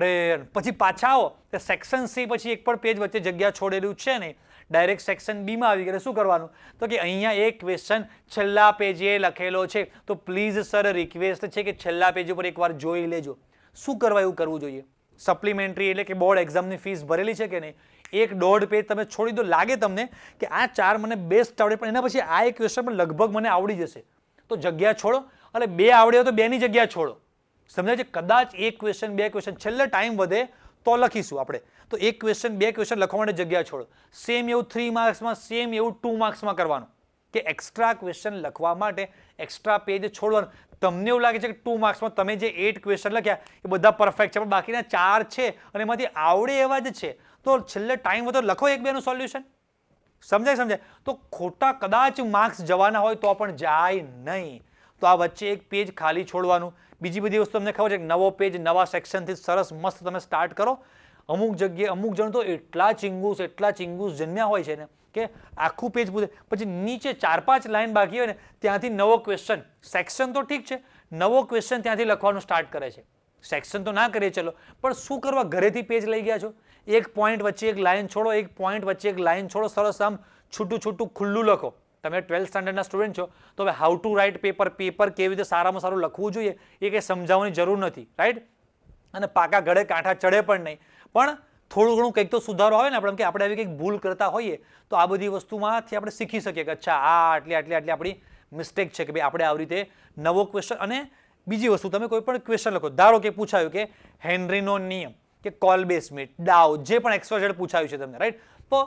અરે પછી પાછા આવો તો સેક્શન સી પછી એક પણ પેજ વચ્ચે જગ્યા છોડેલું છે ને ડાયરેક્ટ સેક્શન બીમાં આવી ગયા શું કરવાનું તો કે અહીંયા એક ક્વેશ્ચન છેલ્લા પેજે લખેલો છે તો પ્લીઝ સર રિક્વેસ્ટ છે કે છેલ્લા પેજ ઉપર એકવાર જોઈ લેજો શું કરવા એવું કરવું જોઈએ સપ્લિમેન્ટરી એટલે કે બોર્ડ એક્ઝામની ફીસ ભરેલી છે કે નહીં એક દોઢ પેજ તમે છોડી દો લાગે તમને કે આ ચાર મને બેસ્ટ આવડે પણ એના પછી આ એક ક્વેશ્ચન પણ લગભગ મને આવડી જશે તો જગ્યા છોડો અને બે આવડે તો બેની જગ્યા છોડો સમજાય છે કદાચ એક ક્વેશ્ચન બે ક્વેશ્ચન છેલ્લે ટાઈમ વધે તો લખીશું આપણે તો એક ક્વેશ્ચન બે ક્વેશ્ચન લખવા માટે જગ્યા છોડો સેમ એવું થ્રી માર્ક્સમાં સેમ એવું ટુ માર્ક્સમાં કરવાનું કે એક્સ્ટ્રા ક્વેશ્ચન લખવા માટે એક્સ્ટ્રા પેજ છોડવાનું તમને એવું લાગે છે કે ટુ માર્ક્સમાં તમે જે એટ ક્વેશ્ચન લખ્યા એ બધા પરફેક્ટ છે પણ બાકીના ચાર છે અને એમાંથી આવડે એવા જ છે તો છેલ્લે ટાઈમ વધારે લખો એક બેનું સોલ્યુશન સમજાય સમજાય તો ખોટા કદાચ માર્ક્સ જવાના હોય તો પણ જાય નહીં તો આ વચ્ચે એક પેજ ખાલી છોડવાનું બીજી બધી વસ્તુ તમને ખબર છે નવો પેજ નવા સેક્શનથી સરસ મસ્ત તમે સ્ટાર્ટ કરો અમુક જગ્યાએ અમુક જણ તો એટલા ચિંગુસ એટલા ચિંગુસ જન્મ્યા હોય છે ને કે આખું પેજ પૂછે પછી નીચે ચાર પાંચ લાઇન બાકી હોય ને ત્યાંથી નવો ક્વેશ્ચન સેક્શન તો ઠીક છે નવો ક્વેશ્ચન ત્યાંથી લખવાનું સ્ટાર્ટ કરે છે સેક્શન તો ના કરીએ ચલો પણ શું કરવા ઘરેથી પેજ લઈ ગયા છો એક પોઈન્ટ વચ્ચે એક લાઇન છોડો એક પોઈન્ટ વચ્ચે એક લાઇન છોડો સરસ આમ છૂટું છૂટું ખુલ્લું લખો તમે ટ્વેલ્થ સ્ટાન્ડર્ડના સ્ટુડન્ટ છો તો હવે how to write paper paper કેવી રીતે સારામાં સારું લખવું જોઈએ એ કંઈ સમજાવવાની જરૂર નથી રાઈટ અને પાકા ગળે કાંઠા ચડે પણ નહીં પણ થોડું ઘણું કંઈક તો સુધારો આવે ને આપણે કે આપણે આવી કંઈક ભૂલ કરતા હોઈએ તો આ બધી વસ્તુમાંથી આપણે શીખી શકીએ કે અચ્છા આ આટલી આટલી આટલી આપણી મિસ્ટેક છે કે ભાઈ આપણે આવી રીતે નવો ક્વેશ્ચન અને બીજી વસ્તુ તમે કોઈ પણ ક્વેશ્ચન લખો ધારો કે પૂછાયું કે હેનરીનો નિયમ કે કોલ મીટ ડાઉ જે પણ એક્સપર્ટ પૂછાયું છે તમને રાઈટ તો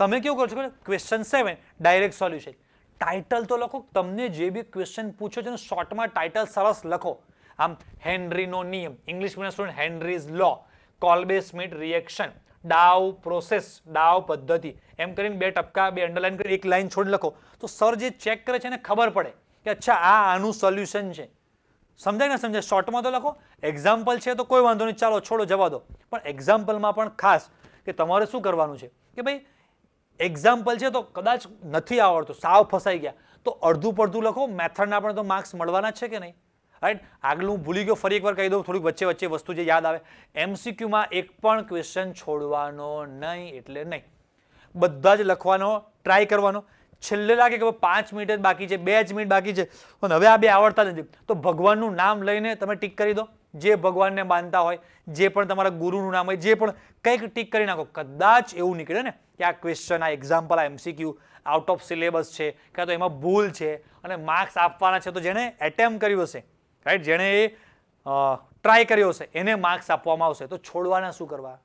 તમે કેવું કરશો question seven direct solution title તો લખો તમને જે બી ક્વેશ્ચન પૂછો છે શોર્ટમાં ટાઇટલ સરસ લખો આમ હેનરીનો નિયમ English medium student Henry's law Kolbe Schmitt reaction Dow process Dow પદ્ધતિ એમ કરીને બે ટપકા બે અંડરલાઇન કરી એક લાઇન છોડી લખો તો સર જે ચેક કરે છે એને ખબર પડે કે અચ્છા આ આનું સોલ્યુશન છે સમજાય ને સમજાય શોર્ટમાં તો લખો એક્ઝામ્પલ છે તો કોઈ વાંધો નહીં ચાલો છોડો જવા દો પણ એક્ઝામ્પલમાં પણ ખાસ કે તમારે શું કરવાનું છે કે ભાઈ એક્ઝામ્પલ છે તો કદાચ નથી આવડતું સાવ ફસાઈ ગયા તો અડધું પડધું લખો મેથડના પણ તો માર્ક્સ મળવાના છે કે નહીં રાઈટ આગલું હું ભૂલી ગયો ફરી એકવાર કહી દઉં થોડીક વચ્ચે વચ્ચે વસ્તુ જે યાદ આવે એમસીક્યુમાં એક પણ ક્વેશ્ચન છોડવાનો નહીં એટલે નહીં બધા જ લખવાનો ટ્રાય કરવાનો છેલ્લે લાગે કે પાંચ મિનિટ જ બાકી છે બે જ મિનિટ બાકી છે પણ હવે આ બે આવડતા નથી તો ભગવાનનું નામ લઈને તમે ટીક કરી દો જે ભગવાનને માનતા હોય જે પણ તમારા ગુરુનું નામ હોય જે પણ કંઈક ટીક કરી નાખો કદાચ એવું નીકળે ને કે આ ક્વેશ્ચન આ એક્ઝામ્પલ આ એમસીક્યુ આઉટ ઓફ સિલેબસ છે કાં તો એમાં ભૂલ છે અને માર્ક્સ આપવાના છે તો જેણે એટેમ્પ કર્યું હશે રાઈટ જેણે એ ટ્રાય કર્યો હશે એને માર્ક્સ આપવામાં આવશે તો છોડવાના શું કરવા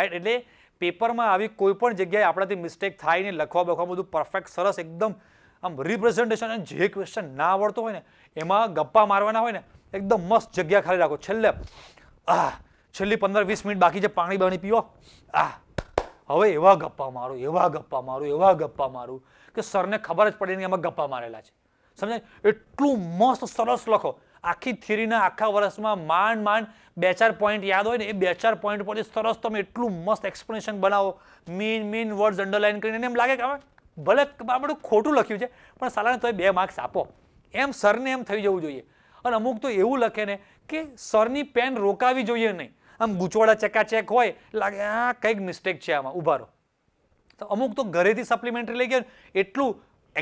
રાઈટ એટલે પેપરમાં આવી કોઈ પણ જગ્યાએ આપણાથી મિસ્ટેક થાય ને લખવા બખવા બધું પરફેક્ટ સરસ એકદમ આમ રિપ્રેઝન્ટેશન અને જે ક્વેશ્ચન ના આવડતો હોય ને એમાં ગપ્પા મારવાના હોય ને એકદમ મસ્ત જગ્યા ખાલી રાખો છેલ્લે આ છેલ્લી પંદર વીસ મિનિટ બાકી છે પાણી બાણી પીઓ આ હવે એવા ગપ્પા મારું એવા ગપ્પા મારું એવા ગપ્પા મારું કે સરને ખબર જ પડે નહીં એમાં ગપ્પા મારેલા છે સમજાય એટલું મસ્ત સરસ લખો આખી થિયરીના આખા વર્ષમાં માંડ માંડ બે ચાર પોઈન્ટ યાદ હોય ને એ બે ચાર પોઈન્ટ પરથી સરસ તમે એટલું મસ્ત એક્સપ્લેનેશન બનાવો મેઇન મેઇન વર્ડ્સ અંડરલાઇન કરીને એમ લાગે કે હવે ભલે આપણે ખોટું લખ્યું છે પણ સાલાને તોય બે માર્ક્સ આપો એમ સરને એમ થઈ જવું જોઈએ અને અમુક તો એવું લખે ને કે સરની પેન રોકાવી જોઈએ નહીં આમ ગૂંચવાડા ચેકાચેક હોય લાગે આ કંઈક મિસ્ટેક છે આમાં ઊભા રહો તો અમુક તો ઘરેથી સપ્લિમેન્ટરી લઈ ગયા એટલું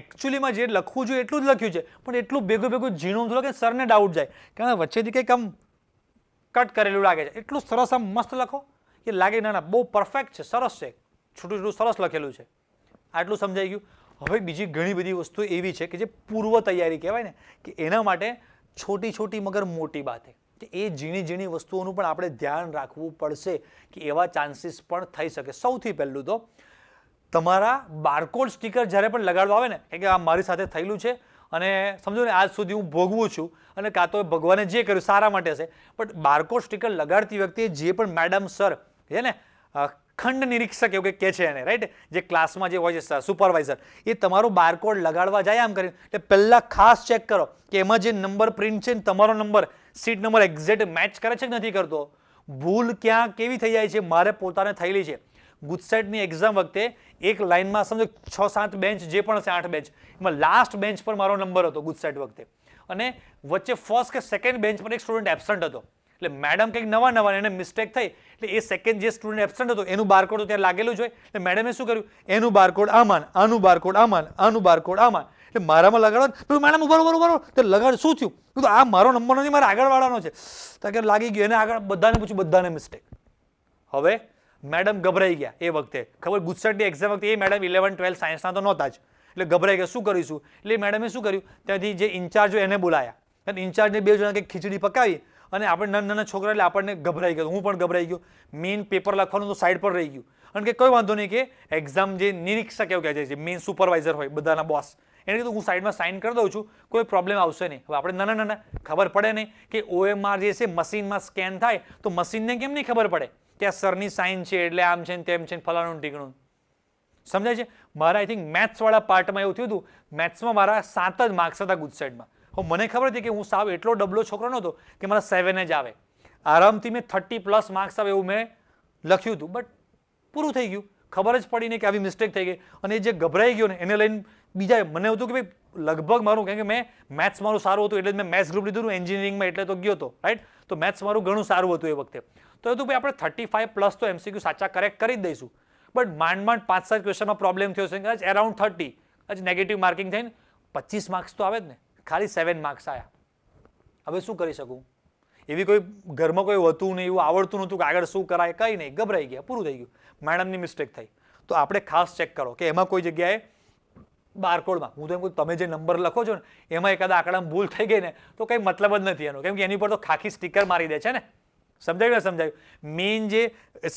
એકચ્યુઅલીમાં જે લખવું જોઈએ એટલું જ લખ્યું છે પણ એટલું ભેગું ભેગું ઝીણું થયું કે સરને ડાઉટ જાય કે વચ્ચેથી કંઈક આમ કટ કરેલું લાગે છે એટલું સરસ આમ મસ્ત લખો કે લાગે ના ના બહુ પરફેક્ટ છે સરસ છે છૂટું છૂટું સરસ લખેલું છે આટલું સમજાઈ ગયું હવે બીજી ઘણી બધી વસ્તુ એવી છે કે જે પૂર્વ તૈયારી કહેવાય ને કે એના માટે છોટી છોટી મગર મોટી વાત કે એ ઝીણી ઝીણી વસ્તુઓનું પણ આપણે ધ્યાન રાખવું પડશે કે એવા ચાન્સીસ પણ થઈ શકે સૌથી પહેલું તો તમારા બારકોડ સ્ટીકર જ્યારે પણ લગાડવા આવે ને કે આ મારી સાથે થયેલું છે અને સમજો ને આજ સુધી હું ભોગવું છું અને કાં તો ભગવાને જે કર્યું સારા માટે હશે બટ બારકોડ સ્ટીકર લગાડતી વખતે જે પણ મેડમ સર છે ને ખંડ નિરીક્ષક એવું કે છે એને રાઈટ જે ક્લાસમાં જે હોય છે સુપરવાઇઝર એ તમારું બારકોડ લગાડવા જાય આમ કરીને એટલે પહેલાં ખાસ ચેક કરો કે એમાં જે નંબર પ્રિન્ટ છે ને તમારો number seat number exact match કરે છે કે નથી કરતો ભૂલ ક્યાં કેવી થઈ જાય છે મારે પોતાને થયેલી છે ગુજસેટની એક્ઝામ વખતે એક લાઇનમાં સમજો છ સાત બેન્ચ જે પણ હશે આઠ બેન્ચ એમાં લાસ્ટ બેન્ચ પર મારો નંબર હતો ગુજસેટ વખતે અને વચ્ચે ફર્સ્ટ કે સેકન્ડ બેન્ચ પર એક સ્ટુડન્ટ એબસન્ટ હતો એટલે મેડમ કંઈક નવા નવા એને મિસ્ટેક થઈ એટલે એ સેકન્ડ જે સ્ટુડન્ટ એબસન્ટ હતો એનું બારકોડ ત્યાં લાગેલું જ હોય એટલે મેડમે શું કર્યું એનું બારકોડ આમાં આનું બારકોડ આમાં આનું બારકોડ આમાં એટલે મારામાં લગાડો મેડમ ઉભા ઉભા ઉભા તો લગાડ શું થયું તો આ મારો નંબર નથી મારા આગળવાળાનો છે તો કે લાગી ગયો એને આગળ બધાને પૂછ્યું બધાને મિસ્ટેક હવે મેડમ ગભરાઈ ગયા એ વખતે ખબર ગુજસટની એક્ઝામ વખતે એ મેડમ ઇલેવન ટ્વેલ્થ સાયન્સના તો નહોતા જ એટલે ગભરાઈ ગયા શું કરીશું એટલે મેડમે શું કર્યું ત્યાંથી જે ઇન્ચાર્જ હોય એને બોલાયા અને ઇન્ચાર્જને બે જણા કંઈક ખીચડી પકાવી અને આપણે નાના નાના છોકરા એટલે આપણને ગભરાઈ ગયો હું પણ ગભરાઈ ગયો મેઇન પેપર લખવાનું તો સાઈડ પર રહી ગયું કારણ કે કોઈ વાંધો નહીં કે એક્ઝામ જે નિરીક્ષક એવું કહે છે મેઇન સુપરવાઇઝર હોય બધાના બોસ એને કીધું હું સાઈડમાં સાઇન કરી દઉં છું કોઈ પ્રોબ્લેમ આવશે નહીં હવે આપણે નાના નાના ખબર પડે નહીં કે ઓએમઆર જે છે મશીનમાં સ્કેન થાય તો મશીનને કેમ નહીં ખબર પડે ત્યાં સરની સાઇન છે એટલે આમ છે ને તેમ છે ને ફલાણું ટીકણું સમજાય છે મારા આઈ થિંક મેથ્સવાળા પાર્ટમાં એવું થયું હતું મેથ્સમાં મારા સાત જ માર્ક્સ હતા ગુજસાઇડમાં હવે મને ખબર હતી કે હું સાવ એટલો ડબલો છોકરો નહોતો કે મારા સેવન જ આવે આરામથી મેં થર્ટી પ્લસ માર્ક્સ આવે એવું મેં લખ્યું હતું બટ પૂરું થઈ ગયું ખબર જ પડીને કે આવી મિસ્ટેક થઈ ગઈ અને એ જે ગભરાઈ ગયો ને એને લઈને બીજા મને હતું કે ભાઈ લગભગ મારું કેમ કે મેં મેથ્સ મારું સારું હતું એટલે જ મેં મેથ્સ ગ્રુપ લીધું હતું એન્જિનિયરિંગમાં એટલે તો ગયો હતો રાઈટ તો મેથ્સ મારું ઘણું સારું હતું એ વખતે તો એ હતું ભાઈ આપણે થર્ટી ફાઈવ પ્લસ તો એમસીક્યુ સાચા કરેક્ટ કરી જ દઈશું બટ માંડ માંડ પાંચ સાત ક્વેશ્ચનમાં પ્રોબ્લેમ થયો છે કદાચ એરાઉન્ડ થર્ટી કદાચ નેગેટિવ માર્કિંગ થઈને પચીસ માર્ક્સ તો આવે જ ને ખાલી સેવન માર્ક્સ આવ્યા હવે શું કરી શકું એવી કોઈ ઘરમાં કોઈ હતું નહીં એવું આવડતું નહોતું કે આગળ શું કરાય કંઈ નહીં ગભરાઈ ગયા પૂરું થઈ ગયું મેડમની મિસ્ટેક થઈ તો આપણે ખાસ ચેક કરો કે એમાં કોઈ જગ્યાએ બારકોડમાં હું તો એમ કહું તમે જે નંબર લખો છો ને એમાં એકાદ આંકડામાં ભૂલ થઈ ગઈ ને તો કંઈ મતલબ જ નથી એનો કેમ કે એની પર તો ખાખી સ્ટીકર મારી દે છે ને સમજાયું ને સમજાયું મેઇન જે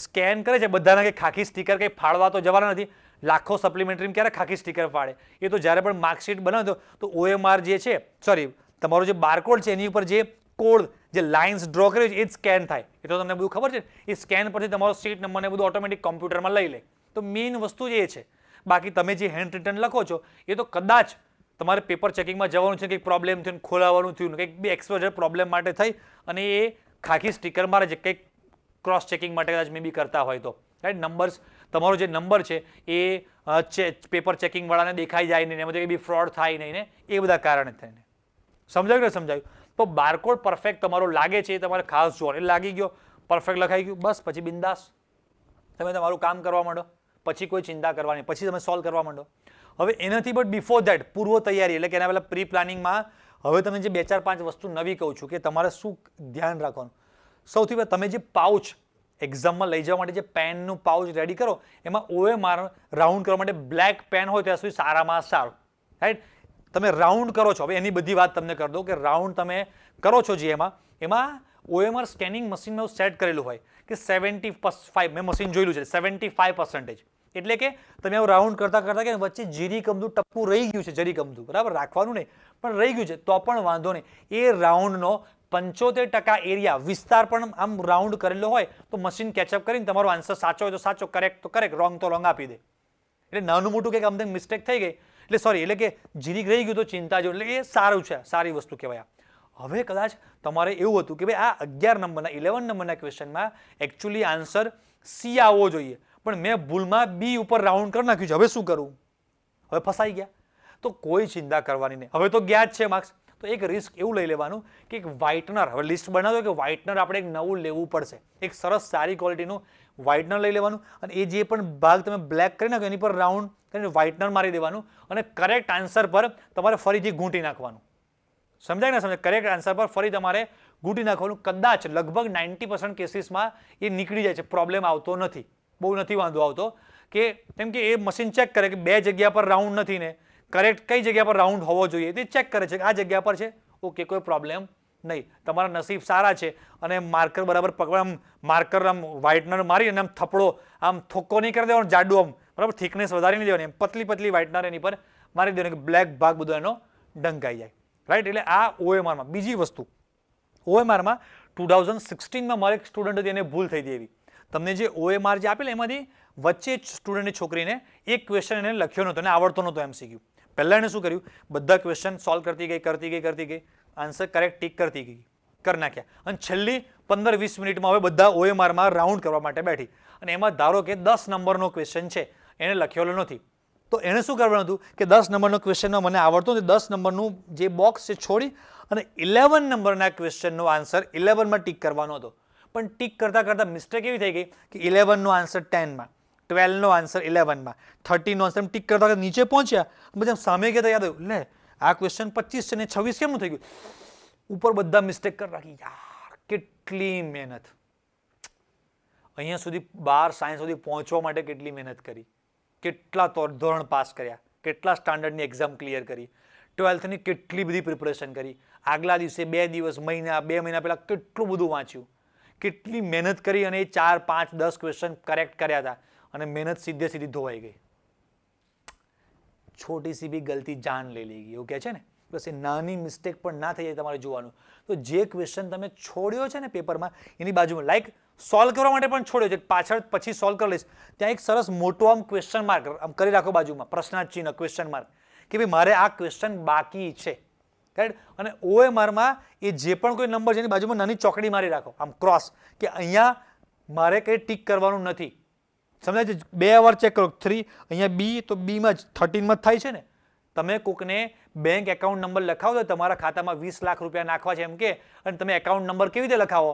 સ્કેન કરે છે બધાના કંઈ ખાખી સ્ટીકર કંઈ ફાળવા તો જવાના નથી લાખો સપ્લિમેન્ટરીમાં ક્યારે ખાખી સ્ટીકર પાડે એ તો જ્યારે પણ માર્કશીટ બનાવે તો ઓએમઆર જે છે સોરી તમારો જે બારકોડ છે એની ઉપર જે કોડ જે લાઇન્સ ડ્રો કર્યો છે એ સ્કેન થાય એ તો તમને બધું ખબર છે એ સ્કેન પરથી તમારો સીટ નંબરને બધું ઓટોમેટિક કોમ્પ્યુટરમાં લઈ લે તો મેઇન વસ્તુ એ છે બાકી તમે જે હેન્ડ રિટર્ન લખો છો એ તો કદાચ તમારે પેપર ચેકિંગમાં જવાનું છે કંઈક પ્રોબ્લેમ થયું ખોલાવાનું થયું કંઈક બે એક્સપોઝર પ્રોબ્લેમ માટે થઈ અને એ ખાખી સ્ટીકર મારે છે કંઈક ક્રોસ ચેકિંગ માટે કદાચ મેં બી કરતા હોય તો રાઈટ નંબર્સ તમારો જે નંબર છે એ પેપર ચેકિંગવાળાને દેખાઈ જાય નહીં એમાં બી ફ્રોડ થાય નહીં ને એ બધા કારણે થઈને સમજાયું ને સમજાયું તો બારકોડ પરફેક્ટ તમારો લાગે છે એ તમારે ખાસ જોવાનું એ લાગી ગયો પરફેક્ટ લખાઈ ગયું બસ પછી બિંદાસ તમે તમારું કામ કરવા માંડો પછી કોઈ ચિંતા કરવાની પછી તમે સોલ્વ કરવા માંડો હવે એનાથી બટ બિફોર દેટ પૂર્વ તૈયારી એટલે કે એના પહેલાં પ્રી પ્લાનિંગમાં હવે તમે જે બે ચાર પાંચ વસ્તુ નવી કહું છું કે તમારે શું ધ્યાન રાખવાનું સૌથી પહેલાં તમે જે પાઉચ એક્ઝામમાં લઈ જવા માટે જે પેનનું પાઉચ રેડી કરો એમાં ઓએ ઓએમઆર રાઉન્ડ કરવા માટે બ્લેક પેન હોય ત્યાં સુધી સારામાં સારું રાઈટ તમે રાઉન્ડ કરો છો હવે એની બધી વાત તમને કરી દઉં કે રાઉન્ડ તમે કરો છો જે એમાં એમાં ઓએમઆર સ્કેનિંગ મશીનમાં સેટ કરેલું હોય કે સેવન્ટી ફાઈવ મેં મશીન જોયેલું છે સેવન્ટી ફાઈવ પર્સન્ટેજ એટલે કે તમે આવું રાઉન્ડ કરતાં કરતાં કે વચ્ચે જીરી કમતું ટપકું રહી ગયું છે જરી બરાબર રાખવાનું નહીં પણ રહી ગયું છે તો પણ વાંધો નહીં એ રાઉન્ડનો પંચોતેર ટકા એરિયા વિસ્તાર પણ આમ રાઉન્ડ કરેલો હોય તો મશીન કેચઅપ કરીને તમારો આન્સર સાચો હોય તો સાચો કરેક્ટ તો કરેક્ટ રોંગ તો રોંગ આપી દે એટલે નાનું મોટું કંઈક અમથિંગ મિસ્ટેક થઈ ગઈ એટલે સોરી એટલે કે જીરીક રહી ગયું તો ચિંતા જો એટલે એ સારું છે સારી વસ્તુ કહેવાય હવે કદાચ તમારે એવું હતું કે ભાઈ આ અગિયાર નંબરના ઇલેવન નંબરના ક્વેશ્ચનમાં એકચ્યુઅલી આન્સર સી આવવો જોઈએ પણ મેં ભૂલમાં બી ઉપર રાઉન્ડ કરી નાખ્યું છે હવે શું કરવું હવે ફસાઈ ગયા તો કોઈ ચિંતા કરવાની નહીં હવે તો ગયા જ છે માર્ક્સ તો એક રિસ્ક એવું લઈ લેવાનું કે એક વ્હાઇટનર હવે લિસ્ટ બનાવ્યો કે વ્હાઇટનર આપણે એક નવું લેવું પડશે એક સરસ સારી ક્વોલિટીનું વ્હાઇટનર લઈ લેવાનું અને એ જે પણ ભાગ તમે બ્લેક કરી નાખો એની પર રાઉન્ડ કરીને વ્હાઇટનર મારી દેવાનું અને કરેક્ટ આન્સર પર તમારે ફરીથી ઘૂંટી નાખવાનું સમજાય ને સમજાય કરેક્ટ આન્સર પર ફરી તમારે ઘૂંટી નાખવાનું કદાચ લગભગ નાઇન્ટી પર્સન્ટ કેસીસમાં એ નીકળી જાય છે પ્રોબ્લેમ આવતો નથી બહુ નથી વાંધો આવતો કે કેમ કે એ મશીન ચેક કરે કે બે જગ્યા પર રાઉન્ડ નથી ને કરેક્ટ કઈ જગ્યા પર રાઉન્ડ હોવો જોઈએ તે ચેક કરે છે આ જગ્યા પર છે ઓકે કોઈ પ્રોબ્લેમ નહીં તમારા નસીબ સારા છે અને માર્કર બરાબર પકડ આમ માર્કર આમ વ્હાઇટનર મારી અને આમ થપડો આમ થોકો નહીં કરી દેવાનો જાડું આમ બરાબર થિકનેસ વધારી નહીં દેવાની પતલી પતલી વ્હાઇટનર એની પર મારી દેવાનું બ્લેક ભાગ બધો એનો ઢંકાઈ જાય રાઈટ એટલે આ ઓએમઆરમાં બીજી વસ્તુ ઓએમઆરમાં ટુ થાઉઝન્ડ સિક્સટીનમાં મારે એક સ્ટુડન્ટ હતી એને ભૂલ થઈ દેવી તમને જે ઓએમઆર જે આપેલ એમાંથી વચ્ચે સ્ટુડન્ટની છોકરીને એક ક્વેશ્ચન એને લખ્યો નહોતો અને આવડતો નહોતો એમ શીખ્યું પહેલાં એણે શું કર્યું બધા ક્વેશ્ચન સોલ્વ કરતી ગઈ કરતી ગઈ કરતી ગઈ આન્સર કરેક્ટ ટીક કરતી ગઈ કરી નાખ્યા અને છેલ્લી પંદર વીસ મિનિટમાં હવે બધા ઓએમઆરમાં રાઉન્ડ કરવા માટે બેઠી અને એમાં ધારો કે દસ નંબરનો ક્વેશ્ચન છે એણે લખેલો નથી તો એણે શું કરવાનું હતું કે દસ નંબરનો ક્વેશ્ચનમાં મને આવડતો નથી દસ નંબરનું જે બોક્સ છે છોડી અને ઇલેવન નંબરના ક્વેશ્ચનનો આન્સર ઇલેવનમાં ટીક કરવાનો હતો પણ ટીક કરતાં કરતાં મિસ્ટેક એવી થઈ ગઈ કે ઇલેવનનો આન્સર ટેનમાં ટ્વેલ્વનો આન્સર ઇલેવનમાં થર્ટીનો આન્સર એમ ટીક કરતા નીચે પહોંચ્યા બધા સામે કહેતા યાદ આવ્યું લે આ ક્વેશ્ચન પચીસ છે ને છવ્વીસ કેમનું થઈ ગયું ઉપર બધા મિસ્ટેક કરી રાખી યાર કેટલી મહેનત અહીંયા સુધી બાર સાયન્સ સુધી પહોંચવા માટે કેટલી મહેનત કરી કેટલા ધોરણ પાસ કર્યા કેટલા સ્ટાન્ડર્ડની એક્ઝામ ક્લિયર કરી ટ્વેલ્થની કેટલી બધી પ્રિપરેશન કરી આગલા દિવસે બે દિવસ મહિના બે મહિના પહેલાં કેટલું બધું વાંચ્યું કેટલી મહેનત કરી અને એ ચાર પાંચ દસ ક્વેશ્ચન કરેક્ટ કર્યા હતા અને મહેનત સીધે સીધી ધોવાઈ ગઈ છોટી સી બી ગલતી જાન લઈ લઈ ગઈ એવું કહે છે ને બસ એ નાની મિસ્ટેક પણ ના થઈ જાય તમારે જોવાનું તો જે ક્વેશ્ચન તમે છોડ્યો છે ને પેપરમાં એની બાજુમાં લાઈક સોલ્વ કરવા માટે પણ છોડ્યો છે પાછળ પછી સોલ્વ કરી લઈશ ત્યાં એક સરસ મોટો આમ ક્વેશ્ચન માર્ક આમ કરી રાખો બાજુમાં પ્રશ્નાર્થ ચિહ્ન ક્વેશ્ચન માર્ક કે ભાઈ મારે આ ક્વેશ્ચન બાકી છે રાઈટ અને ઓએમઆરમાં એ જે પણ કોઈ નંબર છે એની બાજુમાં નાની ચોકડી મારી રાખો આમ ક્રોસ કે અહીંયા મારે કંઈ ટીક કરવાનું નથી સમજાય છે બે વાર ચેક કરો થ્રી અહીંયા બી તો બીમાં જ થર્ટીનમાં જ થાય છે ને તમે કોકને બેંક એકાઉન્ટ નંબર લખાવો તો તમારા ખાતામાં વીસ લાખ રૂપિયા નાખવા છે એમ કે અને તમે એકાઉન્ટ નંબર કેવી રીતે લખાવો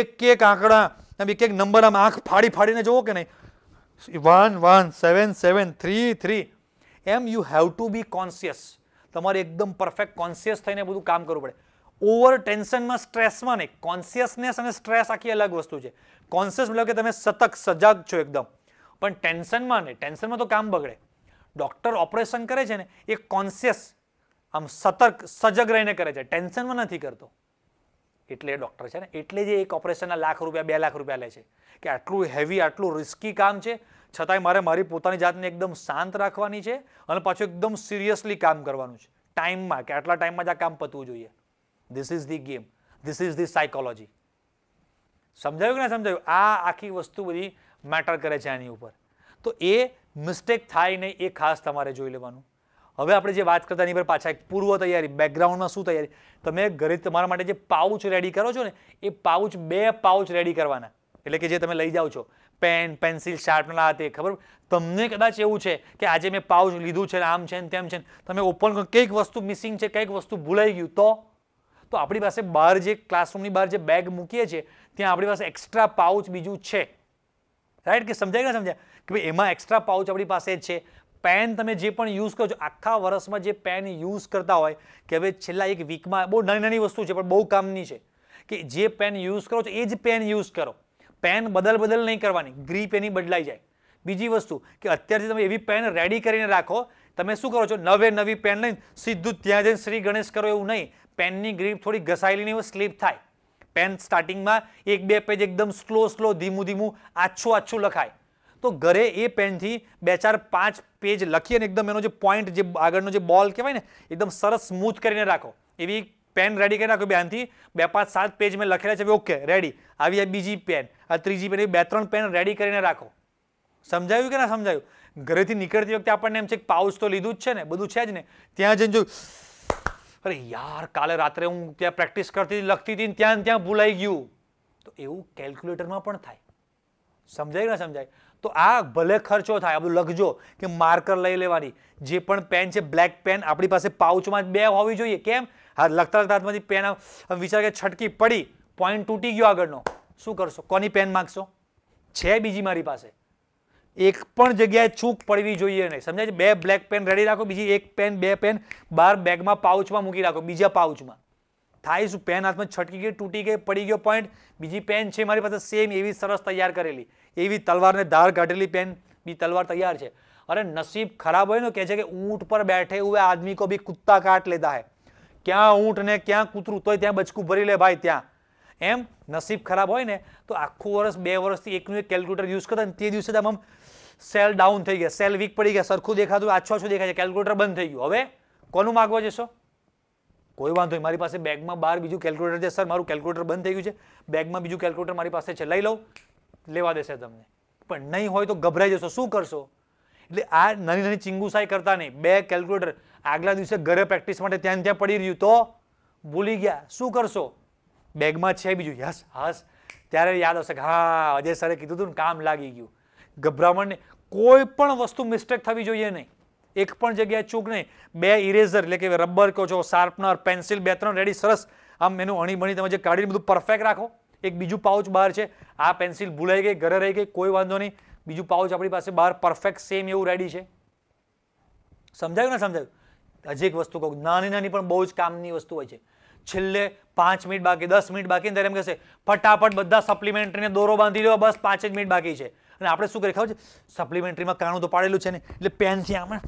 એક એક આંકડા આમ એક એક નંબર આમ આંખ ફાડી ફાડીને જુઓ કે નહીં one one seven seven three three એમ you have to be conscious તમારે એકદમ પરફેક્ટ કોન્સિયસ થઈને બધું કામ કરવું પડે ઓવર ટેન્શનમાં સ્ટ્રેસમાં નહીં કોન્સિયસનેસ અને સ્ટ્રેસ આખી અલગ વસ્તુ છે કોન્સિયસ મતલબ કે તમે સતત સજાગ છો એકદમ પણ ટેન્શનમાં નહીં ટેન્શનમાં તો કામ બગડે ડૉક્ટર ઓપરેશન કરે છે ને એ કોન્શિયસ આમ સતર્ક સજગ રહીને કરે છે ટેન્શનમાં નથી કરતો એટલે ડૉક્ટર છે ને એટલે જે એક ઓપરેશનના લાખ રૂપિયા બે લાખ રૂપિયા લે છે કે આટલું હેવી આટલું રિસ્કી કામ છે છતાંય મારે મારી પોતાની જાતને એકદમ શાંત રાખવાની છે અને પાછું એકદમ સિરિયસલી કામ કરવાનું છે ટાઈમમાં કે આટલા ટાઈમમાં જ આ કામ પતવું જોઈએ this is the game this is the psychology સમજાયું કે ના સમજાયું આ આખી વસ્તુ બધી મેટર કરે છે આની ઉપર તો એ મિસ્ટેક થાય નહીં એ ખાસ તમારે જોઈ લેવાનું હવે આપણે જે વાત કરતા એની પર પાછા એક પૂર્વ તૈયારી બેકગ્રાઉન્ડમાં શું તૈયારી તમે ઘરે તમારા માટે જે પાઉચ રેડી કરો છો ને એ પાઉચ બે પાઉચ રેડી કરવાના એટલે કે જે તમે લઈ જાઓ છો પેન પેન્સિલ શાર્પનર આ તે ખબર તમને કદાચ એવું છે કે આજે મેં પાઉચ લીધું છે આમ છે ને તેમ છે તમે ઓપન કંઈક વસ્તુ મિસિંગ છે કંઈક વસ્તુ ભૂલાઈ ગયું તો તો આપણી પાસે બહાર જે ક્લાસરૂમની બહાર જે બેગ મૂકીએ છીએ ત્યાં આપણી પાસે એક્સ્ટ્રા પાઉચ બીજું છે રાઈટ કે સમજાય કે સમજાય કે ભાઈ એમાં એક્સ્ટ્રા પાઉચ આપણી પાસે છે પેન તમે જે પણ યુઝ કરો છો આખા વર્ષમાં જે પેન યુઝ કરતા હોય કે હવે છેલ્લા એક વીકમાં બહુ નાની નાની વસ્તુ છે પણ બહુ કામની છે કે જે પેન યુઝ કરો છો એ જ પેન યુઝ કરો પેન બદલ બદલ નહીં કરવાની ગ્રીપ એની બદલાઈ જાય બીજી વસ્તુ કે અત્યારથી તમે એવી પેન રેડી કરીને રાખો તમે શું કરો છો નવે નવી પેન લઈને સીધું ત્યાં જઈને શ્રી ગણેશ કરો એવું નહીં પેનની ગ્રીપ થોડી ઘસાયેલી નહીં સ્લીપ થાય પેન સ્ટાર્ટિંગમાં એક બે પેજ એકદમ સ્લો સ્લો ધીમું ધીમું આછું આછું લખાય તો ઘરે એ પેનથી બે ચાર પાંચ પેજ લખી અને એકદમ એનો જે પોઈન્ટ જે આગળનો જે બોલ કહેવાય ને એકદમ સરસ સ્મૂથ કરીને રાખો એવી પેન રેડી કરી નાખો બેનથી બે પાંચ સાત પેજ મેં લખેલા છે ઓકે રેડી આવી આ બીજી પેન આ ત્રીજી પેન બે ત્રણ પેન રેડી કરીને રાખો સમજાયું કે ના સમજાયું ઘરેથી નીકળતી વખતે આપણને એમ છે કે પાઉચ તો લીધું જ છે ને બધું છે જ ને ત્યાં જઈને જોયું અરે યાર કાલે રાત્રે હું ત્યાં પ્રેક્ટિસ કરતી હતી લખતી હતી ત્યાં ત્યાં ભૂલાઈ ગયું તો એવું કેલ્ક્યુલેટરમાં પણ થાય સમજાય કે સમજાય તો આ ભલે ખર્ચો થાય આ બધું લખજો કે માર્કર લઈ લેવાની જે પણ પેન છે બ્લેક પેન આપણી પાસે પાઉચમાં બે હોવી જોઈએ કેમ હા લખતા લખતા હાથમાંથી પેન વિચાર કે છટકી પડી પોઈન્ટ તૂટી ગયો આગળનો શું કરશો કોની પેન માગશો છે બીજી મારી પાસે એક પણ જગ્યાએ ચૂક પડવી જોઈએ નહીં સમજાય છે બે બ્લેક પેન રેડી રાખો બીજી એક પેન બે પેન બહાર બેગમાં પાઉચમાં મૂકી રાખો બીજા પાઉચમાં થાય શું પેન હાથમાં છટકી ગઈ તૂટી ગઈ પડી ગયો પોઈન્ટ બીજી પેન છે મારી પાસે સેમ એવી સરસ તૈયાર કરેલી એવી તલવારને ધાર કાઢેલી પેન બી તલવાર તૈયાર છે અરે નસીબ ખરાબ હોય ને કહે છે કે ઊંટ પર બેઠે હુએ આદમી કો ભી કુત્તા કાટ લેતા હે ક્યાં ઊંટ ને ક્યાં કૂતરું તોય ત્યાં બચકું ભરી લે ભાઈ ત્યાં એમ નસીબ ખરાબ હોય ને તો આખું વર્ષ બે વર્ષથી એકનું એક કેલ્ક્યુલેટર યુઝ કરતા તે દિવસે તમે આમ સેલ ડાઉન થઈ ગયા સેલ વીક પડી ગયા સરખું દેખાતું આછું આછું દેખાય છે કેલ્ક્યુલેટર બંધ થઈ ગયું હવે કોનું માગવા જશો કોઈ વાંધો નહીં મારી પાસે બેગમાં બહાર બીજું કેલ્ક્યુલેટર છે સર મારું કેલ્ક્યુલેટર બંધ થઈ ગયું છે બેગમાં બીજું કેલ્ક્યુલેટર મારી પાસે છે લઈ લઉં લેવા દેશે તમને પણ નહીં હોય તો ગભરાઈ જશો શું કરશો એટલે આ નાની નાની ચિંગુસાઈ કરતા નહીં બે કેલ્ક્યુલેટર આગલા દિવસે ઘરે પ્રેક્ટિસ માટે ત્યાં ત્યાં પડી રહ્યું તો ભૂલી ગયા શું કરશો બેગમાં છે બીજું યસ હસ ત્યારે યાદ આવશે હા અજય સરે કીધું હતું ને કામ લાગી ગયું ગભરામણને કોઈ પણ વસ્તુ મિસ્ટેક થવી જોઈએ નહીં એક પણ જગ્યાએ ચૂક નહીં બે ઇરેઝર એટલે કે રબર કહો છો શાર્પનર પેન્સિલ બે ત્રણ રેડી સરસ આમ એનું અણીબણી તમે જે કાઢીને બધું પરફેક્ટ રાખો એક બીજું પાઉચ બહાર છે આ પેન્સિલ ભૂલાઈ ગઈ ઘરે રહી ગઈ કોઈ વાંધો નહીં બીજું પાઉચ આપણી પાસે બહાર પરફેક્ટ સેમ એવું રેડી છે સમજાયું ને સમજાયું હજી એક વસ્તુ કહું નાની નાની પણ બહુ જ કામની વસ્તુ હોય છે છેલ્લે પાંચ મિનિટ બાકી દસ મિનિટ બાકી ત્યારે એમ કહેશે ફટાફટ બધા સપ્લિમેન્ટને દોરો બાંધી લો બસ પાંચ જ મિનિટ બાકી છે અને આપણે શું કરીએ ખબર છે સપ્લિમેન્ટરીમાં કાણું તો પાડેલું છે ને એટલે પેનથી આમ આમ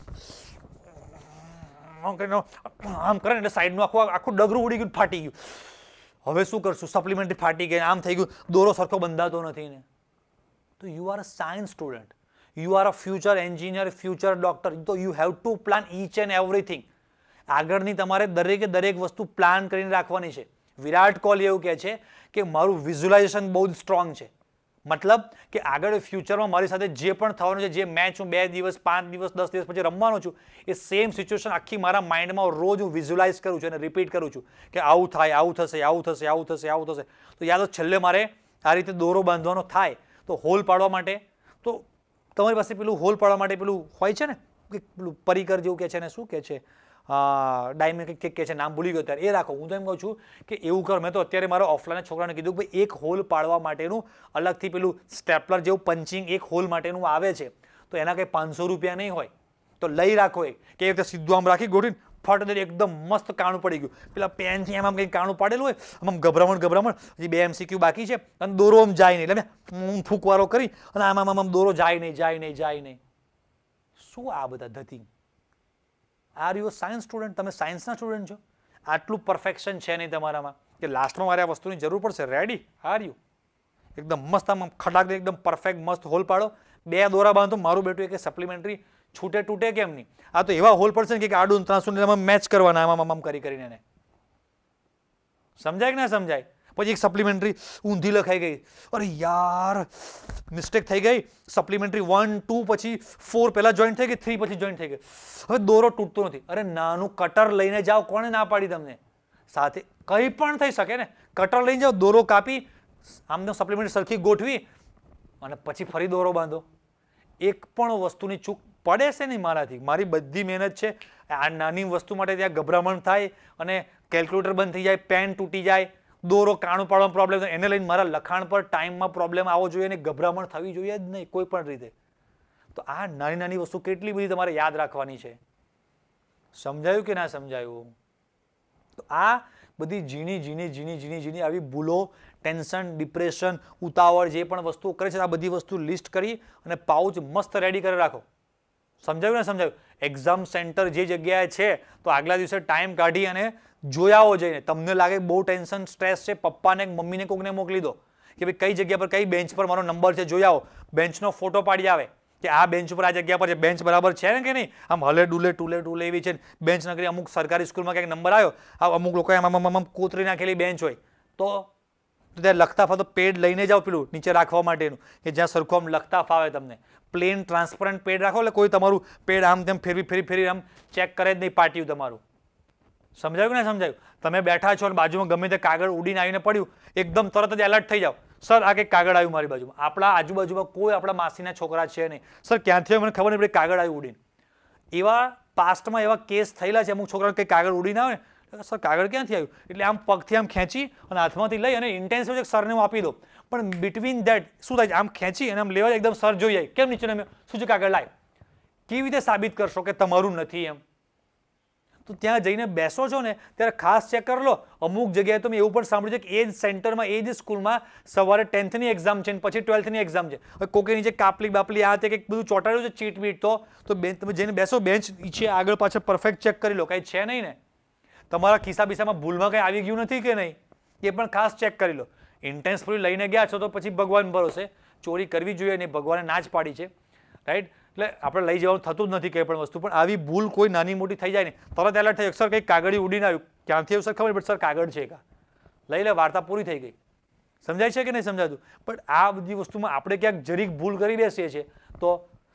કરીને આમ કરે ને એટલે સાઈડનું આખું આખું ડગરું ઉડી ગયું ફાટી ગયું હવે શું કરશું સપ્લિમેન્ટરી ફાટી ગઈ આમ થઈ ગયું દોરો સરખો બંધાતો નથી ને તો you are a science student you are a future engineer future doctor તો you have to plan each and everything આગળની તમારે દરેકે દરેક વસ્તુ પ્લાન કરીને રાખવાની છે વિરાટ કોહલી એવું કહે છે કે મારું વિઝ્યુલાઇઝેશન બહુ જ સ્ટ્રોંગ છે મતલબ કે આગળ ફ્યુચરમાં મારી સાથે જે પણ થવાનું છે જે મેચ હું બે દિવસ પાંચ દિવસ દસ દિવસ પછી રમવાનો છું એ સેમ સિચ્યુએશન આખી મારા માઇન્ડમાં રોજ હું વિઝ્યુલાઇઝ કરું છું અને રિપીટ કરું છું કે આવું થાય આવું થશે આવું થશે આવું થશે આવું થશે તો યાદ છેલ્લે મારે આ રીતે દોરો બાંધવાનો થાય તો હોલ પાડવા માટે તો તમારી પાસે પેલું હોલ પાડવા માટે પેલું હોય છે ને પેલું પરિકર જેવું કહે છે ને શું કહે છે ડાયમેન્ડ કંઈક કે છે નામ ભૂલી ગયો ત્યારે એ રાખો હું તો એમ કહું છું કે એવું કર મેં તો અત્યારે મારો ઓફલાઈન છોકરાને કીધું કે એક હોલ પાડવા માટેનું અલગથી પેલું સ્ટેપલર જેવું પંચિંગ એક હોલ માટેનું આવે છે તો એના કંઈ પાંચસો રૂપિયા નહીં હોય તો લઈ રાખો એ કે રીતે સીધું આમ રાખી ગોઠવીને ફટ એકદમ મસ્ત કાણું પડી ગયું પેલા પેનથી આમ આમ કંઈક કાણું પાડેલું હોય આમ આમ ગભરામણ ગભરામણ હજી બે એમસીક્યુ બાકી છે અને દોરો આમ જાય નહીં એટલે હું ફૂંકવારો કરી અને આમ આમ આમ દોરો જાય નહીં જાય નહીં જાય નહીં શું આ બધા ધતિંગ આર યુ સાયન્સ સ્ટુડન્ટ તમે સાયન્સના સ્ટુડન્ટ છો આટલું પરફેક્શન છે નહીં તમારામાં કે લાસ્ટમાં મારે આ વસ્તુની જરૂર પડશે રેડી આર યુ એકદમ મસ્ત આમ ખટાક એકદમ પરફેક્ટ મસ્ત હોલ પાડો બે દોરા બાંધો મારું બેટું એક સપ્લિમેન્ટરી છૂટે તૂટે કેમ નહીં આ તો એવા હોલ પડશે ને કે આડું ત્રાસું મેચ કરવાના આમાં આમ કરી કરીને એને સમજાય કે ના સમજાય પછી એક સપ્લિમેન્ટરી ઊંધી લખાઈ ગઈ અરે યાર મિસ્ટેક થઈ ગઈ સપ્લિમેન્ટરી વન ટુ પછી ફોર પહેલાં જોઈન્ટ થઈ ગઈ થ્રી પછી જોઈન્ટ થઈ ગઈ હવે દોરો તૂટતો નથી અરે નાનું કટર લઈને જાઓ કોણે ના પાડી તમને સાથે કંઈ પણ થઈ શકે ને કટર લઈને જાઓ દોરો કાપી આમને સપ્લિમેન્ટ સરખી ગોઠવી અને પછી ફરી દોરો બાંધો એક પણ વસ્તુની ચૂક પડે છે નહીં મારાથી મારી બધી મહેનત છે આ નાની વસ્તુ માટે ત્યાં ગભરામણ થાય અને કેલ્ક્યુલેટર બંધ થઈ જાય પેન તૂટી જાય દોરો કાણું પાડવાનો પ્રોબ્લેમ થાય એને લઈને મારા લખાણ પર ટાઈમમાં પ્રોબ્લેમ આવવો જોઈએ અને ગભરામણ થવી જોઈએ જ નહીં કોઈ પણ રીતે તો આ નાની નાની વસ્તુ કેટલી બધી તમારે યાદ રાખવાની છે સમજાયું કે ના સમજાયું તો આ બધી ઝીણી ઝીણી ઝીણી ઝીણી ઝીણી આવી ભૂલો ટેન્શન ડિપ્રેશન ઉતાવળ જે પણ વસ્તુઓ કરે છે આ બધી વસ્તુ લિસ્ટ કરી અને પાઉચ મસ્ત રેડી કરી રાખો સમજાયું ને સમજાયું એક્ઝામ સેન્ટર જે જગ્યાએ છે તો આગલા દિવસે ટાઈમ કાઢી અને જોયાઓ જઈને તમને લાગે બહુ ટેન્શન સ્ટ્રેસ છે પપ્પાને મમ્મીને કોકને મોકલી દો કે ભાઈ કઈ જગ્યા પર કઈ બેન્ચ પર મારો નંબર છે જોયાઓ બેન્ચનો ફોટો પાડી આવે કે આ બેન્ચ ઉપર આ જગ્યા પર છે બેન્ચ બરાબર છે ને કે નહીં આમ હલે ડુલે ટુલે ડુલે એવી છે બેન્ચ નકરી અમુક સરકારી સ્કૂલમાં કંઈક નંબર આવ્યો આ અમુક લોકો એમ આમ કોતરી નાખેલી બેન્ચ હોય તો ત્યાં લખતા ફાવે તો પેડ લઈને જાઓ પેલું નીચે રાખવા માટેનું કે જ્યાં સરખું આમ લખતા ફાવે તમને પ્લેન ટ્રાન્સપરન્ટ પેડ રાખો એટલે કોઈ તમારું પેડ આમ તેમ ફેરવી ફેરી ફેરી આમ ચેક કરે જ નહીં પાટિયું તમારું સમજાયું ને સમજાયું તમે બેઠા છો અને બાજુમાં ગમે તે કાગળ ઉડીને આવીને પડ્યું એકદમ તરત જ એલર્ટ થઈ જાઓ સર આ કંઈક કાગળ આવ્યું મારી બાજુમાં આપણા આજુબાજુમાં કોઈ આપણા માસીના છોકરા છે નહીં સર ક્યાંથી મને ખબર નહીં કાગળ આવ્યું ઉડીને એવા પાસ્ટમાં એવા કેસ થયેલા છે અમુક છોકરાને કંઈક કાગળ ઉડીને આવે સર કાગળ ક્યાંથી આવ્યું એટલે આમ પગથી આમ ખેંચી અને હાથમાંથી લઈ અને ઇન્ટેન્સિવ સરને હું આપી દઉં પણ બિટવીન દેટ શું થાય છે આમ ખેંચી અને આમ લેવા એકદમ સર જોઈ જાય કેમ નીચે શું છે કાગળ લાય કેવી રીતે સાબિત કરશો કે તમારું નથી એમ તો ત્યાં જઈને બેસો છો ને ત્યારે ખાસ ચેક કરી લો અમુક જગ્યાએ તો મેં એવું પણ સાંભળ્યું છે કે એ જ સેન્ટરમાં એ જ સ્કૂલમાં સવારે ટેન્થની એક્ઝામ છે ને પછી ટ્વેલ્થની એક્ઝામ છે હવે જે કાપલી બાપલી આ તે કંઈક બધું ચોંટાડ્યું છે ચીટ બીટ તો તો બેન તમે જઈને બેસો બેન્ચ છે આગળ પાછળ પરફેક્ટ ચેક કરી લો કાંઈ છે નહીં ને તમારા ખિસ્સા બિસ્સામાં ભૂલમાં કંઈ આવી ગયું નથી કે નહીં એ પણ ખાસ ચેક કરી લો ઇન્ટેન્સ પૂરી લઈને ગયા છો તો પછી ભગવાન ભરોસે ચોરી કરવી જોઈએ અને ભગવાને ના જ પાડી છે રાઈટ એટલે આપણે લઈ જવાનું થતું જ નથી કંઈ પણ વસ્તુ પણ આવી ભૂલ કોઈ નાની મોટી થઈ જાય ને તરત એલર્ટ થઈ સર કંઈક કાગળી ઉડીને આવ્યું ક્યાંથી આવ્યું સર ખબર પણ સર કાગળ છે કા લઈ લે વાર્તા પૂરી થઈ ગઈ સમજાય છે કે નહીં સમજાતું પણ આ બધી વસ્તુમાં આપણે ક્યાંક જરીક ભૂલ કરી બેસીએ છીએ તો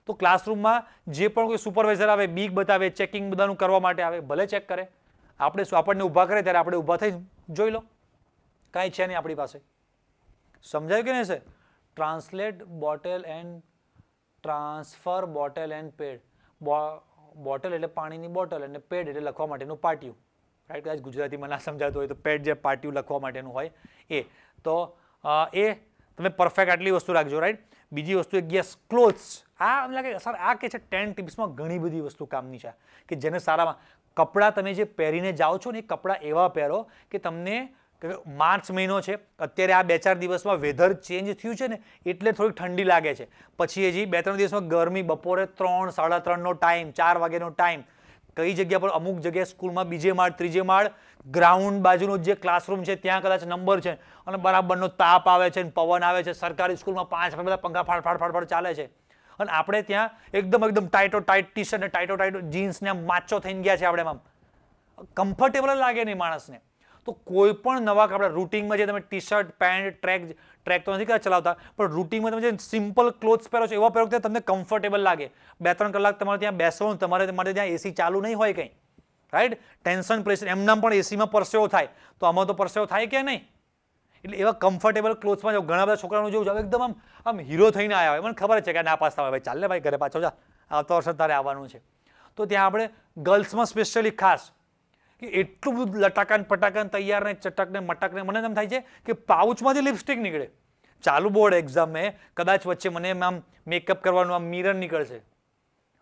તો ક્લાસરૂમમાં જે પણ કોઈ સુપરવાઇઝર આવે બીક બતાવે ચેકિંગ બધાનું કરવા માટે આવે ભલે ચેક કરે આપણે શું આપણને ઊભા કરે ત્યારે આપણે ઊભા થઈ જોઈ લો કાંઈ છે નહીં આપણી પાસે સમજાયું કે નહીં sir translate bottle and transfer bottle and pad bottle એટલે પાણીની બોટલ અને પેડ એટલે લખવા માટેનું પાટિયું રાઈટ કદાચ ગુજરાતીમાં ના સમજાતું હોય તો પેડ જે પાટિયું લખવા માટેનું હોય એ તો એ તમે પરફેક્ટ આટલી વસ્તુ રાખજો રાઈટ બીજી વસ્તુ એ ગેસ ક્લોથ્સ આ એમ લાગે સર આ કે છે ટેન ટીપ્સમાં ઘણી બધી વસ્તુ કામની છે કે જેને સારામાં કપડાં તમે જે પહેરીને જાઓ છો ને એ કપડાં એવા પહેરો કે તમને કે માર્ચ મહિનો છે અત્યારે આ બે ચાર દિવસમાં વેધર ચેન્જ થયું છે ને એટલે થોડીક ઠંડી લાગે છે પછી હજી બે ત્રણ દિવસમાં ગરમી બપોરે ત્રણ સાડા ત્રણનો ટાઈમ ચાર વાગ્યાનો ટાઈમ કઈ જગ્યા પર અમુક જગ્યાએ સ્કૂલમાં બીજે માળ ત્રીજે માળ ગ્રાઉન્ડ બાજુનો જે ક્લાસરૂમ છે ત્યાં કદાચ નંબર છે અને બરાબરનો તાપ આવે છે અને પવન આવે છે સરકારી સ્કૂલમાં પાંચ બધા પંખા ફાડ ફાડ ફાડ ચાલે છે અને આપણે ત્યાં એકદમ એકદમ ટાઈટો ટાઈટ ટી શર્ટ ને ટાઈટો ટાઈટો જીન્સને આમ માચો થઈને ગયા છે આપણે આમ કમ્ફર્ટેબલ લાગે નહીં માણસને તો કોઈ પણ નવા કપડાં રૂટિંગમાં જે તમે T shirt pant track track તો નથી ચલાવતા પણ રૂટિંગમાં તમે જે સિમ્પલ ક્લોથ્સ પહેરો છો એવા પહેરો કે તમને કમ્ફર્ટેબલ લાગે બે ત્રણ કલાક તમારે ત્યાં બેસવાનું તમારે તમારે ત્યાં એસી ચાલુ નહીં હોય કંઈ રાઈટ ટેન્શન પ્રેશર એમનામ પણ એસીમાં પરસેવો થાય તો આમાં તો પરસેવો થાય કે નહીં એટલે એવા કમ્ફર્ટેબલ ક્લોથ્સમાં જો ઘણા બધા છોકરાનું જોઉં છું એકદમ આમ આમ હીરો થઈને આવ્યા હોય મને ખબર છે કે ના પાસ થવા ભાઈ ચાલે ભાઈ ઘરે પાછો જા આવતા વર્ષે તારે આવવાનું છે તો ત્યાં આપણે ગર્લ્સમાં સ્પેશિયલી ખાસ કે એટલું બધું લટાકાન પટાકાન તૈયાર ને ચટકને મટકને મને એમ થાય છે કે પાઉચમાંથી લિપસ્ટિક નીકળે ચાલુ બોર્ડ એક્ઝામે કદાચ વચ્ચે મને એમ આમ મેકઅપ કરવાનું આમ મિરર નીકળશે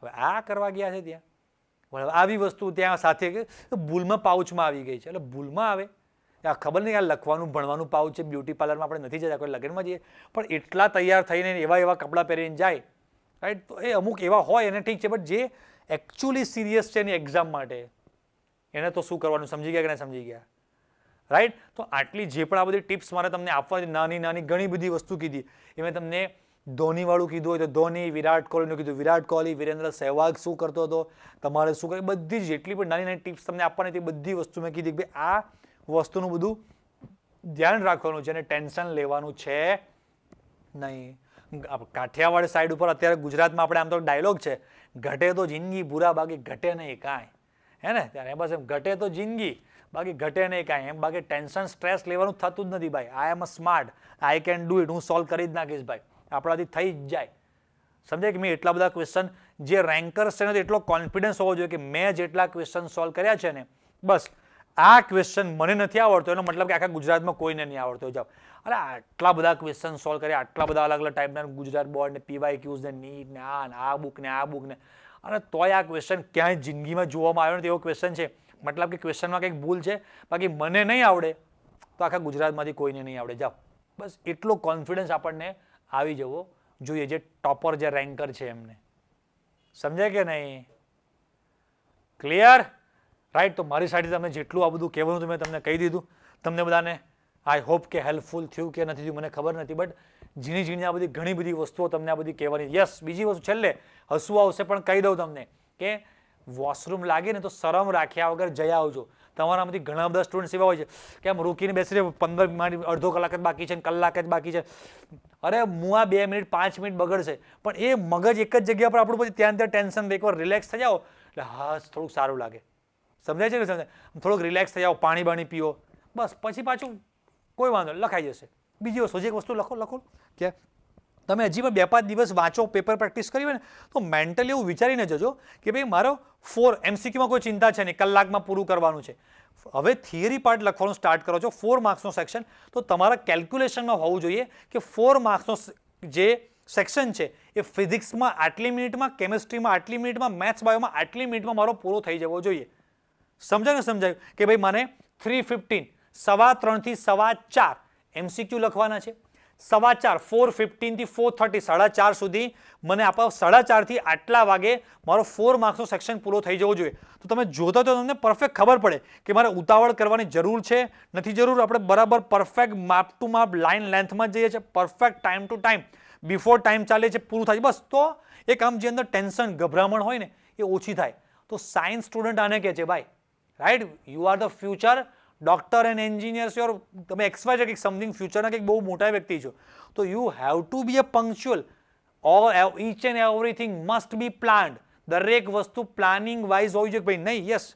હવે આ કરવા ગયા છે ત્યાં આવી વસ્તુ ત્યાં સાથે ભૂલમાં પાઉચમાં આવી ગઈ છે એટલે ભૂલમાં આવે આ ખબર નહીં આ લખવાનું ભણવાનું પાઉચ છે બ્યુટી પાર્લરમાં આપણે નથી જતા કોઈ લગ્નમાં જઈએ પણ એટલા તૈયાર થઈને એવા એવા કપડાં પહેરીને જાય રાઈટ તો એ અમુક એવા હોય એને ઠીક છે બટ જે એકચ્યુઅલી સિરિયસ છે એની એક્ઝામ માટે એને તો શું કરવાનું સમજી ગયા કે ના સમજી ગયા રાઈટ તો આટલી જે પણ આ બધી ટિપ્સ મારે તમને આપવાની નાની નાની ઘણી બધી વસ્તુ કીધી એ મેં તમને ધોનીવાળું કીધું હોય તો ધોની વિરાટ કોહલીનું કીધું વિરાટ કોહલી વિરેન્દ્ર સહેવાગ શું કરતો હતો તમારે શું કરે બધી જેટલી પણ નાની નાની ટિપ્સ તમને આપવાની હતી બધી વસ્તુ મેં કીધી કે આ વસ્તુનું બધું ધ્યાન રાખવાનું છે અને ટેન્શન લેવાનું છે નહીં કાઠિયાવાડ સાઈડ ઉપર અત્યારે ગુજરાતમાં આપણે આમ તો ડાયલોગ છે ઘટે તો જિંદગી બુરા બાકી ઘટે નહીં કાંઈ હે ને ત્યારે બસ એમ ઘટે તો જિંદગી બાકી ઘટે નહીં કાંઈ એમ બાકી ટેન્શન સ્ટ્રેસ લેવાનું થતું જ નથી ભાઈ I am a smart I can do it હું સોલ્વ કરી જ નાખીશ ભાઈ આપણાથી થઈ જ જાય સમજે કે મેં એટલા બધા ક્વેશ્ચન જે રેન્કર્સ છે ને એટલો કોન્ફિડન્સ હોવો જોઈએ કે મેં જેટલા ક્વેશ્ચન સોલ્વ કર્યા છે ને બસ આ ક્વેશ્ચન મને નથી આવડતો એનો મતલબ કે આખા ગુજરાતમાં કોઈને નહીં આવડતો જાવ અરે આટલા બધા ક્વેશ્ચન સોલ્વ કર્યા આટલા બધા અલગ અલગ ટાઈપના ગુજરાત બોર્ડ ને પીવાય ક્યુઝ ને નીટ ને આ ને આ બુક ને આ બુક ને અને તોય આ ક્વેશ્ચન ક્યાંય જિંદગીમાં જોવામાં આવ્યો નથી એવો ક્વેશ્ચન છે મતલબ કે ક્વેશ્ચનમાં કંઈક ભૂલ છે બાકી મને નહીં આવડે તો આખા ગુજરાતમાંથી કોઈને નહીં આવડે જાઓ બસ એટલો કોન્ફિડન્સ આપણને આવી જવો જોઈએ જે ટોપર જે રેન્કર છે એમને સમજાય કે નહીં ક્લિયર રાઈટ તો મારી સાઈડથી તમને જેટલું આ બધું કહેવાનું હતું મેં તમને કહી દીધું તમને બધાને આઈ હોપ કે હેલ્પફુલ થયું કે નથી થયું મને ખબર નથી બટ ઝીણી ઝીણી આ બધી ઘણી બધી વસ્તુઓ તમને આ બધી કહેવાની યસ બીજી વસ્તુ છેલ્લે હસવું આવશે પણ કહી દઉં તમને કે વોશરૂમ લાગે ને તો શરમ રાખ્યા વગર જઈ આવજો તમારામાંથી ઘણા બધા સ્ટુડન્ટ્સ એવા હોય છે કે આમ રોકીને બેસીને પંદર મિનિટ અડધો કલાક જ બાકી છે ને કલાક જ બાકી છે અરે હું આ બે મિનિટ પાંચ મિનિટ બગડશે પણ એ મગજ એક જ જગ્યા પર આપણું પછી ત્યાં ત્યાં ટેન્શન એકવાર રિલેક્સ થઈ જાઓ એટલે હા થોડુંક સારું લાગે સમજાય છે ને સમજાય થોડુંક રિલેક્સ થઈ જાઓ પાણી બાણી પીઓ બસ પછી પાછું કોઈ વાંધો લખાઈ જશે બીજી વસ્તુ એક વસ્તુ લખો લખો કે તમે હજી પણ બે પાંચ દિવસ વાંચો પેપર પ્રેક્ટિસ કરી હોય ને તો મેન્ટલી એવું વિચારીને જજો કે ભાઈ મારો ફોર એમસીક્યુમાં કોઈ ચિંતા છે નહીં કલાકમાં પૂરું કરવાનું છે હવે થિયરી પાર્ટ લખવાનું સ્ટાર્ટ કરો છો ફોર માર્ક્સનો સેક્શન તો તમારા કેલ્ક્યુલેશનમાં હોવું જોઈએ કે ફોર માર્ક્સનો જે સેક્શન છે એ ફિઝિક્સમાં આટલી મિનિટમાં કેમિસ્ટ્રીમાં આટલી મિનિટમાં મેથ્સ બાયોમાં આટલી મિનિટમાં મારો પૂરો થઈ જવો જોઈએ સમજાયું સમજાયું કે ભાઈ મને થ્રી ફિફ્ટીન સવા ત્રણથી સવા ચાર એમસીક્યુ લખવાના છે સવા ચાર ફોર ફિફ્ટીનથી ફોર થર્ટી સાડા ચાર સુધી મને આપણા સાડા ચારથી આટલા વાગે મારો ફોર માર્ક્સનો સેક્શન પૂરો થઈ જવો જોઈએ તો તમે જોતા તો તમને પરફેક્ટ ખબર પડે કે મારે ઉતાવળ કરવાની જરૂર છે નથી જરૂર આપણે બરાબર પરફેક્ટ માપ ટુ માપ લાઇન લેન્થમાં જઈએ છીએ perfect time to time before time ચાલે છે પૂરું થાય બસ તો એ આમ જે અંદર ટેન્શન ગભરામણ હોય ને એ ઓછી થાય તો સાયન્સ સ્ટુડન્ટ આને કહે છે ભાઈ right you are the future doctor and engineers your તમે એક્સપાય છે કંઈક સમથિંગ ફ્યુચરના કંઈક બહુ મોટા વ્યક્તિ છો તો you have to be a punctual all each and everything must be planned દરેક વસ્તુ પ્લાનિંગ વાઇઝ હોવી જોઈએ ભાઈ નહીં યસ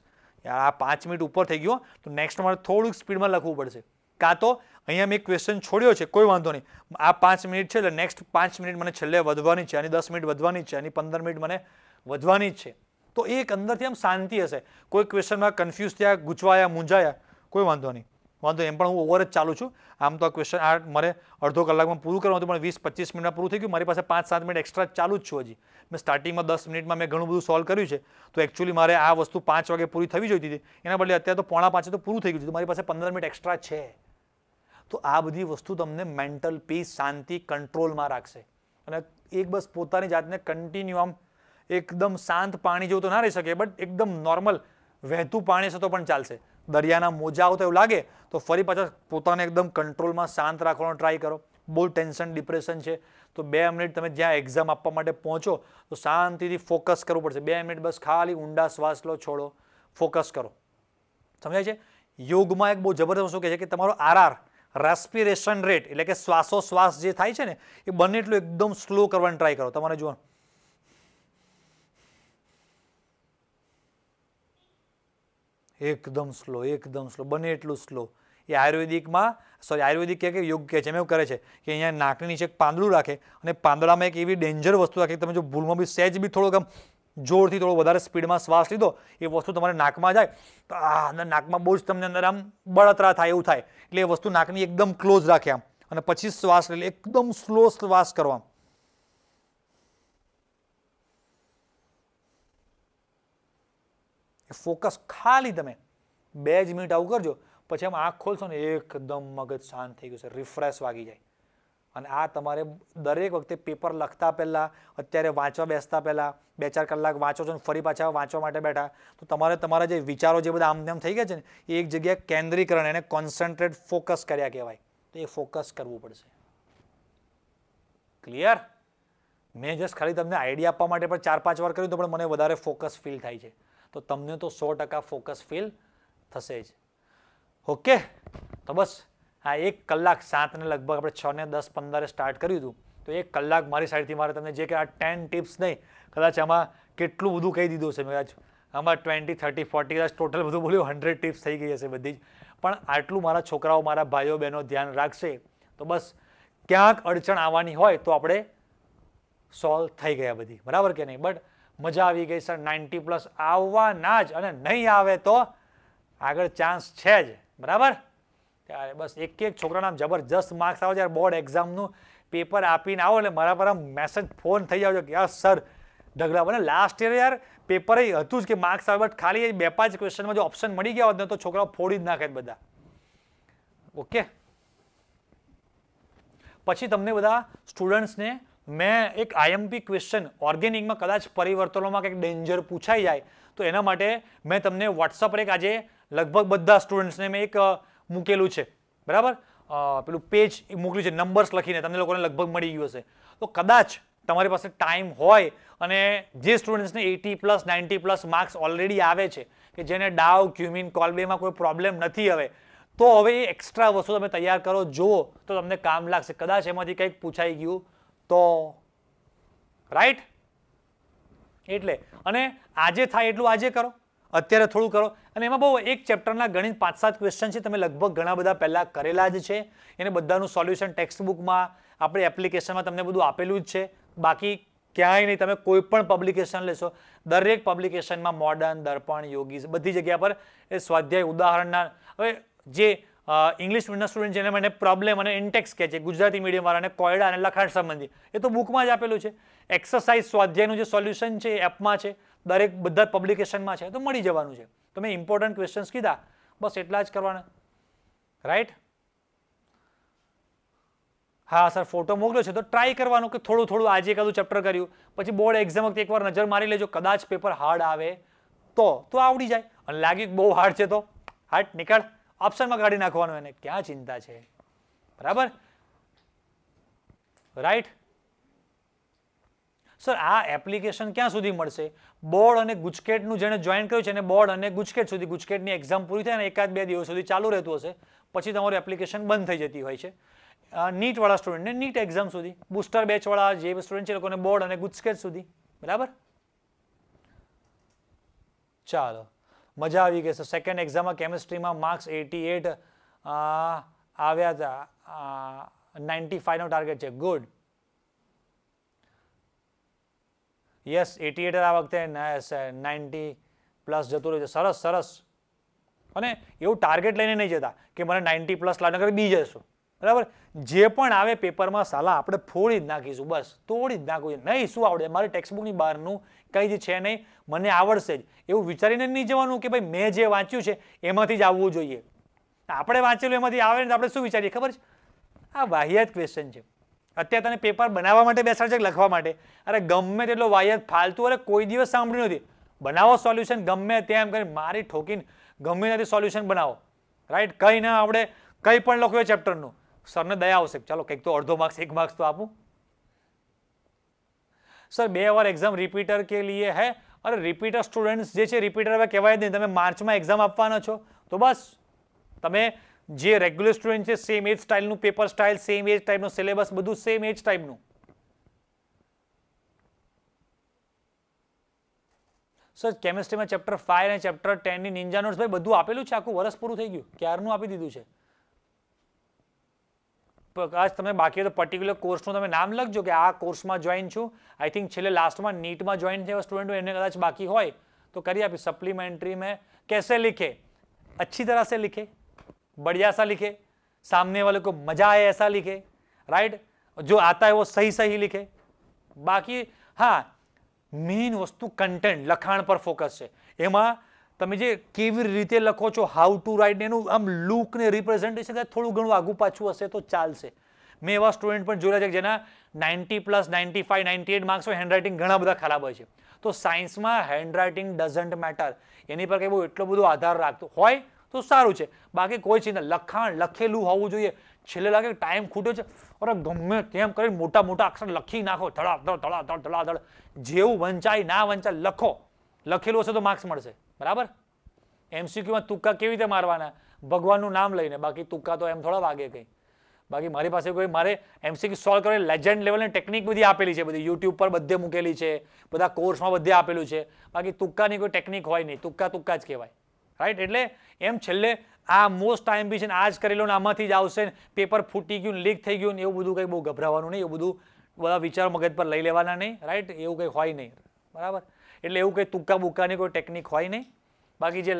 યાર આ પાંચ મિનિટ ઉપર થઈ ગયો તો નેક્સ્ટ મારે થોડુંક સ્પીડમાં લખવું પડશે કાં તો અહીંયા મેં એક ક્વેશ્ચન છોડ્યો છે કોઈ વાંધો નહીં આ પાંચ મિનિટ છે એટલે નેક્સ્ટ પાંચ મિનિટ મને છેલ્લે વધવાની છે આની દસ મિનિટ વધવાની છે આની પંદર મિનિટ મને વધવાની જ છે તો એક અંદરથી આમ શાંતિ હશે કોઈ ક્વેશ્ચનમાં કન્ફ્યુઝ થયા ગૂંચવાયા મૂંઝાયા કોઈ વાંધો નહીં વાંધો એમ પણ હું ઓવર જ ચાલુ છું આમ તો આ ક્વેશ્ચન આ મારે અડધો કલાકમાં પૂરું કરવાનું હતું પણ વીસ પચીસ મિનિટમાં પૂરું થઈ ગયું મારી પાસે પાંચ સાત મિનિટ એક્સ્ટ્રા ચાલુ જ છું હજી મેં સ્ટાર્ટિંગમાં દસ મિનિટમાં મેં ઘણું બધું સોલ્વ કર્યું છે તો એકચ્યુઅલી મારે આ વસ્તુ પાંચ વાગે પૂરી થવી જોઈતી હતી એના બદલે અત્યારે તો પોણા પાંચે તો પૂરું થઈ ગયું છે મારી પાસે પંદર મિનિટ એક્સ્ટ્રા છે તો આ બધી વસ્તુ તમને મેન્ટલ પીસ શાંતિ કંટ્રોલમાં રાખશે અને એક બસ પોતાની જાતને કન્ટિન્યુ આમ એકદમ શાંત પાણી જેવું તો ના રહી શકે બટ એકદમ નોર્મલ વહેતું પાણી છે તો પણ ચાલશે દરિયાના મોજા આવતા એવું લાગે તો ફરી પાછા પોતાને એકદમ કંટ્રોલમાં શાંત રાખવાનો ટ્રાય કરો બહુ ટેન્શન ડિપ્રેશન છે તો બે મિનિટ તમે જ્યાં એક્ઝામ આપવા માટે પહોંચો તો શાંતિથી ફોકસ કરવું પડશે બે મિનિટ બસ ખાલી ઊંડા શ્વાસ લો છોડો ફોકસ કરો સમજાય છે યોગમાં એક બહુ જબરદસ્ત શું કહે છે કે તમારો આરઆર રેસ્પિરેશન રેટ એટલે કે શ્વાસો શ્વાસ જે થાય છે ને એ બને એટલું એકદમ સ્લો કરવાનો ટ્રાય કરો તમારે જુઓ એકદમ સ્લો એકદમ સ્લો બને એટલું સ્લો એ આયુર્વેદિકમાં સોરી આયુર્વેદિક કહે કે યોગ કહે છે એમ એવું કરે છે કે અહીંયા નાકની નીચે એક પાંદડું રાખે અને પાંદડામાં એક એવી ડેન્જર વસ્તુ રાખે તમે જો ભૂલમાં બી સહેજ બી થોડોક આમ જોરથી થોડો વધારે સ્પીડમાં શ્વાસ લીધો એ વસ્તુ તમારે નાકમાં જાય તો આ અંદર નાકમાં બહુ જ તમને અંદર આમ બળતરા થાય એવું થાય એટલે એ વસ્તુ નાકની એકદમ ક્લોઝ રાખે આમ અને પછી શ્વાસ લે એકદમ સ્લો શ્વાસ કરવા ફોકસ ખાલી તમે બે જ મિનિટ આવું કરજો પછી આમ આંખ ખોલશો ને એકદમ મગજ શાંત થઈ ગયું છે રિફ્રેશ વાગી જાય અને આ તમારે દરેક વખતે પેપર લખતા પહેલાં અત્યારે વાંચવા બેસતા પહેલાં બે ચાર કલાક વાંચો છો ને ફરી પાછા વાંચવા માટે બેઠા તો તમારે તમારા જે વિચારો જે બધા આમ થઈ ગયા છે ને એ એક જગ્યાએ કેન્દ્રીકરણ એને કોન્સન્ટ્રેટ ફોકસ કર્યા કહેવાય તો એ ફોકસ કરવું પડશે ક્લિયર મેં જસ્ટ ખાલી તમને આઈડિયા આપવા માટે પણ ચાર પાંચ વાર કર્યું તો પણ મને વધારે ફોકસ ફીલ થાય છે તો તમને તો સો ટકા ફોકસ ફીલ થશે જ ઓકે તો બસ આ એક કલાક સાતને લગભગ આપણે છ ને દસ પંદરે સ્ટાર્ટ કર્યું હતું તો એક કલાક મારી સાઈડથી મારે તમને જે કે આ ટેન ટિપ્સ નહીં કદાચ આમાં કેટલું બધું કહી દીધું છે મેં કદાચ આમાં ટ્વેન્ટી થર્ટી ફોર્ટી કદાચ ટોટલ બધું બોલ્યું હંડ્રેડ ટિપ્સ થઈ ગઈ હશે બધી જ પણ આટલું મારા છોકરાઓ મારા ભાઈઓ બહેનો ધ્યાન રાખશે તો બસ ક્યાંક અડચણ આવવાની હોય તો આપણે સોલ્વ થઈ ગયા બધી બરાબર કે નહીં બટ મજા આવી ગઈ સર નાઇન્ટી પ્લસ આવવાના જ અને નહીં આવે તો આગળ ચાન્સ છે જ બરાબર ત્યારે બસ એક એક છોકરાના જબરજસ્ત માર્ક્સ આવે જ્યારે બોર્ડ એક્ઝામનું પેપર આપીને આવો એટલે મારા પર મેસેજ ફોન થઈ જાવ કે યસ સર ઢગલા બને લાસ્ટ યર યાર પેપર એ હતું જ કે માર્ક્સ આવે બટ ખાલી બે પાંચ ક્વેશ્ચનમાં જો ઓપ્શન મળી ગયા હોત ને તો છોકરાઓ ફોડી જ નાખે બધા ઓકે પછી તમને બધા સ્ટુડન્ટ્સને મેં એક આઈએમપી ક્વેશ્ચન ઓર્ગેનિકમાં કદાચ પરિવર્તનોમાં કંઈક ડેન્જર પૂછાઈ જાય તો એના માટે મેં તમને વોટ્સઅપ પર એક આજે લગભગ બધા સ્ટુડન્ટ્સને મેં એક મૂકેલું છે બરાબર પેલું પેજ મોકલ્યું છે નંબર્સ લખીને તમને લોકોને લગભગ મળી ગયું હશે તો કદાચ તમારી પાસે ટાઈમ હોય અને જે સ્ટુડન્ટ્સને eighty plus ninety plus marks already આવે છે કે જેને ડાવ ક્યુમિન કોલબેમાં કોઈ પ્રોબ્લેમ નથી હવે તો હવે એ એક્સ્ટ્રા વસ્તુ તમે તૈયાર કરો જુઓ તો તમને કામ લાગશે કદાચ એમાંથી કંઈક પૂછાઈ ગયું તો રાઈટ એટલે અને આજે થાય એટલું આજે કરો અત્યારે થોડું કરો અને એમાં બહુ એક ચેપ્ટરના ગણિત પાંચ સાત ક્વેશ્ચન છે તમે લગભગ ઘણા બધા પહેલાં કરેલા જ છે એને બધાનું સોલ્યુશન ટેક્સ્ટબુકમાં આપણી એપ્લિકેશનમાં તમને બધું આપેલું જ છે બાકી ક્યાંય નહીં તમે કોઈ પણ પબ્લિકેશન લેશો દરેક પબ્લિકેશનમાં મોડર્ન દર્પણ યોગી બધી જગ્યા પર એ સ્વાધ્યાય ઉદાહરણના હવે જે ઇંગ્લિશ મીડિયમના સ્ટુડન્ટ જેને મને પ્રોબ્લેમ અને ઇન્ટેક્સ કહે છે ગુજરાતી મીડિયમવાળાને કોયડા અને લખાણ સંબંધી એ તો બુકમાં જ આપેલું છે એક્સરસાઇઝ સ્વાધ્યાયનું જે સોલ્યુશન છે એપમાં છે દરેક બધા પબ્લિકેશનમાં છે તો મળી જવાનું છે તો મેં ઇમ્પોર્ટન્ટ ક્વેશ્ચન્સ કીધા બસ એટલા જ કરવાના રાઈટ હા સર ફોટો મોકલ્યો છે તો ટ્રાય કરવાનું કે થોડું થોડું આજે એકાદું ચેપ્ટર કર્યું પછી બોર્ડ એક્ઝામ વખતે એકવાર નજર મારી લેજો કદાચ પેપર હાર્ડ આવે તો તો આવડી જાય અને લાગ્યું બહુ હાર્ડ છે તો હાર્ટ નીકળ ઓપ્શનમાં કાઢી નાખવાનું એને ક્યાં ચિંતા છે બરાબર રાઈટ સર આ એપ્લિકેશન ક્યાં સુધી મળશે બોર્ડ અને ગુજકેટનું જેણે જોઈન કર્યું છે અને બોર્ડ અને ગુજકેટ સુધી ગુજકેટની એક્ઝામ પૂરી થાય અને એકાદ બે દિવસ સુધી ચાલુ રહેતું હશે પછી તમારું એપ્લિકેશન બંધ થઈ જતી હોય છે નીટવાળા સ્ટુડન્ટને નીટ એક્ઝામ સુધી બુસ્ટર બેચવાળા જે સ્ટુડન્ટ છે એ લોકોને બોર્ડ અને ગુજકેટ સુધી બરાબર ચાલો મજા આવી ગઈ છે સેકન્ડ એક્ઝામમાં કેમિસ્ટ્રીમાં માર્ક્સ એટી એટ આવ્યા હતા નાઇન્ટી ફાઈવનો ટાર્ગેટ છે ગુડ યસ એટી એટ આ વખતે નાઇન્ટી પ્લસ જતું રહ્યું છે સરસ સરસ અને એવું ટાર્ગેટ લઈને નહીં જતા કે મને નાઇન્ટી પ્લસ લાવીને બી જશું બરાબર જે પણ આવે પેપરમાં સાલા આપણે ફોડી જ નાખીશું બસ તોડી જ નાખવું નહીં શું આવડે મારી ટેક્સ્ટબુકની બહારનું કંઈ જ છે નહીં મને આવડશે જ એવું વિચારીને નહીં જવાનું કે ભાઈ મેં જે વાંચ્યું છે એમાંથી જ આવવું જોઈએ આપણે વાંચેલું એમાંથી આવે ને આપણે શું વિચારીએ ખબર છે આ વાહિયાત ક્વેશ્ચન છે અત્યારે તને પેપર બનાવવા માટે બેસાડે છે લખવા માટે અરે ગમે તેટલો વાહિયાત ફાલતું અરે કોઈ દિવસ સાંભળ્યું નથી બનાવો સોલ્યુશન ગમે તેમ કરી મારી ઠોકીને ગમે ત્યાંથી સોલ્યુશન બનાવો રાઈટ કંઈ ના આવડે કંઈ પણ લખ્યું એ ચેપ્ટરનું સરને દયા આવશે ચાલો કંઈક તો અડધો માર્ક્સ એક માર્ક્સ તો આપું સર બે વાર એક્ઝામ રિપીટર કે લીએ હે અરે રિપીટર સ્ટુડન્ટ્સ જે છે રિપીટર હવે કહેવાય જ નહીં તમે માર્ચમાં એક્ઝામ આપવાના છો તો બસ તમે જે રેગ્યુલર સ્ટુડન્ટ છે સેમ એજ સ્ટાઇલનું પેપર સ્ટાઇલ સેમ એજ ટાઈપનું સિલેબસ બધું સેમ એજ ટાઈપનું સર કેમેસ્ટ્રીમાં ચેપ્ટર ફાઇવ અને ચેપ્ટર ટેનની નિંજા નોટ્સ ભાઈ બધું આપેલું છે આખું વર્ષ પૂરું થઈ ગયું ક્યારનું આપી દીધું છે પ્રકાશ તમે બાકી તો પર્ટિક્યુલર કોર્સનું તમે નામ લખજો કે આ કોર્સમાં જોઈન છું આઈ થિંક છેલ્લે લાસ્ટમાં નીટમાં જોઈન થયા સ્ટુડન્ટો એને કદાચ બાકી હોય તો કરી આપી સપ્લિમેન્ટ્રી મેં કેસે लिखे અચ્છી તરહ સે લિખે બઢિયા सा लिखे सामने वाले को मजा आए ऐसा लिखे राइट जो आता है वो सही सही लिखे बाकी મેઇન વસ્તુ કન્ટેન્ટ લખાણ પર ફોકસ છે એમાં તમે જે કેવી રીતે લખો છો હાઉ ટુ રાઇટ એનું આમ લુકને રિપ્રેઝન્ટેશન થોડું ઘણું આગું પાછું હશે તો ચાલશે મેં એવા સ્ટુડન્ટ પણ જોયા છે જેના ninety plus ninety five ninety eight marks હોય હેન્ડરાઇટિંગ ઘણા બધા ખરાબ હોય છે તો સાયન્સમાં હેન્ડરાઇટિંગ ડઝન્ટ મેટર એની પર કંઈ બહુ એટલો બધો આધાર રાખતો હોય તો સારું છે બાકી કોઈ ચીજ લખાણ લખેલું હોવું જોઈએ છેલ્લે લાગે ટાઈમ ખૂટ્યો છે અરે ગમે તેમ કરીને મોટા મોટા અક્ષર લખી નાખો ધડાધડ ધડાધડ ધડાધડ જેવું વંચાય ના વંચાય લખો લખેલું હશે તો માર્ક્સ મળશે બરાબર એમસીક્યુમાં તુક્કા કેવી રીતે મારવાના ભગવાનનું નામ લઈને બાકી તુક્કા તો એમ થોડા વાગે કંઈ બાકી મારી પાસે કોઈ મારે એમસીક્યુ સોલ્વ કરવાની લેજન્ડ લેવલની ટેકનિક બધી આપેલી છે બધી યુટ્યુબ પર બધે મૂકેલી છે બધા કોર્સમાં બધે આપેલું છે બાકી તુક્કાની કોઈ ટેકનિક હોય નહીં તુક્કા તુક્કા જ કહેવાય રાઈટ એટલે એમ છેલ્લે આ મોસ્ટ ટાઈમ બી છે ને આ જ કરેલો ને આમાંથી જ આવશે પેપર ફૂટી ગયું લીક થઈ ગયું ને એવું બધું કંઈ બહુ ગભરાવાનું નહીં એવું બધું બધા વિચાર મગજ પર લઈ લેવાના નહીં રાઈટ એવું કંઈ હોય નહીં બરાબર એટલે એવું કંઈ તુક્કા બુક્કાની કોઈ ટેકનિક હોય નહીં બાકી જે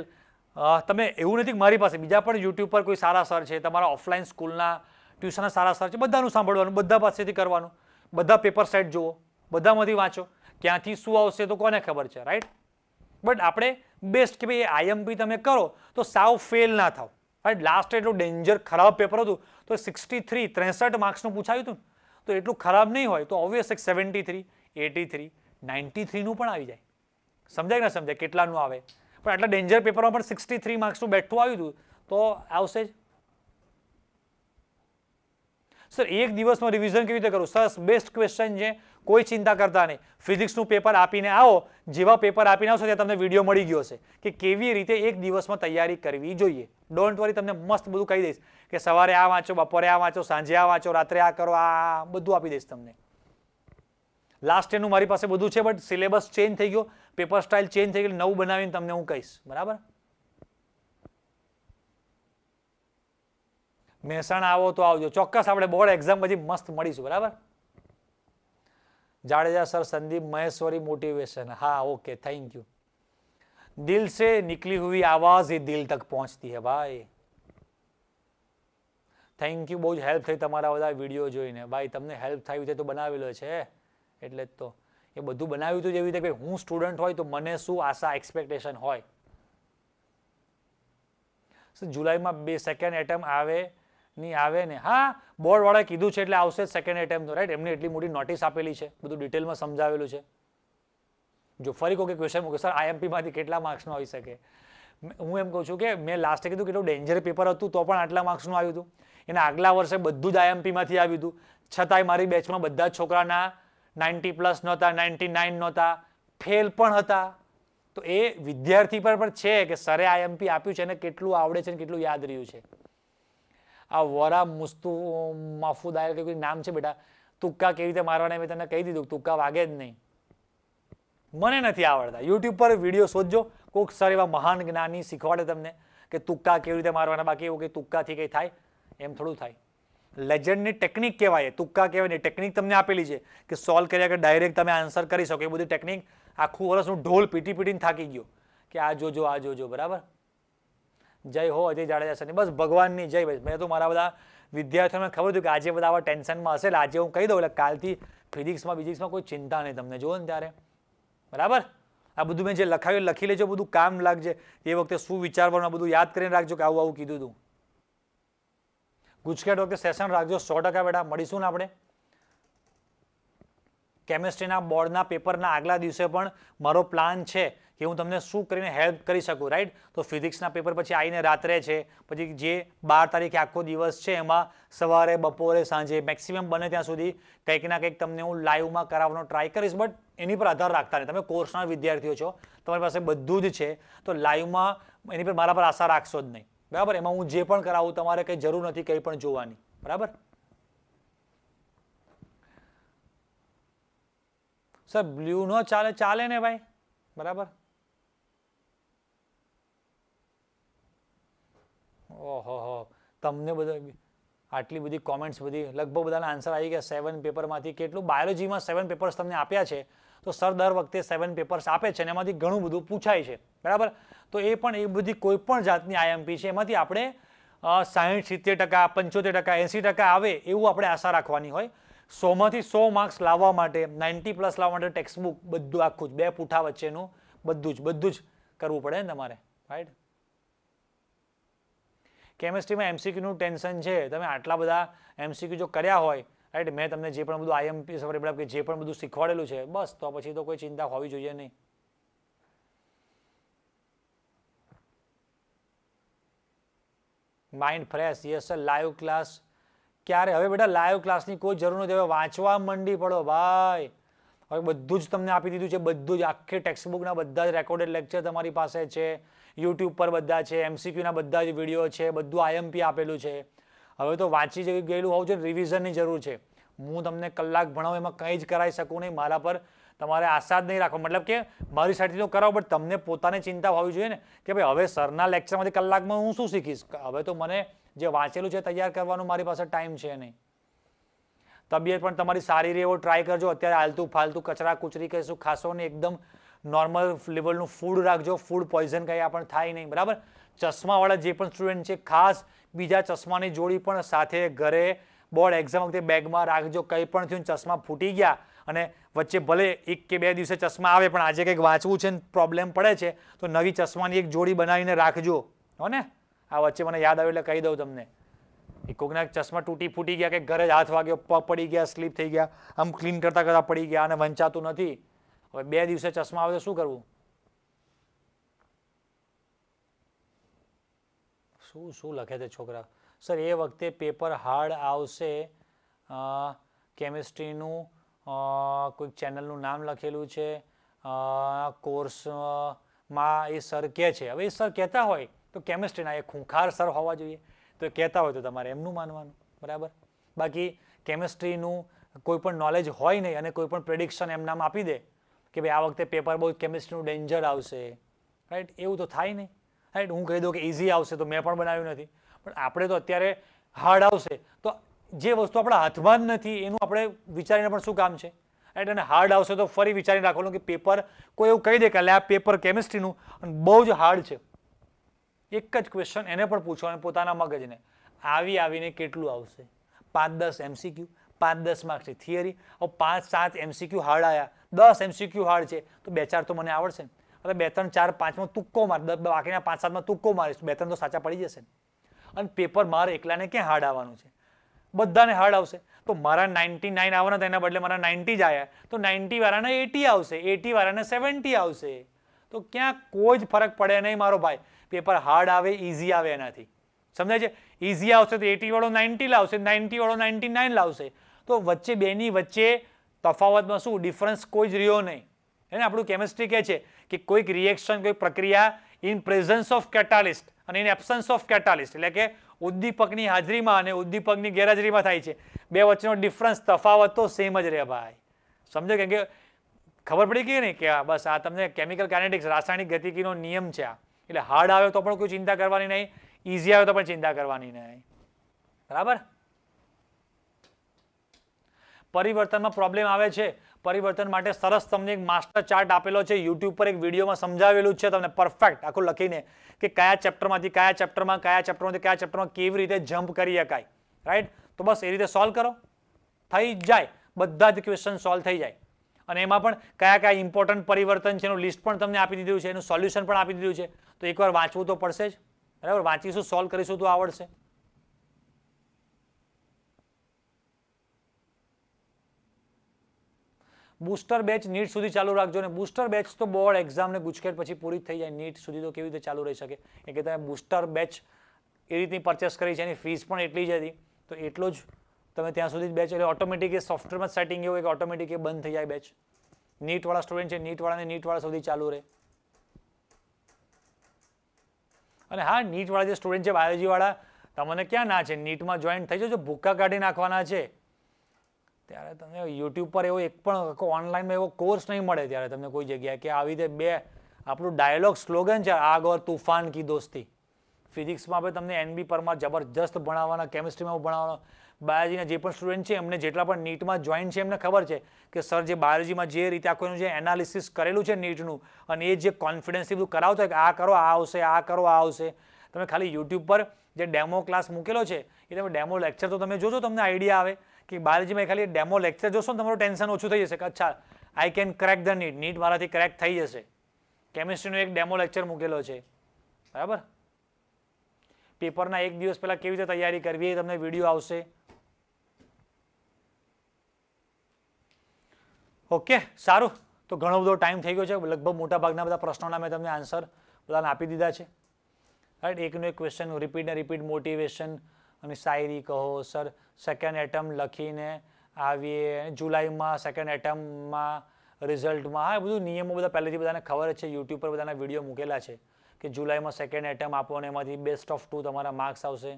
તમે એવું નથી મારી પાસે બીજા પણ યુટ્યુબ પર કોઈ સારા સર છે તમારા ઓફલાઈન સ્કૂલના ટ્યુશનના સારા સર છે બધાનું સાંભળવાનું બધા પાસેથી કરવાનું બધા પેપર સેટ જુઓ બધામાંથી વાંચો ક્યાંથી શું આવશે તો કોને ખબર છે રાઈટ બટ આપણે બેસ્ટ કે ભાઈ આઈએમપી તમે કરો તો સાવ ફેલ ના થાવ રાઈટ લાસ્ટ એટલું ડેન્જર ખરાબ પેપર હતું તો સિક્સટી થ્રી ત્રેસઠ માર્ક્સનું પૂછાયું હતું તો એટલું ખરાબ નહીં હોય તો ઓબ્વિયસ એક seventy three eighty three ninety થ્રીનું પણ આવી જાય સમજાય ના સમજાય કેટલાનું આવે પણ આટલા ડેન્જર પેપરમાં પણ સિક્સટી થ્રી માર્ક્સનું બેઠું આવ્યું હતું તો આવશે જ સર એક દિવસમાં રિવિઝન કેવી રીતે કરું સર બેસ્ટ ક્વેશ્ચન છે કોઈ ચિંતા કરતા નહીં ફિઝિક્સનું પેપર આપીને આવો જેવા પેપર આપીને આવશો ત્યાં તમને વિડીયો મળી ગયો છે કે કેવી રીતે એક દિવસમાં તૈયારી કરવી જોઈએ ડોન્ટ વરી તમને મસ્ત બધું કહી દઈશ કે સવારે આ વાંચો બપોરે આ વાંચો સાંજે આ વાંચો રાત્રે આ કરો આ બધું આપી દઈશ તમને લાસ્ટ એનું મારી પાસે બધું છે બટ સિલેબસ ચેન્જ થઈ ગયો પેપર સ્ટાઇલ ચેન્જ થઈ ગઈ નવું બનાવીને તમને હું કહીશ બરાબર મહેસાણા આવો તો આવજો ચોક્કસ આપણે બોર્ડ એક્ઝામ પછી મસ્ત મળીશું બરાબર જાડેજા સર સંદીપ મહેશ્વરી મોટિવેશન હા ઓકે થેન્ક યુ દિલ સે નીકળી હુઈ આવાજ એ દિલ તક પહોંચતી હે ભાઈ થેન્ક યુ બહુ જ હેલ્પ થઈ તમારા બધા વિડીયો જોઈને ભાઈ તમને હેલ્પ થઈ હોય તો બનાવેલો છે એટલે જ તો એ બધું બનાવ્યું હતું જેવી રીતે કે હું સ્ટુડન્ટ હોય તો મને શું આશા એક્સપેક્ટેશન હોય જુલાઈમાં બે સેકન્ડ એટમ આવે નહીં આવે ને હા બોર્ડવાળાએ કીધું છે એટલે આવશે સેકન્ડ એટેમ્પ તો રાઈટ એમને એટલી મોટી નોટિસ આપેલી છે બધું ડિટેલમાં સમજાવેલું છે જો ફરી કોઈ ક્વેશ્ચન મૂકે સર આઈએમપીમાંથી કેટલા માર્ક્સનો આવી શકે હું એમ કહું છું કે મેં લાસ્ટે કીધું કેટલું ડેન્જર પેપર હતું તો પણ આટલા માર્ક્સનું આવ્યું હતું એના આગલા વર્ષે બધું જ આઈએમપીમાંથી આવ્યું હતું છતાંય મારી બેચમાં બધા જ છોકરાના નાઇન્ટી પ્લસ નહોતા નાઇન્ટી નાઇન નહોતા ફેલ પણ હતા તો એ વિદ્યાર્થી પર પણ છે કે સરે આઈએમપી આપ્યું છે અને કેટલું આવડે છે અને કેટલું યાદ રહ્યું છે આ વરા મુસ્તુ માફુદાયર કે કોઈ નામ છે બેટા તુક્કા કેવી રીતે મારવાના મેં તને કહી દીધું તુક્કા વાગે જ નહીં મને નથી આવડતા યુટ્યુબ પર વિડીયો શોધજો કોઈક સર એવા મહાન જ્ઞાની શીખવાડે તમને કે તુક્કા કેવી રીતે મારવાના બાકી એવું કે તુક્કાથી કંઈ થાય એમ થોડું થાય લેજન્ડની ટેકનિક કહેવાય તુક્કા કહેવાય ટેકનિક તમને આપેલી છે કે સોલ્વ કર્યા કે ડાયરેક્ટ તમે આન્સર કરી શકો એ બધી ટેકનિક આખું વર્ષનું ઢોલ પીટી પીટીને થાકી ગયો કે આ જોજો આ જોજો બરાબર જય હો અજય જાડેજા સરની બસ ભગવાનની જય ભાઈ મેં તો મારા બધા વિદ્યાર્થીઓને ખબર હતું કે આજે બધા આવા ટેન્શનમાં હશે એટલે આજે હું કહી દઉં એટલે કાલથી ફિઝિક્સમાં ફિઝિક્સમાં કોઈ ચિંતા નહીં તમને જુઓ ને ત્યારે બરાબર આ બધું મેં જે લખાવ્યું લખી લેજો બધું કામ લાગજે એ વખતે શું વિચારવાનું બધું યાદ કરીને રાખજો કે આવું આવું કીધું હતું ગુજકેટ વખતે સેશન રાખજો સો ટકા બેટા મળીશું ને આપણે કેમિસ્ટ્રીના બોર્ડના પેપરના આગલા દિવસે પણ મારો પ્લાન છે કે હું તમને શું કરીને હેલ્પ કરી શકું રાઈટ તો ફિઝિક્સના પેપર પછી આવીને રાત્રે છે પછી જે બાર તારીખે આખો દિવસ છે એમાં સવારે બપોરે સાંજે મેક્સિમમ બને ત્યાં સુધી કંઈક ના કંઈક તમને હું લાઈવમાં કરાવવાનો ટ્રાય કરીશ બટ એની પર આધાર રાખતા નહીં તમે કોર્સના વિદ્યાર્થીઓ છો તમારી પાસે બધું જ છે તો લાઈવમાં એની પર મારા પર આશા રાખશો જ નહીં બરાબર એમાં હું જે પણ કરાવું તમારે કંઈ જરૂર નથી કંઈ પણ જોવાની બરાબર સર બ્લ્યુ નો ચાલે ચાલે ને ભાઈ બરાબર ઓહો હો તમને બધા આટલી બધી કોમેન્ટ્સ બધી લગભગ બધાના આન્સર આવી ગયા સેવન પેપરમાંથી કેટલું બાયોલોજીમાં સેવન પેપર્સ તમને આપ્યા છે તો સર દર વખતે સેવન પેપર્સ આપે છે અને એમાંથી ઘણું બધું પૂછાય છે બરાબર તો એ પણ એ બધી કોઈ પણ જાતની આઈએમપી છે એમાંથી આપણે સાહીઠ સિત્તેર ટકા પંચોતેર ટકા એંસી ટકા આવે એવું આપણે આશા રાખવાની હોય સોમાંથી સો માર્ક્સ લાવવા માટે નાઇન્ટી પ્લસ લાવવા માટે ટેક્સ્ટબુક બધું આખું જ બે પૂઠા વચ્ચેનું બધું જ બધું જ કરવું પડે ને તમારે રાઈટ કેમેસ્ટ્રીમાં એમસીક્યુનું ટેન્શન છે તમે આટલા બધા એમસીક્યુ જો કર્યા હોય રાઈટ મેં તમને જે પણ બધું આઈએમપી સફર કે જે પણ બધું શીખવાડેલું છે બસ તો પછી તો કોઈ ચિંતા હોવી જોઈએ નહીં mind fresh yes sir live class ક્યારે હવે બેટા લાઈવ ક્લાસની કોઈ જરૂર નથી હવે વાંચવા મંડી પડો ભાઈ હવે બધું જ તમને આપી દીધું છે બધું જ આખી ટેક્સ્ટબુકના બધા જ રેકોર્ડેડ લેક્ચર તમારી પાસે છે યુટ્યુબ પર બધા છે એમસીક્યુના બધા જ વિડીયો છે બધું આઈએમપી આપેલું છે હવે તો વાંચી જેવી ગયેલું હોવું જોઈએ રિવિઝનની જરૂર છે હું તમને કલાક ભણાવું એમાં કંઈ જ કરાવી શકું નહીં મારા પર તમારે આશા જ નહીં રાખો મતલબ કે મારી સાઈડથી તો કરાવો બટ તમને પોતાને ચિંતા હોવી જોઈએ ને કે ભાઈ હવે સરના લેક્ચરમાંથી કલાકમાં હું શું શીખીશ હવે તો મને જે વાંચેલું છે તૈયાર કરવાનું મારી પાસે ટાઈમ છે નહીં તબિયત પણ તમારી સારી રહે એવો ટ્રાય કરજો અત્યારે આલતું ફાલતું કચરા કુચરી કહીશું ખાસો ને એકદમ નોર્મલ લેવલનું ફૂડ રાખજો ફૂડ પોઈઝન કંઈ પણ થાય નહીં બરાબર ચશ્માવાળા જે પણ સ્ટુડન્ટ છે ખાસ બીજા ચશ્માની જોડી પણ સાથે ઘરે બોર્ડ એક્ઝામ વખતે બેગમાં રાખજો કંઈ પણ થયું ચશ્મા ફૂટી ગયા અને વચ્ચે ભલે એક કે બે દિવસે ચશ્મા આવે પણ આજે કંઈક વાંચવું છે ને પ્રોબ્લેમ પડે છે તો નવી ચશ્માની એક જોડી બનાવીને રાખજો હો ને આ વચ્ચે મને યાદ આવ્યું એટલે કહી દઉં તમને એ કોઈકના ચશ્મા તૂટી ફૂટી ગયા કે ઘરે જ હાથ વાગ્યો પગ પડી ગયા સ્લીપ થઈ ગયા આમ ક્લીન કરતાં કરતાં પડી ગયા અને વંચાતું નથી હવે બે દિવસે ચશ્મા આવે તો શું કરવું શું શું લખે છે છોકરા સર એ વખતે પેપર હાર્ડ આવશે કેમિસ્ટ્રીનું કોઈક ચેનલનું નામ લખેલું છે કોર્સમાં એ સર કહે છે હવે એ સર કહેતા હોય તો કેમિસ્ટ્રીના એ ખૂંખાર સર હોવા જોઈએ તો કહેતા હોય તો તમારે એમનું માનવાનું બરાબર બાકી કેમિસ્ટ્રીનું કોઈ પણ નોલેજ હોય નહીં અને કોઈ પણ પ્રેડિક્શન એમ નામ આપી દે કે ભાઈ આ વખતે પેપર બહુ કેમિસ્ટ્રીનું ડેન્જર આવશે રાઈટ એવું તો થાય નહીં રાઈટ હું કહી દઉં કે ઇઝી આવશે તો મેં પણ બનાવ્યું નથી પણ આપણે તો અત્યારે હાર્ડ આવશે તો જે વસ્તુ આપણા હાથમાં જ નથી એનું આપણે વિચારીને પણ શું કામ છે રાઈટ અને હાર્ડ આવશે તો ફરી વિચારી રાખવાનું કે પેપર કોઈ એવું કહી દે કે આ પેપર કેમિસ્ટ્રીનું અને બહુ જ હાર્ડ છે એક જ ક્વેશ્ચન એને પણ પૂછો અને પોતાના મગજને આવી આવીને કેટલું આવશે પાંચ દસ એમસીક્યુ પાંચ દસ માર્ક્સની થિયરી પાંચ સાત એમસીક્યુ હાર્ડ આવ્યા દસ એમસીક્યુ હાર્ડ છે તો બે ચાર તો મને આવડશે ને અરે બે ત્રણ ચાર પાંચમાં તુક્કો માર બાકીના પાંચ સાતમાં તુક્કો મારીશ બે ત્રણ તો સાચા પડી જશે અને પેપર મારે એકલાને ક્યાં હાર્ડ આવવાનું છે બધાને હાર્ડ આવશે તો મારા નાઇન્ટી નાઇન આવવાના હતા એના બદલે મારા નાઇન્ટી જ આવ્યા તો નાઇન્ટી વાળાને એટી આવશે એટી વાળાને સેવન્ટી આવશે તો ક્યાં કોઈ જ ફરક પડે નહીં મારો ભાઈ પેપર હાર્ડ આવે ઇઝી આવે એનાથી સમજાય છે ઇઝી આવશે તો એટી વાળો નાઇન્ટી લાવશે નાઇન્ટી વાળો નાઇન્ટી નાઇન લાવશે તો વચ્ચે બેની વચ્ચે તફાવતમાં શું ડિફરન્સ કોઈ જ રહ્યો નહીં એને આપણું કેમિસ્ટ્રી કહે છે કે કોઈક રિએક્શન કોઈ પ્રક્રિયા ઇન પ્રેઝન્સ ઓફ કેટાલિસ્ટ અને ઇન એબસન્સ ઓફ કેટાલિસ્ટ એટલે કે ઉદ્દીપકની હાજરીમાં અને ઉદ્દીપકની ગેરહાજરીમાં થાય છે બે વચ્ચેનો ડિફરન્સ તફાવત તો સેમ જ રહે ભાઈ સમજો કેમ કે ખબર પડી ગઈ નહીં કે બસ આ તમને કેમિકલ કેનેટિક્સ રાસાયણિક ગતિકીનો નિયમ છે આ એટલે હાર્ડ આવે તો પણ કોઈ ચિંતા કરવાની નહીં ઇઝી આવે તો પણ ચિંતા કરવાની નહીં બરાબર પરિવર્તનમાં પ્રોબ્લેમ આવે છે પરિવર્તન માટે સરસ તમને એક માસ્ટર ચાર્ટ આપેલો છે યુટ્યુબ પર એક વિડીયોમાં સમજાવેલું છે તમને પરફેક્ટ આખું લખીને કે કયા ચેપ્ટરમાંથી કયા ચેપ્ટરમાં કયા ચેપ્ટરમાંથી કયા ચેપ્ટરમાં કેવી રીતે જમ્પ કરી શકાય રાઈટ તો બસ એ રીતે સોલ્વ કરો થઈ જાય બધા જ ક્વેશ્ચન સોલ્વ થઈ જાય અને એમાં પણ કયા કયા ઇમ્પોર્ટન્ટ પરિવર્તન છે એનું લિસ્ટ પણ તમને આપી દીધું છે એનું સોલ્યુશન પણ આપી દીધું છે તો એકવાર વાંચવું તો પડશે જ બરાબર વાંચીશું સોલ્વ કરીશું તો આવડશે બુસ્ટર બેચ નીટ સુધી ચાલુ રાખજો અને બૂસ્ટર બેચ તો બોર્ડ એક્ઝામને ગુજકેટ પછી પૂરી થઈ જાય નીટ સુધી તો કેવી રીતે ચાલુ રહી શકે એ કે તમે બુસ્ટર બેચ એ રીતની પરચેસ કરી છે એની ફીસ પણ એટલી જ હતી તો એટલો જ તમે ત્યાં સુધી બેચ એટલે ઓટોમેટિક એ સોફ્ટવેરમાં સેટિંગ એવું કે ઓટોમેટિક એ બંધ થઈ જાય બેચ નીટવાળા સ્ટુડન્ટ છે નીટવાળાને નીટવાળા સુધી ચાલુ રહે અને હા નીટવાળા જે સ્ટુડન્ટ છે બાયોલોજીવાળા તમને ક્યાં ના છે નીટમાં જોઈન થઈ જો ભૂકા કાઢી નાખવાના છે ત્યારે તમને યુટ્યુબ પર એવો એક પણ ઓનલાઈનમાં એવો કોર્સ નહીં મળે ત્યારે તમને કોઈ જગ્યાએ કે આવી રીતે બે આપણું ડાયલોગ સ્લોગન છે આગ ઓર તુફાન કી દોસ્તી ફિઝિક્સમાં આપણે તમને એનબી પરમાર જબરજસ્ત ભણાવવાના કેમિસ્ટ્રીમાં ભણાવવાનો બાયોજીના જે પણ સ્ટુડન્ટ છે એમને જેટલા પણ નીટમાં જોઈન છે એમને ખબર છે કે સર જે બાયોલોજીમાં જે રીતે આખું જે એનાલિસિસ કરેલું છે નીટનું અને એ જે કોન્ફિડન્સથી બધું કરાવતો કે આ કરો આ આવશે આ કરો આ આવશે તમે ખાલી યુટ્યુબ પર જે ડેમો ક્લાસ મૂકેલો છે એ તમે ડેમો લેક્ચર તો તમે જોજો તમને આઈડિયા આવે કે બાયોલોજીમાં ખાલી ડેમો લેક્ચર જોશો ને તમારું ટેન્શન ઓછું થઈ જશે કે અચ્છા I can crack the NEET NEET મારાથી ક્રેક થઈ જશે કેમિસ્ટ્રીનો એક ડેમો લેક્ચર મૂકેલો છે બરાબર પેપરના એક દિવસ પહેલાં કેવી રીતે તૈયારી કરવી એ તમને વિડીયો આવશે ઓકે સારું તો ઘણો બધો ટાઈમ થઈ ગયો છે લગભગ મોટાભાગના બધા પ્રશ્નોના મેં તમને આન્સર બધાને આપી દીધા છે રાઈટ એકનો એક ક્વેશ્ચન રિપીટ ને રિપીટ મોટિવેશન અને શાયરી કહો સર સેકન્ડ એટમ લખીને આવીએ જુલાઈમાં સેકન્ડ એટમમાં રિઝલ્ટમાં આ બધું નિયમો બધા પહેલેથી બધાને ખબર જ છે યુટ્યુબ પર બધાના વિડીયો મૂકેલા છે કે જુલાઈમાં સેકન્ડ એટમ આપો અને એમાંથી બેસ્ટ ઓફ ટુ તમારા માર્ક્સ આવશે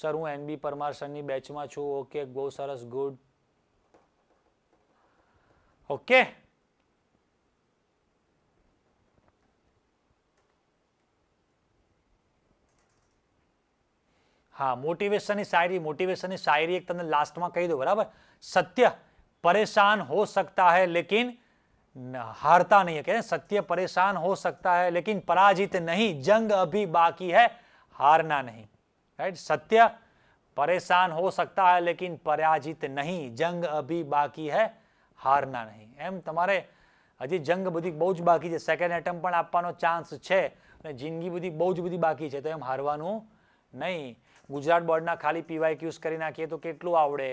સર હું એનબી પરમાર સરની બેચમાં છું ઓકે બહુ સરસ ગુડ ઓકે हाँ मोटिवेशन शायरी मोटिवेशन शायरी एक तरह लास्ट में कही दो बराबर सत्य परेशान हो सकता है लेकिन हारता नहीं है कह सत्य परेशान हो सकता है लेकिन पराजित नहीं जंग अभी बाकी है हारना नहीं राइट सत्य परेशान हो सकता है लेकिन पराजित नहीं जंग अभी बाकी है हारना नहीं एम तुम्हारे हजी जंग बुद्धि बहुत बाकी है सैकेंड एटम पर आप चांस है जिंदगी बुद्धि बहुज बुद्धि बाकी है तो एम हार नहीं ગુજરાત બોર્ડના ખાલી પીવાય ક્યુઝ કરી નાખીએ તો કેટલું આવડે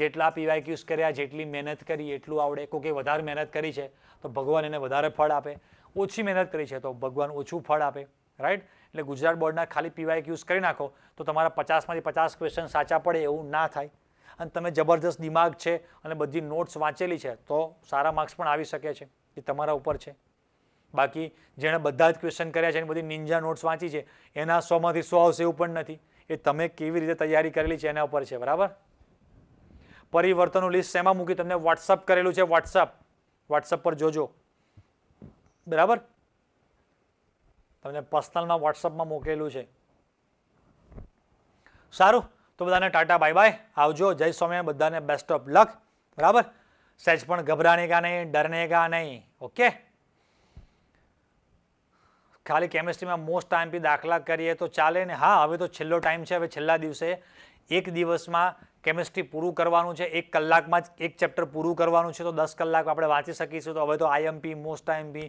જેટલા પીવાય ક્યુઝ કર્યા જેટલી મહેનત કરી એટલું આવડે કોકે વધારે મહેનત કરી છે તો ભગવાન એને વધારે ફળ આપે ઓછી મહેનત કરી છે તો ભગવાન ઓછું ફળ આપે રાઈટ એટલે ગુજરાત બોર્ડના ખાલી પીવાય ક્યુઝ કરી નાખો તો તમારા પચાસમાંથી પચાસ ક્વેશ્ચન સાચા પડે એવું ના થાય અને તમે જબરજસ્ત દિમાગ છે અને બધી નોટ્સ વાંચેલી છે તો સારા માર્ક્સ પણ આવી શકે છે એ તમારા ઉપર છે બાકી જેણે બધા જ ક્વેશ્ચન કર્યા છે એની બધી નિંજા નોટ્સ વાંચી છે એના સોમાંથી સો આવશે એવું પણ નથી એ તમે કેવી રીતે તૈયારી કરેલી છે એના ઉપર છે બરાબર પરિવર્તનનું લિસ્ટ શેમાં મૂકી તમને વોટ્સઅપ કરેલું છે વોટ્સઅપ વોટ્સઅપ પર જોજો બરાબર તમને પર્સનલમાં વોટ્સઅપમાં મોકેલું છે સારું તો બધાને ટાટા બાય બાય આવજો જય સ્વામી બધાને બેસ્ટ ઓફ લક બરાબર સહેજ પણ ગભરાને કા નહીં ડરને કા નહીં ઓકે ખાલી કેમેસ્ટ્રીમાં મોસ્ટ આઈએમપી દાખલા કરીએ તો ચાલે ને હા હવે તો છેલ્લો ટાઈમ છે હવે છેલ્લા દિવસે એક દિવસમાં કેમેસ્ટ્રી પૂરું કરવાનું છે એક કલાકમાં જ એક ચેપ્ટર પૂરું કરવાનું છે તો દસ કલાક આપણે વાંચી શકીશું તો હવે તો આઈએમપી મોસ્ટ આઈએમપી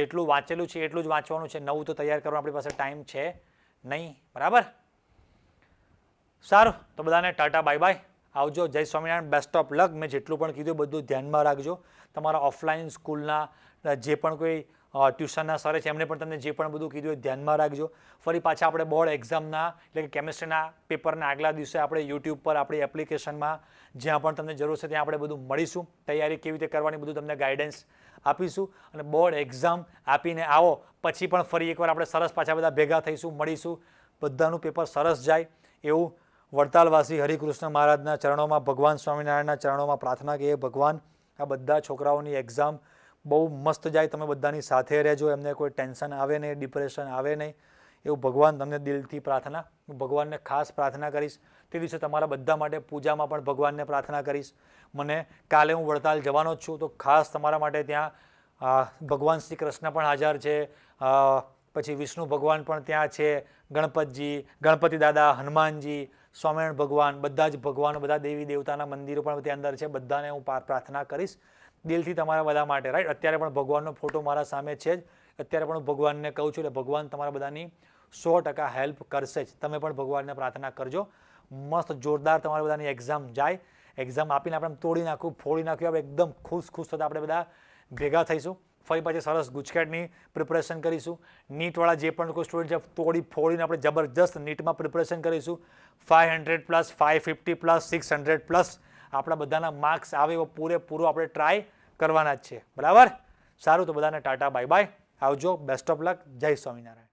જેટલું વાંચેલું છે એટલું જ વાંચવાનું છે નવું તો તૈયાર કરવાનું આપણી પાસે ટાઈમ છે નહીં બરાબર સારું તો બધાને ટાટા બાય બાય આવજો જય સ્વામિનારાયણ બેસ્ટ ઓફ લક મેં જેટલું પણ કીધું બધું ધ્યાનમાં રાખજો તમારા ઓફલાઈન સ્કૂલના જે પણ કોઈ ટ્યુશનના સરે છે એમને પણ તમને જે પણ બધું કીધું હોય ધ્યાનમાં રાખજો ફરી પાછા આપણે બોર્ડ એક્ઝામના એટલે કે કેમેસ્ટ્રીના પેપરના આગલા દિવસે આપણે યુટ્યુબ પર આપણી એપ્લિકેશનમાં જ્યાં પણ તમને જરૂર છે ત્યાં આપણે બધું મળીશું તૈયારી કેવી રીતે કરવાની બધું તમને ગાઈડન્સ આપીશું અને બોર્ડ એક્ઝામ આપીને આવો પછી પણ ફરી એકવાર આપણે સરસ પાછા બધા ભેગા થઈશું મળીશું બધાનું પેપર સરસ જાય એવું વડતાલવાસી હરિકૃષ્ણ મહારાજના ચરણોમાં ભગવાન સ્વામિનારાયણના ચરણોમાં પ્રાર્થના કહીએ ભગવાન આ બધા છોકરાઓની એક્ઝામ બહુ મસ્ત જાય તમે બધાની સાથે રહેજો એમને કોઈ ટેન્શન આવે નહીં ડિપ્રેશન આવે નહીં એવું ભગવાન તમને દિલથી પ્રાર્થના ભગવાનને ખાસ પ્રાર્થના કરીશ તે દિવસે તમારા બધા માટે પૂજામાં પણ ભગવાનને પ્રાર્થના કરીશ મને કાલે હું વડતાલ જવાનો જ છું તો ખાસ તમારા માટે ત્યાં ભગવાન શ્રી કૃષ્ણ પણ હાજર છે પછી વિષ્ણુ ભગવાન પણ ત્યાં છે ગણપતજી ગણપતિ દાદા હનુમાનજી સ્વામિનારાયણ ભગવાન બધા જ ભગવાન બધા દેવી દેવતાના મંદિરો પણ ત્યાં અંદર છે બધાને હું પ્રાર્થના કરીશ દિલથી તમારા બધા માટે રાઈટ અત્યારે પણ ભગવાનનો ફોટો મારા સામે છે જ અત્યારે પણ હું ભગવાનને કહું છું એટલે ભગવાન તમારા બધાની સો ટકા હેલ્પ કરશે જ તમે પણ ભગવાનને પ્રાર્થના કરજો મસ્ત જોરદાર તમારા બધાની એક્ઝામ જાય એક્ઝામ આપીને આપણે તોડી નાખું ફોડી નાખ્યું આપણે એકદમ ખુશ ખુશ થતા આપણે બધા ભેગા થઈશું ફરી પાછી સરસ ગુજકેટની પ્રિપરેશન કરીશું નીટવાળા જે પણ કોઈ સ્ટુડન્ટ છે તોડી ફોડીને આપણે જબરજસ્ત નીટમાં પ્રિપરેશન કરીશું five hundred plus five fifty plus six hundred plus આપણા બધાના માર્ક્સ આવે એવો પૂરેપૂરો આપણે ટ્રાય કરવાના જ છે બરાબર સારું તો બધાને ટાટા બાય બાય આવજો બેસ્ટ ઓફ લક જય સ્વામિનારાયણ